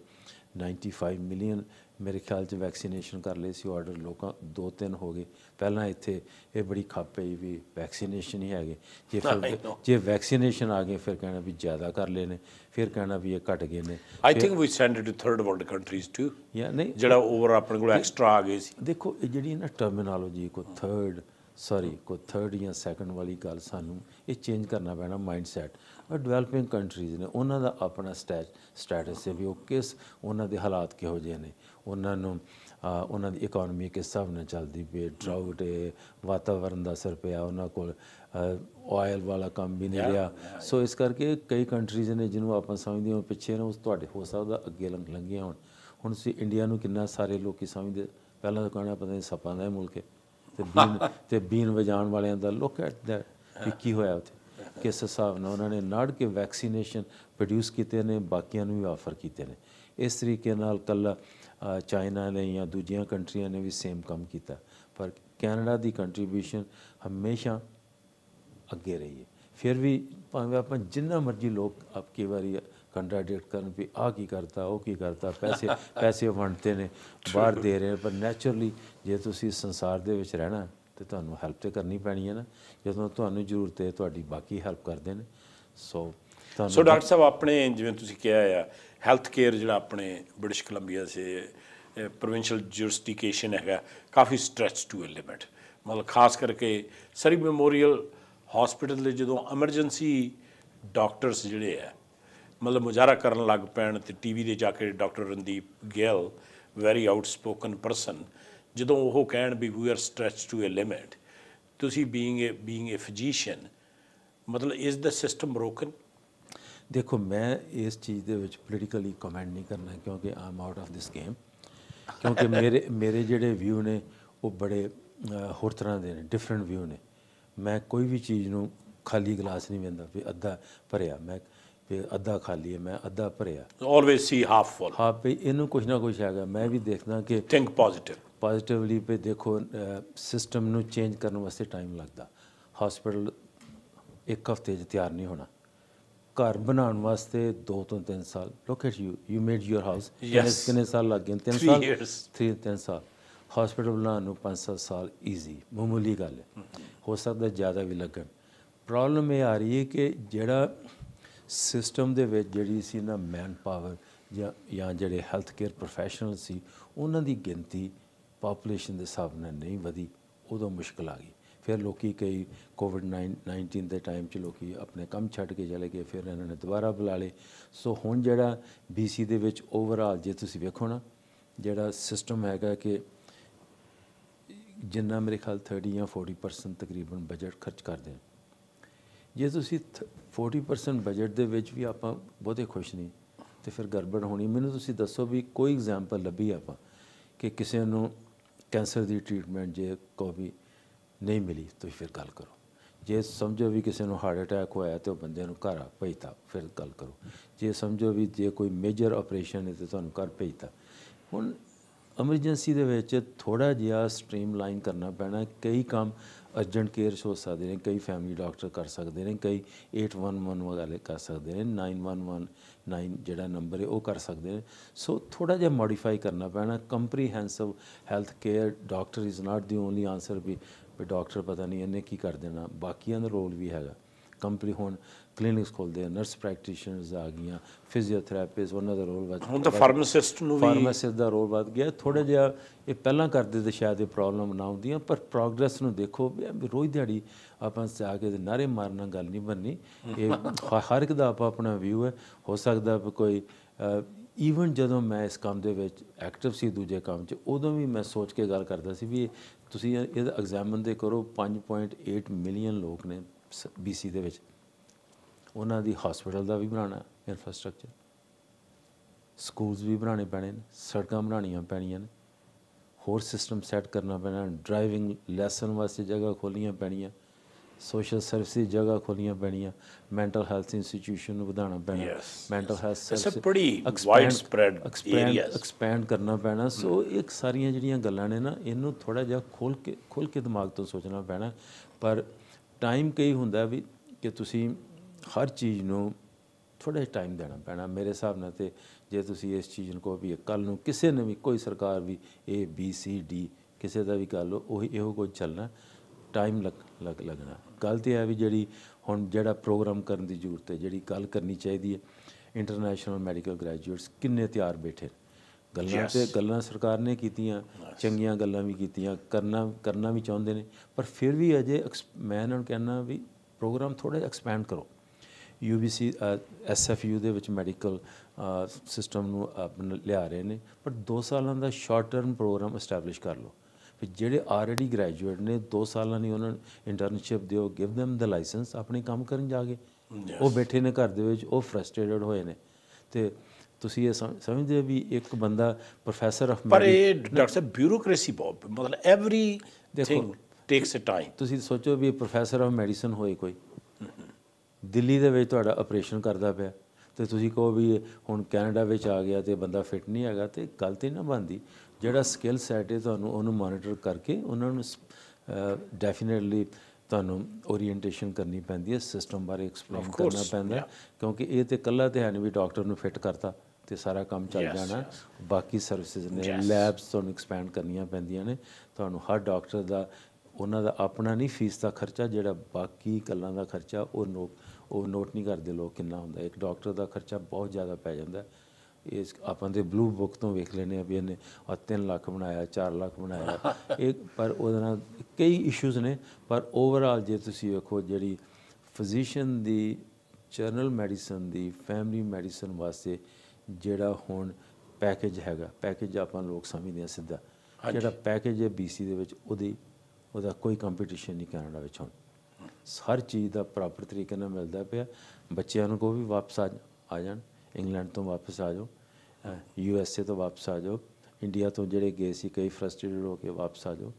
95 ਮਿਲੀਅਨ ਮੇਰੇ ਖਿਆਲ 'ਚ ਵੈਕਸੀਨੇਸ਼ਨ ਕਰ ਲਈ ਸੀ ਆਰਡਰ ਲੋਕਾਂ ਦੋ ਤਿੰਨ ਹੋ ਗਏ ਪਹਿਲਾਂ ਇੱਥੇ ਇਹ ਬੜੀ ਖੱਪ ਪਈ ਵੀ ਵੈਕਸੀਨੇਸ਼ਨ ਹੀ ਹੈਗੇ ਜੇ ਫਿਰ ਜੇ ਵੈਕਸੀਨੇਸ਼ਨ ਆ ਗਏ ਫਿਰ ਕਹਿਣਾ ਵੀ ਜ਼ਿਆਦਾ ਕਰ ਲਏ ਨੇ ਫਿਰ ਕਹਿਣਾ ਵੀ ਇਹ ਘਟ ਗਏ ਨੇ I think we send it to third world countries to ਯਾ ਨਹੀਂ ਜਿਹੜਾ ਓਵਰ ਆਪਣੇ ਕੋਲ ਐਕਸਟਰਾ ਆ ਗਏ ਸੀ ਦੇਖੋ ਇਹ ਜਿਹੜੀ ਨਾ ਟਰਮੀਨੋਲੋਜੀ ਕੋ ਥਰਡ ਸੌਰੀ ਕੋ ਥਰਡ ਜਾਂ ਸੈਕੰਡ ਵਾਲੀ ਗੱਲ ਸਾਨੂੰ ਇਹ ਚੇਂਜ ਕਰਨਾ ਪੈਣਾ ਮਾਈਂਡਸੈਟ ਔਰ ਡਿਵੈਲਪਿੰਗ ਕੰਟਰੀਜ਼ ਨੇ ਉਹਨਾਂ ਦਾ ਆਪਣਾ ਸਟੈਟਸ ਹੈ ਵੀ ਉਹ ਕਿਸ ਉਹਨਾਂ ਦੇ ਹਾਲਾਤ ਕਿਹੋ ਜਿਹੇ ਨੇ ਉਹਨਾਂ ਨੂੰ ਉਹਨਾਂ ਦੀ ਇਕਨੋਮੀ ਕਿਸ ਹਿਸਾਬ ਨਾਲ ਚੱਲਦੀ ਪਈ ਡਰਾਊਟ ਹੈ ਵਾਤਾਵਰਣ ਦਾ ਅਸਰ ਪਿਆ ਉਹਨਾਂ ਕੋਲ ਆਇਲ ਵਾਲਾ ਕੰਮ ਵੀ ਨਹੀਂ ਰਿਹਾ ਸੋ ਇਸ ਕਰਕੇ ਕਈ ਕੰਟਰੀਜ਼ ਨੇ ਜਿਹਨੂੰ ਆਪਾਂ ਸਮਝਦੇ ਹਾਂ ਪਿੱਛੇ ਨੇ ਉਸ ਤੁਹਾਡੇ ਹੋ ਸਕਦਾ ਅੱਗੇ ਲੰਘੀਆਂ ਹੋਣ ਹੁਣ ਸੀ ਇੰਡੀਆ ਨੂੰ ਕਿੰਨਾ ਸਾਰੇ ਲੋਕੀ ਸਮਝਦੇ ਪਹਿਲਾਂ ਤਾਂ ਕਹਣਾ ਪਤਾ ਨਹੀਂ ਸੱਪਾਂ ਦਾ ਮੁਲਕ ਹੈ ਤੇ ਬੀਨ ਤੇ ਬੀਨ ਵਜਾਣ ਵਾਲਿਆਂ ਦਾ ਲੁੱਕ ਐਟ ਦੈਟ ਕੀ ਹੋਇਆ ਉੱਥੇ ਕਿਸ ਹਿਸਾਬ ਨਾਲ ਉਹਨਾਂ ਨੇ ਨਾੜ ਕੇ ਵੈਕਸੀਨੇਸ਼ਨ ਪ੍ਰੋਡਿਊਸ ਕੀਤੇ ਨੇ ਬਾਕੀਆਂ ਨੂੰ ਵੀ ਆਫਰ ਕੀਤੇ ਨੇ ਇਸ ਤਰੀਕੇ ਨਾਲ ਕੱਲਾ ਚਾਈਨਾ ਨੇ ਜਾਂ ਦੂਜੀਆਂ ਕੰਟਰੀਆਂ ਨੇ ਵੀ ਸੇਮ ਕੰਮ ਕੀਤਾ ਪਰ ਕੈਨੇਡਾ ਦੀ ਕੰਟਰੀਬਿਊਸ਼ਨ ਹਮੇਸ਼ਾ ਅੱਗੇ ਰਹੀ ਹੈ ਫਿਰ ਵੀ ਭਾਵੇਂ ਆਪਾਂ ਜਿੰਨਾ ਮਰਜ਼ੀ ਲੋਕ ਆਪਕੀ ਵਾਰੀ ਕੰਟਰਡਿਕਟ ਕਰਨ ਵੀ ਆ ਕੀ ਕਰਤਾ ਉਹ ਕੀ ਕਰਤਾ ਪੈਸੇ ਪੈਸੇ ਵੰਡਦੇ ਨੇ ਬਾਹਰ ਦੇ ਰਹੇ ਪਰ ਨੇਚਰਲੀ ਜੇ ਤੁਸੀਂ ਸੰਸਾਰ ਦੇ ਵਿੱਚ ਰਹਿਣਾ ਤੇ ਤੁਹਾਨੂੰ ਹੈਲਪ ਤੇ ਕਰਨੀ ਪੈਣੀ ਹੈ ਨਾ ਜਦੋਂ ਤੁਹਾਨੂੰ ਜ਼ਰੂਰਤ ਹੈ ਤੁਹਾਡੀ ਬਾਕੀ ਹੈਲਪ ਕਰਦੇ ਨੇ ਸੋ ਸੋ ਡਾਕਟਰ ਸਾਹਿਬ ਆਪਣੇ ਜਿਵੇਂ ਤੁਸੀਂ ਕਿਹਾ ਆ ਹੈਲਥ ਕੇਅਰ ਜਿਹੜਾ ਆਪਣੇ British Columbia say provincial jurisdiction ਹੈਗਾ ਕਾਫੀ ਸਟ੍ਰੈਚ ਟੂ ਅ ਲਿਮਿਟ ਮਤਲਬ ਖਾਸ ਕਰਕੇ ਸਰੀ ਮੈਮੋਰੀਅਲ ਹਸਪੀਟਲ ਦੇ ਜਦੋਂ ਐਮਰਜੈਂਸੀ ਡਾਕਟਰਸ ਜਿਹੜੇ ਆ ਮਤਲਬ ਮੁਜਾਰਾ ਕਰਨ ਲੱਗ ਪੈਣ ਤੇ ਟੀਵੀ ਦੇ ਜਾ ਕੇ doctor Randeep Gill very outspoken person ਜਦੋਂ ਉਹ ਕਹਿਣ ਵੀ we are stretch to a limit ਤੁਸੀਂ being a being a physician ਮਤਲਬ ਇਜ਼ ਦਾ ਸਿਸਟਮ ਬ੍ਰੋਕਨ ਦੇਖੋ ਮੈਂ ਇਸ ਚੀਜ਼ ਦੇ ਵਿੱਚ ਪੋਲੀਟੀਕਲੀ ਕਮੈਂਟ ਨਹੀਂ ਕਰਨਾ ਕਿਉਂਕਿ I'm out of this game ਕਿਉਂਕਿ ਮੇਰੇ ਮੇਰੇ ਜਿਹੜੇ ਵਿਊ ਨੇ ਉਹ ਬੜੇ ਹੋਰ ਤਰ੍ਹਾਂ ਦੇ ਨੇ ਡਿਫਰੈਂਟ ਵਿਊ ਨੇ ਮੈਂ ਕੋਈ ਵੀ ਚੀਜ਼ ਨੂੰ ਖਾਲੀ ਗਲਾਸ ਨਹੀਂ ਵੇਂਦਾ ਵੀ ਅੱਧਾ ਭਰਿਆ ਮੈਂ ਵੀ ਅੱਧਾ ਖਾਲੀ ਹੈ ਮੈਂ ਅੱਧਾ ਭਰਿਆ ਆਲਵੇਸ ਸੀ ਹਾਫ ਫੁੱਲ ਹਾਂ ਵੀ ਇਹਨੂੰ ਕੁਝ ਨਾ ਕੁਝ ਹੈਗਾ ਮੈਂ ਵੀ ਦੇਖਦਾ ਕਿ ਥਿੰਕ ਪੋਜ਼ਿਟਿਵ ਪੋਜ਼ਿਟਿਵਲੀ ਵੀ ਦੇਖੋ ਸਿਸਟਮ ਨੂੰ ਚੇਂਜ ਕਰਨ ਵਾਸਤੇ ਟਾਈਮ ਲੱਗਦਾ ਹਸਪੀਟਲ ਇੱਕ ਹਫਤੇ 'ਚ ਤਿਆਰ ਨਹੀਂ ਹੋਣਾ ਘਰ ਬਣਾਉਣ ਵਾਸਤੇ 2 ਤੋਂ 3 ਸਾਲ look at you you made your house yes ਕਿੰਨੇ ਸਾਲ ਲੱਗ ਗਏ 3 ਸਾਲ 3 3 ਸਾਲ ਹਸਪੀਟਲ ਬਣਾਉਣ ਨੂੰ 5-7 ਸਾਲ ਈਜ਼ੀ ਮਾਮੂਲੀ ਗੱਲ ਹੈ ਹੋ ਸਕਦਾ ਜ਼ਿਆਦਾ ਵੀ ਲੱਗਣ ਪ੍ਰੋਬਲਮ ਇਹ ਆ ਰਹੀ ਹੈ ਕਿ ਜਿਹੜਾ ਸਿਸਟਮ ਦੇ ਵਿੱਚ ਜਿਹੜੀ ਸੀ ਨਾ ਮੈਨ ਪਾਵਰ ਜਾਂ ਜਾਂ ਜਿਹੜੇ ਹੈਲਥ ਕੇਅਰ ਪ੍ਰੋਫੈਸ਼ਨਲ ਸੀ ਉਹਨਾਂ ਦੀ ਗਿਣਤੀ ਪਾਪੂਲੇਸ਼ਨ ਦੇ ਸਾਹਮਣੇ ਨਾਲ ਨਹੀਂ ਵਧੀ ਉਦੋਂ ਮੁਸ਼ਕਲ ਆ ਗਈ ਫਿਰ ਲੋਕੀ ਕਈ ਕੋਵਿਡ 19 ਦੇ ਟਾਈਮ 'ਚ ਲੋਕੀ ਆਪਣੇ ਕੰਮ ਛੱਡ ਕੇ ਚਲੇ ਗਏ ਫਿਰ ਇਹਨਾਂ ਨੇ ਦੁਬਾਰਾ ਬੁਲਾ ਲਏ ਸੋ ਹੁਣ ਜਿਹੜਾ BC ਦੇ ਵਿੱਚ ਓਵਰਆਲ ਜੇ ਤੁਸੀਂ ਵੇਖੋ ਨਾ ਜਿਹੜਾ ਸਿਸਟਮ ਹੈਗਾ ਕਿ ਜਿੰਨਾ ਮੇਰੇ ਖਿਆਲ 30 ਜਾਂ 40% ਤਕਰੀਬਨ ਬਜਟ ਖਰਚ ਕਰਦੇ ਆ ਜੇ ਤੁਸੀਂ 40% ਬਜਟ ਦੇ ਵਿੱਚ ਵੀ ਆਪਾਂ ਬਹੁਤੇ ਖੁਸ਼ ਨਹੀਂ ਤੇ ਫਿਰ ਗੜਬੜ ਹੋਣੀ ਮੈਨੂੰ ਤੁਸੀਂ ਦੱਸੋ ਵੀ ਕੋਈ ਐਗਜ਼ਾਮਪਲ ਲੱਭੀ ਆਪਾਂ ਕਿ ਕਿਸੇ ਨੂੰ ਕੈਂਸਰ ਦੀ ਟ੍ਰੀਟਮੈਂਟ ਜੇ ਕੋਈ ਨਹੀਂ ਮਿਲੀ ਤੁਸੀਂ ਫਿਰ ਗੱਲ ਕਰੋ ਜੇ ਸਮਝੋ ਵੀ ਕਿਸੇ ਨੂੰ ਹਾਰਟ ਅਟੈਕ ਹੋਇਆ ਤੇ ਉਹ ਬੰਦੇ ਨੂੰ ਘਰ ਭੇਜਤਾ ਫਿਰ ਗੱਲ ਕਰੋ ਜੇ ਸਮਝੋ ਵੀ ਜੇ ਕੋਈ ਮੇਜਰ ਆਪਰੇਸ਼ਨ ਹੈ ਤੇ ਤੁਹਾਨੂੰ ਘਰ ਭੇਜਤਾ ਹੁਣ ਐਮਰਜੈਂਸੀ ਦੇ ਵਿੱਚ ਥੋੜਾ ਜਿਹਾ ਸਟ੍ਰੀਮਲਾਈਨ ਕਰਨਾ ਪੈਣਾ ਕਈ ਕੰਮ ਅਰਜੈਂਟ ਕੇਅਰ ਹੋ ਸਕਦੇ ਨੇ ਕਈ ਫੈਮਿਲੀ ਡਾਕਟਰ ਕਰ ਸਕਦੇ ਨੇ ਕਈ 811 ਵਗੈਰਾ ਕਰ ਸਕਦੇ ਨੇ 9119 ਜਿਹੜਾ ਨੰਬਰ ਹੈ ਉਹ ਕਰ ਸਕਦੇ ਨੇ ਸੋ ਥੋੜਾ ਜਿਹਾ ਮੋਡੀਫਾਈ ਕਰਨਾ ਪੈਣਾ comprehensive health care doctor is not the only answer we we doctor ਪਤਾ ਨਹੀਂ ਇਹਨੇ ਕੀ ਕਰ ਦੇਣਾ ਬਾਕੀਆਂ ਦਾ ਰੋਲ ਵੀ ਹੈਗਾ ਕੰਪਨੀ ਹੁਣ ਕਲੀਨਿਕਸ ਖੋਲਦੇ ਆ ਨਰਸ ਪ੍ਰੈਕਟੀਸ਼ਨਰਸ ਆ ਗਈਆਂ ਫਿਜ਼ੀਓਥੈਰੇਪਿਸਟ ਉਹਨਾਂ ਦਾ ਰੋਲ ਵੱਧ ਹੁਣ ਤਾਂ ਫਾਰਮਾਸਿਸਟ ਨੂੰ ਵੀ ਫਾਰਮਾਸਿਸਟ ਦਾ ਰੋਲ ਵੱਧ ਗਿਆ ਥੋੜਾ ਜਿਹਾ ਇਹ ਪਹਿਲਾਂ ਕਰਦੇ ਤੇ ਸ਼ਾਇਦ ਇਹ ਪ੍ਰੋਬਲਮ ਨਾ ਹੁੰਦੀਆਂ ਪਰ ਪ੍ਰੋਗਰੈਸ ਨੂੰ ਦੇਖੋ ਰੋਜ਼ ਦਿਹਾੜੀ ਆਪਾਂ ਜਾ ਕੇ ਨਾਰੇ ਮਾਰਨਾ ਗੱਲ ਨਹੀਂ ਬੰਨੀ ਇਹ ਹਰ ਇੱਕ ਦਾ ਆਪਣਾ ਵਿਊ ਹੈ ਹੋ ਸਕਦਾ ਕੋਈ ਈਵਨ ਜਦੋਂ ਮੈਂ ਇਸ ਕੰਮ ਦੇ ਵਿੱਚ ਐਕਟਿਵ ਸੀ ਦੂਜੇ ਕੰਮ 'ਚ ਉਦੋਂ ਵੀ ਮੈਂ ਸੋਚ ਕੇ ਗੱਲ ਕਰਦਾ ਸੀ ਵੀ ਇਹ ਤੁਸੀਂ ਇਹਦਾ ਐਗਜ਼ਾਮਨ ਦੇ ਕਰੋ 5.8 ਮਿਲੀਅਨ ਲੋਕ ਨੇ BC ਦੇ ਵਿੱਚ ਉਹਨਾਂ ਦੀ ਹਸਪੀਟਲ ਦਾ ਵੀ ਬਣਾਉਣਾ ਇਨਫਰਾਸਟ੍ਰਕਚਰ ਸਕੂਲਸ ਵੀ ਬਣਾਉਣੇ ਪੈਣੇ ਨੇ ਸੜਕਾਂ ਬਣਾਉਣੀਆਂ ਪੈਣੀਆਂ ਨੇ ਹੋਰ ਸਿਸਟਮ ਸੈੱਟ ਕਰਨਾ ਪੈਣਾ ਡਰਾਈਵਿੰਗ ਲੈਸਨ ਵਾਸਤੇ ਜਗ੍ਹਾ ਖੋਲੀਆਂ ਪੈਣੀਆਂ ਸੋਸ਼ਲ ਸਰਵਿਸ ਦੀ ਜਗ੍ਹਾ ਖੋਲੀਆਂ ਪੈਣੀਆਂ ਮੈਂਟਲ ਹੈਲਥ ਇੰਸਟੀਟਿਊਸ਼ਨ ਨੂੰ ਵਧਾਉਣਾ ਪੈਣਾ ਮੈਂਟਲ ਹੈਲਥ ਸਰਵਿਸ ਬੜੀ ਵਾਈਡ ਸਪਰੈਡ ਏਰੀਆਸ ਐਕਸਪੈਂਡ ਕਰਨਾ ਪੈਣਾ ਸੋ mm. ਇਹ ਸਾਰੀਆਂ ਜਿਹੜੀਆਂ ਗੱਲਾਂ ਨੇ ਨਾ ਇਹਨੂੰ ਥੋੜਾ ਜਿਹਾ ਖੋਲ ਕੇ ਖੋਲ ਕੇ ਦਿਮਾਗ ਤੋਂ ਸੋਚਣਾ ਪੈਣਾ ਪਰ ਟਾਈਮ ਕਈ ਹੁੰਦਾ ਵੀ ਕਿ ਤੁਸੀਂ ਹਰ ਚੀਜ਼ ਨੂੰ ਥੋੜਾ ਜਿਹਾ ਟਾਈਮ ਦੇਣਾ ਪੈਣਾ ਮੇਰੇ ਹਿਸਾਬ ਨਾਲ ਤੇ ਜੇ ਤੁਸੀਂ ਇਸ ਚੀਜ਼ ਨੂੰ ਕੋਈ ਵੀ ਕੱਲ ਨੂੰ ਕਿਸੇ ਨੇ ਵੀ ਕੋਈ ਸਰਕਾਰ ਵੀ ਏ ਬੀ ਸੀ ਡੀ ਕਿਸੇ ਦਾ ਵੀ ਕਰ ਲੋ ਉਹ ਇਹੋ ਕੁਝ ਚੱਲਣਾ ਟਾਈਮ ਲੱਗ ਲੱਗਣਾ ਗੱਲ ਤੇ ਆ ਵੀ ਜਿਹੜੀ ਹੁਣ ਜਿਹੜਾ ਪ੍ਰੋਗਰਾਮ ਕਰਨ ਦੀ ਜ਼ਰੂਰਤ ਹੈ ਜਿਹੜੀ ਗੱਲ ਕਰਨੀ ਚਾਹੀਦੀ ਹੈ ਇੰਟਰਨੈਸ਼ਨਲ ਮੈਡੀਕਲ ਗ੍ਰੈਜੂਏਟਸ ਕਿੰਨੇ ਤਿਆਰ ਬੈਠੇ ਗੱਲਾਂ ਤੇ ਗੱਲਾਂ ਸਰਕਾਰ ਨੇ ਕੀਤੀਆਂ ਚੰਗੀਆਂ ਗੱਲਾਂ ਵੀ ਕੀਤੀਆਂ ਕਰਨਾ ਕਰਨਾ ਵੀ ਚਾਹੁੰਦੇ ਨੇ ਪਰ ਫਿਰ ਵੀ ਅਜੇ ਮੈਂ ਇਹਨਾਂ ਨੂੰ ਕਹਿਣਾ ਵੀ ਪ੍ਰੋਗਰਾਮ ਥੋੜਾ ਜਿਹਾ ਐਕਸਪੈਂਡ ਕਰੋ ਯੂਬੀਸੀ ਐਸਐਫਯੂ ਦੇ ਵਿੱਚ ਮੈਡੀਕਲ ਸਿਸਟਮ ਨੂੰ ਲਿਆ ਰਹੇ ਨੇ ਪਰ 2 ਸਾਲਾਂ ਦਾ ਸ਼ਾਰਟ ਟਰਮ ਪ੍ਰੋਗਰਾਮ ਐਸਟੈਬਲਿਸ਼ ਕਰ ਲਓ ਵੀ ਜਿਹੜੇ ਆਲਰੇਡੀ ਗ੍ਰੈਜੂਏਟ ਨੇ 2 ਸਾਲਾਂ ਦੀ ਉਹਨਾਂ ਨੂੰ ਇੰਟਰਨਸ਼ਿਪ ਦਿਓ ਗਿਵ them the ਲਾਇਸੈਂਸ ਆਪਣੇ ਕੰਮ ਕਰਨ ਜਾ ਕੇ ਉਹ ਬੈਠੇ ਨੇ ਘਰ ਦੇ ਵਿੱਚ ਉਹ ਫਰਸਟ੍ਰੇਟਡ ਹੋਏ ਨੇ ਤੇ ਤੁਸੀਂ ਇਹ ਸਮਝਦੇ ਵੀ ਇੱਕ ਬੰਦਾ ਪ੍ਰੋਫੈਸਰ ਆਫ ਪਰ ਇਹ ਡਾਕਟਰ ਸਾਹਿਬ ਬਿਊਰੋਕ੍ਰੇਸੀ ਬੋਬ ਮਤਲਬ everything takes a time ਤੁਸੀਂ ਸੋਚੋ ਵੀ ਪ੍ਰੋਫੈਸਰ ਆਫ ਮੈਡੀਸਨ ਹੋਏ ਕੋਈ ਦਿੱਲੀ ਦੇ ਵਿੱਚ ਤੁਹਾਡਾ ਆਪਰੇਸ਼ਨ ਕਰਦਾ ਪਿਆ ਤੇ ਤੁਸੀਂ ਕਹੋ ਵੀ ਹੁਣ ਕੈਨੇਡਾ ਵਿੱਚ ਆ ਗਿਆ ਤੇ ਬੰਦਾ ਫਿਟ ਨਹੀਂ ਹੈਗਾ ਤੇ ਗਲਤੀ ਨਾ ਬੰਦੀ ਜਿਹੜਾ ਸਕਿੱਲ ਸੈਟ ਹੈ ਤੁਹਾਨੂੰ ਉਹਨੂੰ ਮੋਨੀਟਰ ਕਰਕੇ ਉਹਨਾਂ ਨੂੰ ਡੈਫੀਨਿਟਲੀ ਤੁਹਾਨੂੰ ਓਰੀਐਂਟੇਸ਼ਨ ਕਰਨੀ ਪੈਂਦੀ ਹੈ ਸਿਸਟਮ ਬਾਰੇ ਐਕਸਪਲੇਨ ਕਰਨਾ ਪੈਂਦਾ ਕਿਉਂਕਿ ਇਹ ਤੇ ਕੱਲਾ ਤੇ ਹੈ ਨਹੀਂ ਵੀ ਡਾਕਟਰ ਨੂੰ ਫਿੱਟ ਕਰਤਾ ਤੇ ਸਾਰਾ ਕੰਮ ਚੱਲ ਜਾਣਾ ਬਾਕੀ ਸਰਵਿਸਿਜ਼ ਨੇ ਲੈਬਸ ਤੁਹਾਨੂੰ ਐਕਸਪੈਂਡ ਕਰਨੀਆਂ ਪੈਂਦੀਆਂ ਨੇ ਤੁਹਾਨੂੰ ਹਰ ਡਾਕਟਰ ਦਾ ਉਹਨਾਂ ਦਾ ਆਪਣਾ ਨਹੀਂ ਫੀਸ ਦਾ ਖਰਚਾ ਜਿਹੜਾ ਬਾਕੀ ਕੱਲਾਂ ਦਾ ਖਰਚਾ ਉਹ ਨੋਟ ਉਹ ਨੋਟ ਨਹੀਂ ਕਰਦੇ ਲੋਕ ਕਿੰਨਾ ਹੁੰਦਾ ਇੱਕ ਡਾਕਟਰ ਦਾ ਖਰਚਾ ਬਹੁਤ ਜ਼ਿਆਦਾ ਪੈ ਜਾਂਦਾ ਇਸ ਆਪਾਂ ਦੇ ਬਲੂ ਬੁੱਕ ਤੋਂ ਵੇਖ ਲੈਨੇ ਆ ਵੀ ਇਹਨੇ ਆ 3 ਲੱਖ ਬਣਾਇਆ 4 ਲੱਖ ਬਣਾਇਆ ਇਹ ਪਰ ਉਹਦੇ ਨਾਲ ਕਈ ਇਸ਼ੂਜ਼ ਨੇ ਪਰ ਓਵਰਆਲ ਜੇ ਤੁਸੀਂ ਵੇਖੋ ਜਿਹੜੀ ਫਿਜ਼ੀਸ਼ੀਅਨ ਦੀ ਜਨਰਲ ਮੈਡੀਸਨ ਦੀ ਫੈਮਿਲੀ ਮੈਡੀਸਨ ਵਾਸਤੇ ਜਿਹੜਾ ਹੁਣ ਪੈਕੇਜ ਹੈਗਾ ਪੈਕੇਜ ਆਪਾਂ ਲੋਕ ਸਮਝਦੇ ਆ ਸਿੱਧਾ ਜਿਹੜਾ ਪੈਕੇਜ ਹੈ ਬੀਸੀ ਦੇ ਵਿੱਚ ਉਹਦੀ ਉਹਦਾ ਕੋਈ ਕੰਪੀਟੀਸ਼ਨ ਨਹੀਂ ਕੈਨੇਡਾ ਵਿੱਚ ਹੁਣ ਹਰ ਚੀਜ਼ ਦਾ ਪ੍ਰੋਪਰ ਤਰੀਕੇ ਨਾਲ ਮਿਲਦਾ ਪਿਆ ਬੱਚਿਆਂ ਨੂੰ ਕੋ ਵੀ ਵਾਪਸ ਆ ਜਾਣ ਇੰਗਲੈਂਡ ਤੋਂ ਵਾਪਸ ਆ ਜਾਓ ਯੂ ਐਸ ਏ ਤੋਂ ਵਾਪਸ ਆ ਜਾਓ ਇੰਡੀਆ ਤੋਂ ਜਿਹੜੇ ਗਏ ਸੀ ਕਈ ਫਰਸਟ੍ਰੇਟਡ ਹੋ ਕੇ ਵਾਪਸ ਆ ਜਾਓ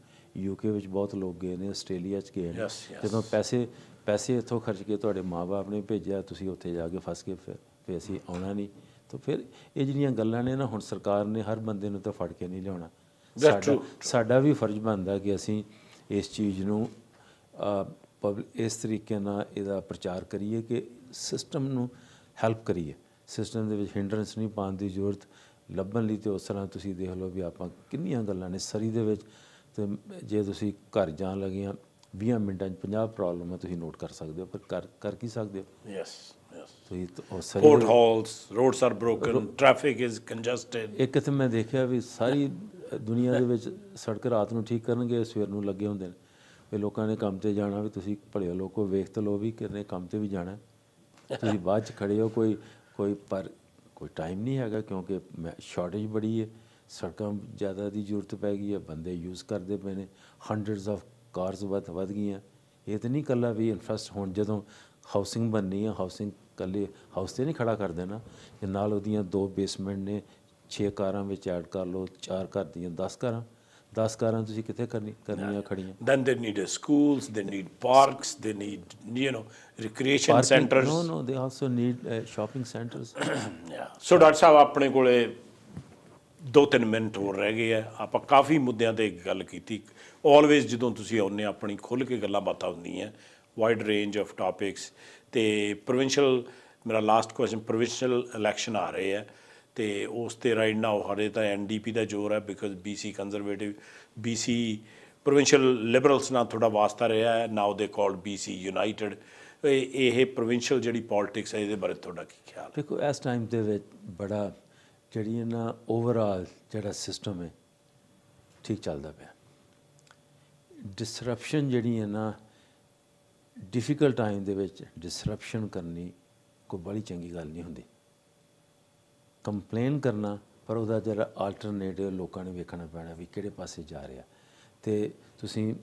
ਕੇ ਵਿੱਚ ਬਹੁਤ ਲੋਕ ਗਏ ਨੇ ਆਸਟ੍ਰੇਲੀਆ 'ਚ ਗਏ ਨੇ ਜਦੋਂ ਪੈਸੇ ਪੈਸੇ ਇੱਥੋਂ ਖਰਚ ਕੇ ਤੁਹਾਡੇ ਮਾਪੇ ਨੇ ਭੇਜਿਆ ਤੁਸੀਂ ਉੱਥੇ ਜਾ ਕੇ ਫਸ ਕੇ ਫਿਰ ਫੇ ਅਸੀਂ ਆਉਣਾ ਨਹੀਂ ਤਾਂ ਫਿਰ ਇਹ ਜਿਹੜੀਆਂ ਗੱਲਾਂ ਨੇ ਨਾ ਹੁਣ ਸਰਕਾਰ ਨੇ ਹਰ ਬੰਦੇ ਨੂੰ ਤਾਂ ਫੜ ਕੇ ਨਹੀਂ ਲਿਆਉਣਾ ਸਾਡਾ ਸਾਡਾ ਵੀ ਫਰਜ਼ ਬਣਦਾ ਕਿ ਅਸੀਂ ਇਸ ਚੀਜ਼ ਨੂੰ ਇਸ ਤਰੀਕੇ ਨਾਲ ਇਹਦਾ ਪ੍ਰਚਾਰ ਕਰੀਏ ਕਿ ਸਿਸਟਮ ਨੂੰ ਹੈਲਪ ਕਰੀਏ ਸਿਸਟਮ ਦੇ ਵਿੱਚ ਹਿੰਡਰੈਂਸ ਨਹੀਂ ਪਾਉਣ ਦੀ ਜ਼ਰੂਰਤ ਲੱਭਣ ਲਈ ਤੇ ਉਸ ਤਰ੍ਹਾਂ ਤੁਸੀਂ ਦੇਖ ਲਓ ਵੀ ਆਪਾਂ ਕਿੰਨੀਆਂ ਗੱਲਾਂ ਨੇ ਸਰੀ ਦੇ ਵਿੱਚ ਤੇ ਜੇ ਤੁਸੀਂ ਘਰ ਜਾਣ ਲੱਗੀਆਂ 20 ਮਿੰਟਾਂ 'ਚ 50 ਪ੍ਰੋਬਲਮ ਹੈ ਤੁਸੀਂ ਨੋਟ ਕਰ ਸਕਦੇ ਹੋ ਪਰ ਕਰ ਕਰ ਕੀ ਸਕਦੇ ਹੋ ਯੈਸ ਯੈਸ ਤੁਸੀਂ ਉਹ ਸਰੀ ਪੋਰਟ ਹਾਲਸ roads are broken traffic is congested ਇੱਕ ਕਿਸਮ ਮੈਂ ਦੇਖਿਆ ਵੀ ਸਾਰੀ ਦੁਨੀਆ ਦੇ ਵਿੱਚ ਸੜਕ ਰਾਤ ਨੂੰ ਠੀਕ ਕਰਨਗੇ ਸਵੇਰ ਨੂੰ ਲੱਗੇ ਹੁੰਦੇ ਨੇ ਵੀ ਲੋਕਾਂ ਨੇ ਕੰਮ ਤੇ ਜਾਣਾ ਵੀ ਤੁਸੀਂ ਭਲੇ ਲੋਕੋ ਵੇਖ ਤੋ ਲੋ ਵੀ ਕਿਰਨੇ ਕੰਮ ਤੇ ਵੀ ਜਾਣਾ ਤੁਸੀਂ ਬਾਅਦ ਚ ਖੜੇ ਹੋ ਕੋਈ ਕੋਈ ਪਰ ਕੋਈ ਟਾਈਮ ਨਹੀਂ ਹੈਗਾ ਕਿਉਂਕਿ ਸ਼ਾਰਟੇਜ ਬੜੀ ਹੈ ਸੜਕਾਂ ਜ਼ਿਆਦਾ ਦੀ ਜ਼ਰੂਰਤ ਪੈ ਗਈ ਹੈ ਬੰਦੇ ਯੂਜ਼ ਕਰਦੇ ਪਏ ਨੇ ਹੰਡਰਡਸ ਆਫ ਕਾਰਸ ਵੱਧ ਵੱਧ ਗਈਆਂ ਇਹ ਤਾਂ ਨਹੀਂ ਕੱਲਾ ਵੀ ਇਨਫਰਾਸਟ ਹੁਣ ਜਦੋਂ ਹਾਊਸਿੰਗ ਬਣਨੀ ਹੈ ਹਾਊਸਿੰਗ ਕੱਲੇ ਹਾਊਸ ਤੇ ਨਹੀਂ ਖੜਾ ਕਰ ਦੇਣਾ ਇਹ ਨਾਲ ਉਹਦੀਆਂ ਦੋ ਬੇਸਮੈਂਟ ਨੇ 6 ਕਾਰਾਂ ਵਿੱਚ ਐਡ ਕਰ ਲਓ 4 ਘਰ ਦੀਆਂ 10 ਕਾਰਾਂ 10 ਕਾਰਾਂ ਤੁਸੀਂ ਕਿੱਥੇ ਕਰਨੀ ਕਰਨੀਆਂ ਖੜੀਆਂ then they need schools they need parks they need you know know centres no no they also need shopping centres so doctor ਸਾਹਿਬ ਆਪਣੇ ਕੋਲੇ ਦੋ ਤਿੰਨ ਮਿੰਟ ਹੋਰ ਰਹਿ ਗਏ ਆ ਆਪਾਂ ਕਾਫੀ ਮੁੱਦਿਆਂ ਤੇ ਗੱਲ ਕੀਤੀ ਆਲਵੇਜ਼ ਜਦੋਂ ਤੁਸੀਂ ਆਉਂਦੇ ਆ ਆਪਣੀ ਖੁੱਲ ਕੇ ਗੱਲਾਂ ਬਾਤਾਂ ਹੁੰਦੀਆਂ ਵਾਈਡ ਰੇਂਜ ਆਫ ਟਾਪਿਕਸ ਤੇ ਪ੍ਰੋਵਿੰਸ਼ੀਅਲ ਮੇਰਾ ਲਾਸਟ ਕੁਐਸਚਨ ਪ੍ਰੋਵਿੰਸ਼ੀਅਲ ਇਲੈਕਸ਼ਨ ਆ ਰਹੇ ਆ ਤੇ ਉਸ ਤੇ ਰਾਈਟ ਨਾਉ ਹਰੇ ਤਾਂ ਐਨਡੀਪੀ ਦਾ ਜ਼ੋਰ ਹੈ because BC conservative BC provincial liberals ਨਾਲ ਥੋੜਾ ਵਾਸਤਾ ਰਿਹਾ ਹੈ now they called BC united ਇਹ ਪ੍ਰੋਵਿੰਸ਼ੀਅਲ ਜਿਹੜੀ ਪੋਲਿਟਿਕਸ ਹੈ ਇਹਦੇ ਬਾਰੇ ਤੁਹਾਡਾ ਕੀ ਖਿਆਲ ਹੈ ਦੇਖੋ ਇਸ ਟਾਈਮ ਦੇ ਵਿੱਚ ਬੜਾ ਜਿਹੜੀ ਨਾ ਓਵਰਆਲ ਜਿਹੜਾ ਸਿਸਟਮ ਹੈ ਠੀਕ ਚੱਲਦਾ ਪਿਆ ਡਿਸਰਪਸ਼ਨ ਜਿਹੜੀ ਹੈ ਨਾ ਡਿਫਿਕਲਟ ਟਾਈਮ ਦੇ ਵਿੱਚ ਡਿਸਰਪਸ਼ਨ ਕਰਨੀ ਕੋਈ ਬੜੀ ਚੰਗੀ ਗੱਲ ਨਹੀਂ ਹੁੰਦੀ ਕੰਪਲੇਨ ਕਰਨਾ ਪਰ ਉਹਦਾ ਜਿਹੜਾ ਆਲਟਰਨੇਟਿਵ ਲੋਕਾਂ ਨੇ ਵੇਖਣਾ ਪੈਣਾ ਵੀ ਕਿਹੜੇ ਪਾਸੇ ਜਾ ਰਿਹਾ ਤੇ ਤੁਸੀਂ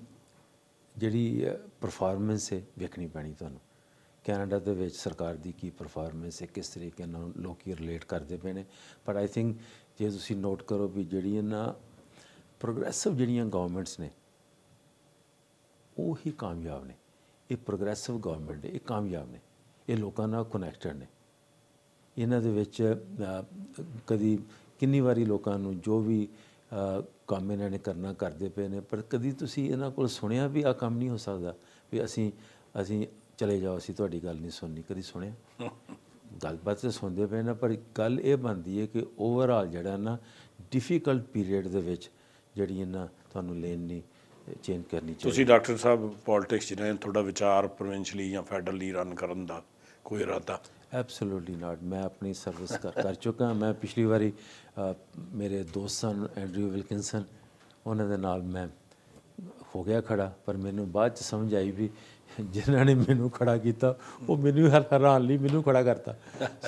ਜਿਹੜੀ ਪਰਫਾਰਮੈਂਸ ਹੈ ਵੇਖਣੀ ਪੈਣੀ ਤੁਹਾਨੂੰ ਕੈਨੇਡਾ ਦੇ ਵਿੱਚ ਸਰਕਾਰ ਦੀ ਕੀ ਪਰਫਾਰਮੈਂਸ ਹੈ ਕਿਸ ਤਰੀਕੇ ਨਾਲ ਲੋਕੀ ਰਿਲੇਟ ਕਰਦੇ ਪਏ ਨੇ ਪਰ ਆਈ ਥਿੰਕ ਜੇ ਤੁਸੀਂ ਨੋਟ ਕਰੋ ਵੀ ਜਿਹੜੀਆਂ ਨਾ ਪ੍ਰੋਗਰੈਸਿਵ ਜਿਹੜੀਆਂ ਗਵਰਨਮੈਂਟਸ ਨੇ ਉਹ ਹੀ ਕਾਮਯਾਬ ਨੇ ਇਹ ਪ੍ਰੋਗਰੈਸਿਵ ਗਵਰਨਮੈਂਟ ਇਹ ਕਾਮਯਾਬ ਨੇ ਇਹ ਲੋਕਾਂ ਨਾਲ ਕਨੈਕਟਡ ਨੇ ਇਹਨਾਂ ਦੇ ਵਿੱਚ ਕਦੀ ਕਿੰਨੀ ਵਾਰੀ ਲੋਕਾਂ ਨੂੰ ਜੋ ਵੀ ਕੰਮ ਇਹਨਾਂ ਨੇ ਕਰਨਾ ਕਰਦੇ ਪਏ ਨੇ ਪਰ ਕਦੀ ਤੁਸੀਂ ਇਹਨਾਂ ਕੋਲ ਸੁਣਿਆ ਵੀ ਆ ਕੰਮ ਨਹੀਂ ਹੋ ਸਕਦਾ ਵੀ ਅਸੀਂ ਅਸੀਂ ਚਲੇ ਜਾਓ ਅਸੀਂ ਤੁਹਾਡੀ ਗੱਲ ਨਹੀਂ ਸੁਣਨੀ ਕਦੀ ਸੁਣਿਆ ਗੱਲਬਾਤ ਤੇ ਸੁਣਦੇ ਪਏ ਨਾ ਪਰ ਗੱਲ ਇਹ ਬਣਦੀ ਹੈ ਕਿ ਓਵਰਆਲ ਜਿਹੜਾ ਨਾ ਡਿਫਿਕਲਟ ਪੀਰੀਅਡ ਦੇ ਵਿੱਚ ਜਿਹੜੀ ਇਹਨਾਂ ਤੁਹਾਨੂੰ ਲੈਣ ਨਹੀਂ ਚੇਂਜ ਕਰਨੀ ਚਾਹੀਦੀ ਤੁਸੀਂ ਡਾਕਟਰ ਸਾਹਿਬ ਪੋਲਿਟਿਕਸ ਜਿਹੜਾ ਤੁਹਾਡਾ ਵਿਚਾਰ ਪ੍ਰੋਵਿੰਸ਼ਲੀ ਜਾਂ ਫੈਡਰਲੀ ਰਨ ਕਰਨ ਦਾ ਕੋਈ ਇਰਾਦਾ ਐਬਸੋਲੂਟਲੀ ਨਾਟ ਮੈਂ ਆਪਣੀ ਸਰਵਿਸ ਕਰ ਕਰ ਚੁੱਕਾ ਮੈਂ ਪਿਛਲੀ ਵਾਰੀ ਮੇਰੇ ਦੋਸਤ ਸਨ ਐਂਡਰਿਊ ਵਿਲਕਿਨਸਨ ਉਹਨਾਂ ਦੇ ਨਾਲ ਮੈਂ ਹੋ ਗਿਆ ਖੜਾ ਪਰ ਮੈਨੂੰ ਬਾਅਦ ਚ ਸਮਝ ਆਈ ਵੀ ਜਿਨ੍ਹਾਂ ਨੇ ਮੈਨੂੰ ਖੜਾ ਕੀਤਾ ਉਹ ਮੈਨੂੰ ਹਰ ਹਰਾਨ ਲਈ ਮੈਨੂੰ ਖੜਾ ਕਰਤਾ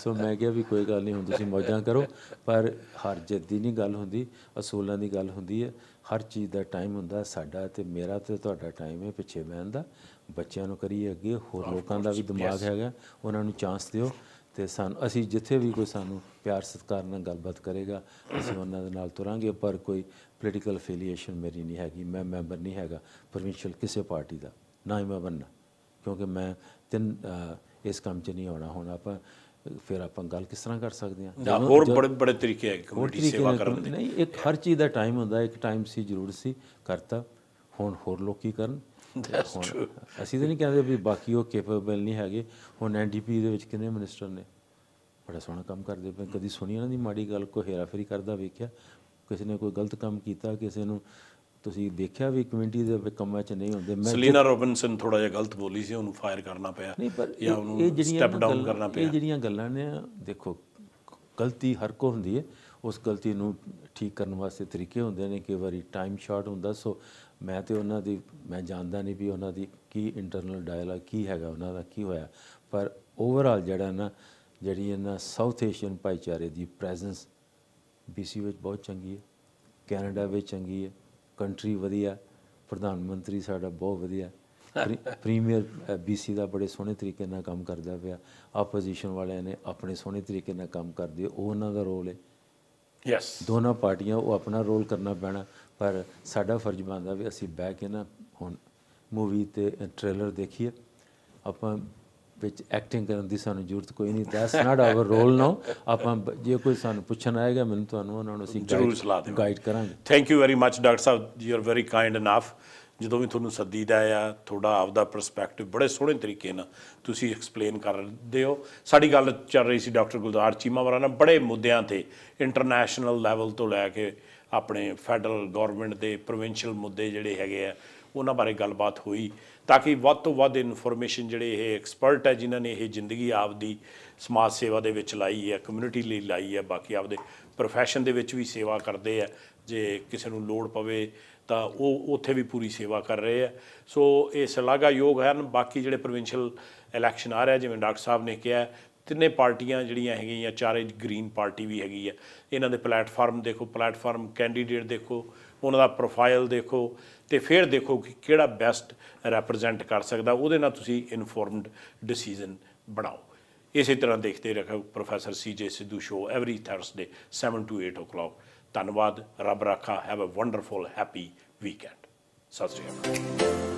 ਸੋ ਮੈਂ ਕਿਹਾ ਵੀ ਕੋਈ ਗੱਲ ਨਹੀਂ ਹੁਣ ਤੁਸੀਂ ਮੌਜਾਂ ਕਰੋ ਪਰ ਹਰ ਜਿੱਤ ਦੀ ਨਹੀਂ ਗੱਲ ਹੁੰਦੀ ਅਸੂਲਾਂ ਦੀ ਗੱਲ ਹੁੰਦੀ ਹੈ ਹਰ ਚੀਜ਼ ਦਾ ਟਾਈਮ ਹੁੰਦਾ ਸਾਡਾ ਤੇ ਮੇਰਾ ਤੇ ਤੁਹਾਡਾ ਟਾਈਮ ਹੈ ਪਿੱਛੇ ਬਹਿਣ ਦਾ ਬੱਚਿਆਂ ਨੂੰ ਕਰੀਏ ਅੱਗੇ ਹੋਰ ਲੋਕਾਂ ਦਾ ਵੀ ਦਿਮਾਗ ਹੈਗਾ ਉਹਨਾਂ ਨੂੰ ਚਾਂਸ ਦਿਓ ਤੇ ਸਾਨੂੰ ਅਸੀਂ ਜਿੱਥੇ ਵੀ ਕੋਈ ਸਾਨੂੰ ਪਿਆਰ ਸਤਿਕਾਰ ਨਾਲ ਗੱਲਬਾਤ ਕਰੇਗਾ ਅਸੀਂ ਉਹਨਾਂ ਦੇ ਨਾਲ ਤੁਰਾਂਗੇ ਪਰ ਕੋਈ ਪੋਲੀਟੀਕਲ ਅਫੀਲੀਏਸ਼ਨ ਮੇਰੀ ਨਹੀਂ ਹੈਗੀ ਮੈਂ ਮੈਂਬਰ ਨਹੀਂ ਹੈਗਾ ਪ੍ਰੋਵਿੰਸ਼ੀਅਲ ਕਿਸੇ ਪਾਰਟੀ ਦਾ ਨਾ ਹੀ ਮੈਂ ਬੰਨਾ ਕਿਉਂਕਿ ਮੈਂ ਤਿੰਨ ਇਸ ਕੰਮ 'ਚ ਨਹੀਂ ਆਉਣਾ ਹੁਣ ਆਪਾਂ ਫਿਰ ਆਪਾਂ ਗੱਲ ਕਿਸ ਤਰ੍ਹਾਂ ਕਰ ਸਕਦੇ ਹਾਂ ਹੋਰ ਬੜੇ ਬੜੇ ਤਰੀਕੇ ਹੈ ਕਮਿਊਨਿਟੀ ਸੇਵਾ ਕਰਨ ਦੇ ਨਹੀਂ ਇੱਕ ਹਰ ਚੀਜ਼ ਦਾ ਟਾਈਮ ਹੁੰਦਾ ਇੱਕ ਟਾਈਮ ਸੀ ਜ਼ਰੂਰ ਸੀ ਕਰਤਾ ਹੁਣ ਹੋਰ ਲੋਕ ਕੀ ਕਰਨ ਅਸੀਂ ਤਾਂ ਨਹੀਂ ਕਹਿੰਦੇ ਵੀ ਬਾਕੀ ਉਹ ਕੈਪੇਬਲ ਨਹੀਂ ਹੈਗੇ ਹੁਣ ਐਨਡੀਪੀ ਦੇ ਵਿੱਚ ਕਿੰਨੇ ਮਿਨਿਸਟਰ ਨੇ ਬੜਾ ਸੋਹਣਾ ਕੰਮ ਕਰਦੇ ਪਏ ਕਦੀ ਸੁਣੀ ਉਹਨਾਂ ਦੀ ਮਾੜੀ ਗੱਲ ਕੋ ਹੇਰਾਫੇਰੀ ਕਰਦਾ ਵੇਖਿਆ ਕਿਸੇ ਨੇ ਕੋਈ ਗਲਤ ਕੰਮ ਕੀਤਾ ਕਿਸੇ ਨੂੰ ਤੁਸੀਂ ਦੇਖਿਆ ਵੀ ਕਮਿਊਨਿਟੀ ਦੇ ਕੰਮਾਂ 'ਚ ਨਹੀਂ ਹੁੰਦੇ ਮੈਂ ਸਲੀਨਾ ਰੋਬਿਨਸਨ ਥੋੜਾ ਜਿਹਾ ਗਲਤ ਬੋਲੀ ਸੀ ਉਹਨੂੰ ਫਾਇਰ ਕਰਨਾ ਪਿਆ ਨਹੀਂ ਪਰ ਜਾਂ ਉਹਨੂੰ ਸਟੈਪ ਡਾਊਨ ਕਰਨਾ ਪਿਆ ਇਹ ਜਿਹੜੀਆਂ ਗੱਲਾਂ ਨੇ ਦੇਖੋ ਗਲਤੀ ਹਰ ਕੋ ਹੁੰਦੀ ਹੈ ਉਸ ਗਲਤੀ ਨੂੰ ਠੀਕ ਕਰਨ ਵਾਸਤੇ ਤਰੀਕੇ ਹੁੰਦੇ ਨੇ ਕਿ ਵਾਰੀ ਟਾਈਮ ਸ਼ਾਰਟ ਹੁੰਦਾ ਸੋ ਮੈਂ ਤੇ ਉਹਨਾਂ ਦੀ ਮੈਂ ਜਾਣਦਾ ਨਹੀਂ ਵੀ ਉਹਨਾਂ ਦੀ ਕੀ ਇੰਟਰਨਲ ਡਾਇਲੌਗ ਕੀ ਹੈਗਾ ਉਹਨਾਂ ਦਾ ਕੀ ਹੋਇਆ ਪਰ ਓਵਰਆਲ ਜਿਹੜਾ ਨਾ ਜਿਹੜੀ ਇਹਨਾਂ ਸਾਊਥ ਏਸ਼ੀਅਨ ਭਾਈਚਾਰੇ ਦੀ ਪ੍ਰੈਜ਼ੈਂਸ ਬੀਸੀ ਵਿੱਚ ਬਹੁਤ ਚੰਗੀ ਹੈ ਕੈਨੇਡਾ ਵਿੱਚ ਚੰਗੀ ਹੈ ਕੰਟਰੀ ਵਧੀਆ ਪ੍ਰਧਾਨ ਮੰਤਰੀ ਸਾਡਾ ਬਹੁਤ ਵਧੀਆ ਪ੍ਰੀਮੀਅਰ ਬੀਸੀ ਦਾ ਬੜੇ ਸੋਹਣੇ ਤਰੀਕੇ ਨਾਲ ਕੰਮ ਕਰਦਾ ਪਿਆ ਆਪੋਜੀਸ਼ਨ ਵਾਲਿਆਂ ਨੇ ਆਪਣੇ ਸੋਹਣੇ ਤਰੀਕੇ ਨਾਲ ਕੰਮ ਕਰਦੇ ਉਹ ਉਹਨਾਂ ਦਾ ਰੋਲ ਹੈ ਯੈਸ ਦੋਨਾਂ ਪਾਰਟੀਆਂ ਉਹ ਆਪਣਾ ਰੋਲ ਕਰਨਾ ਪੈਣਾ ਪਰ ਸਾਡਾ ਫਰਜ਼ ਬਣਦਾ ਵੀ ਅਸੀਂ ਬੈਕ ਕੇ ਨਾ ਹੁਣ ਮੂਵੀ ਤੇ ਟ੍ਰੇਲਰ ਦੇਖੀਏ ਆਪਾਂ ਵਿੱਚ ਐਕਟਿੰਗ ਕਰਨ ਦੀ ਸਾਨੂੰ ਜ਼ਰੂਰਤ ਕੋਈ ਨਹੀਂ that's not our role now ਆਪਾਂ ਜੇ ਕੋਈ ਸਾਨੂੰ ਪੁੱਛਣ ਆਏਗਾ ਮੈਨੂੰ ਤੁਹਾਨੂੰ ਉਹਨਾਂ ਨੂੰ ਅਸੀਂ ਜ਼ਰੂਰ ਸਲਾਹ ਦੇ ਗਾਈਡ ਕਰਾਂਗੇ thank you very much doctor ਸਾਹਿਬ you are very kind enough ਜਦੋਂ ਵੀ ਤੁਹਾਨੂੰ ਸੱਦੀਦਾ ਆ ਤੁਹਾਡਾ ਆਪਦਾ ਪਰਸਪੈਕਟਿਵ ਬੜੇ ਸੋਹਣੇ ਤਰੀਕੇ ਨਾਲ ਤੁਸੀਂ ਐਕਸਪਲੇਨ ਕਰਦੇ ਹੋ ਸਾਡੀ ਗੱਲ ਚੱਲ ਰਹੀ ਸੀ ਡਾਕਟਰ ਗੁਲਜ਼ਾਰ ਚੀਮਾਵਾਰਾ ਨਾਲ ਬੜੇ ਮੁੱਦਿਆਂ ਤੇ ਇੰਟਰਨੈਸ਼ਨਲ ਲੈਵਲ ਤੋਂ ਲੈ ਕੇ ਆਪਣੇ ਫੈਡਰਲ ਗਵਰਨਮੈਂਟ ਦੇ ਪ੍ਰੋਵਿੰਸ਼ੀਅਲ ਮੁੱਦੇ ਜਿਹੜੇ ਹੈਗੇ ਆ ਉਹਨਾਂ ਬਾਰੇ ਗੱਲਬਾਤ ਹੋਈ ਤਾਂ ਕਿ ਵੱਧ ਤੋਂ ਵੱਧ ਇਨਫੋਰਮੇਸ਼ਨ ਜਿਹੜੇ ਇਹ ਐਕਸਪਰਟ ਹੈ ਜਿਨ੍ਹਾਂ ਨੇ ਇਹ ਜ਼ਿੰਦਗੀ ਆਪਦੀ ਸਮਾਜ ਸੇਵਾ ਦੇ ਵਿੱਚ ਲਾਈ ਹੈ ਕਮਿਊਨਿਟੀ ਲਈ ਲਾਈ ਹੈ ਬਾਕੀ ਆਪਦੇ profession ਦੇ ਵਿੱਚ ਵੀ ਸੇਵਾ ਕਰਦੇ ਆ ਜੇ ਕਿਸੇ ਨੂੰ ਲੋੜ ਪਵੇ ਤਾਂ ਉਹ ਉੱਥੇ ਵੀ ਪੂਰੀ ਸੇਵਾ ਕਰ ਰਹੇ ਆ ਸੋ ਇਹ ਸਲਾਗਾ ਹੈ ਹਨ ਬਾਕੀ ਜਿਹੜੇ ਪ੍ਰੋਵਿੰਸ਼ੀਅਲ ਇਲੈਕਸ਼ਨ ਆ ਰਿਹਾ ਜਿਵੇਂ ਡਾਕਟਰ ਸਾਹਿਬ ਨੇ ਕਿਹਾ ਤਿੰਨੇ ਪਾਰਟੀਆਂ ਜਿਹੜੀਆਂ ਹੈਗੀਆਂ ਚਾਰੇ ਗ੍ਰੀਨ ਪਾਰਟੀ ਵੀ ਹੈਗੀ ਆ ਇਹਨਾਂ ਦੇ ਪਲੇਟਫਾਰਮ ਦੇਖੋ ਪਲੇਟਫਾਰਮ ਕੈਂਡੀਡੇਟ ਦੇਖੋ ਉਹਨਾਂ ਦਾ ਪ੍ਰੋਫਾਈਲ ਦੇਖੋ ਤੇ ਫਿਰ ਦੇਖੋ ਕਿ ਕਿਹੜਾ ਬੈਸਟ ਰੈਪਰੈਜ਼ੈਂਟ ਕਰ ਸਕਦਾ ਉਹਦੇ ਨਾਲ ਤੁਸੀਂ ਇਨਫੋਰਮਡ ਡਿਸੀਜਨ ਬਣਾਓ ਇਸੇ ਤਰ੍ਹਾਂ ਦੇਖਦੇ ਰਹੋ professor CJ Sidhu show every ਐਵਰੀ ਥਰਸਡੇ 7 ਟੂ 8 ਓਕਲੋਕ ਧੰਨਵਾਦ ਰੱਬ ਰੱਖਾ have a wonderful happy weekend ਸਤਿ ਸ਼੍ਰੀ ਅਕਾਲ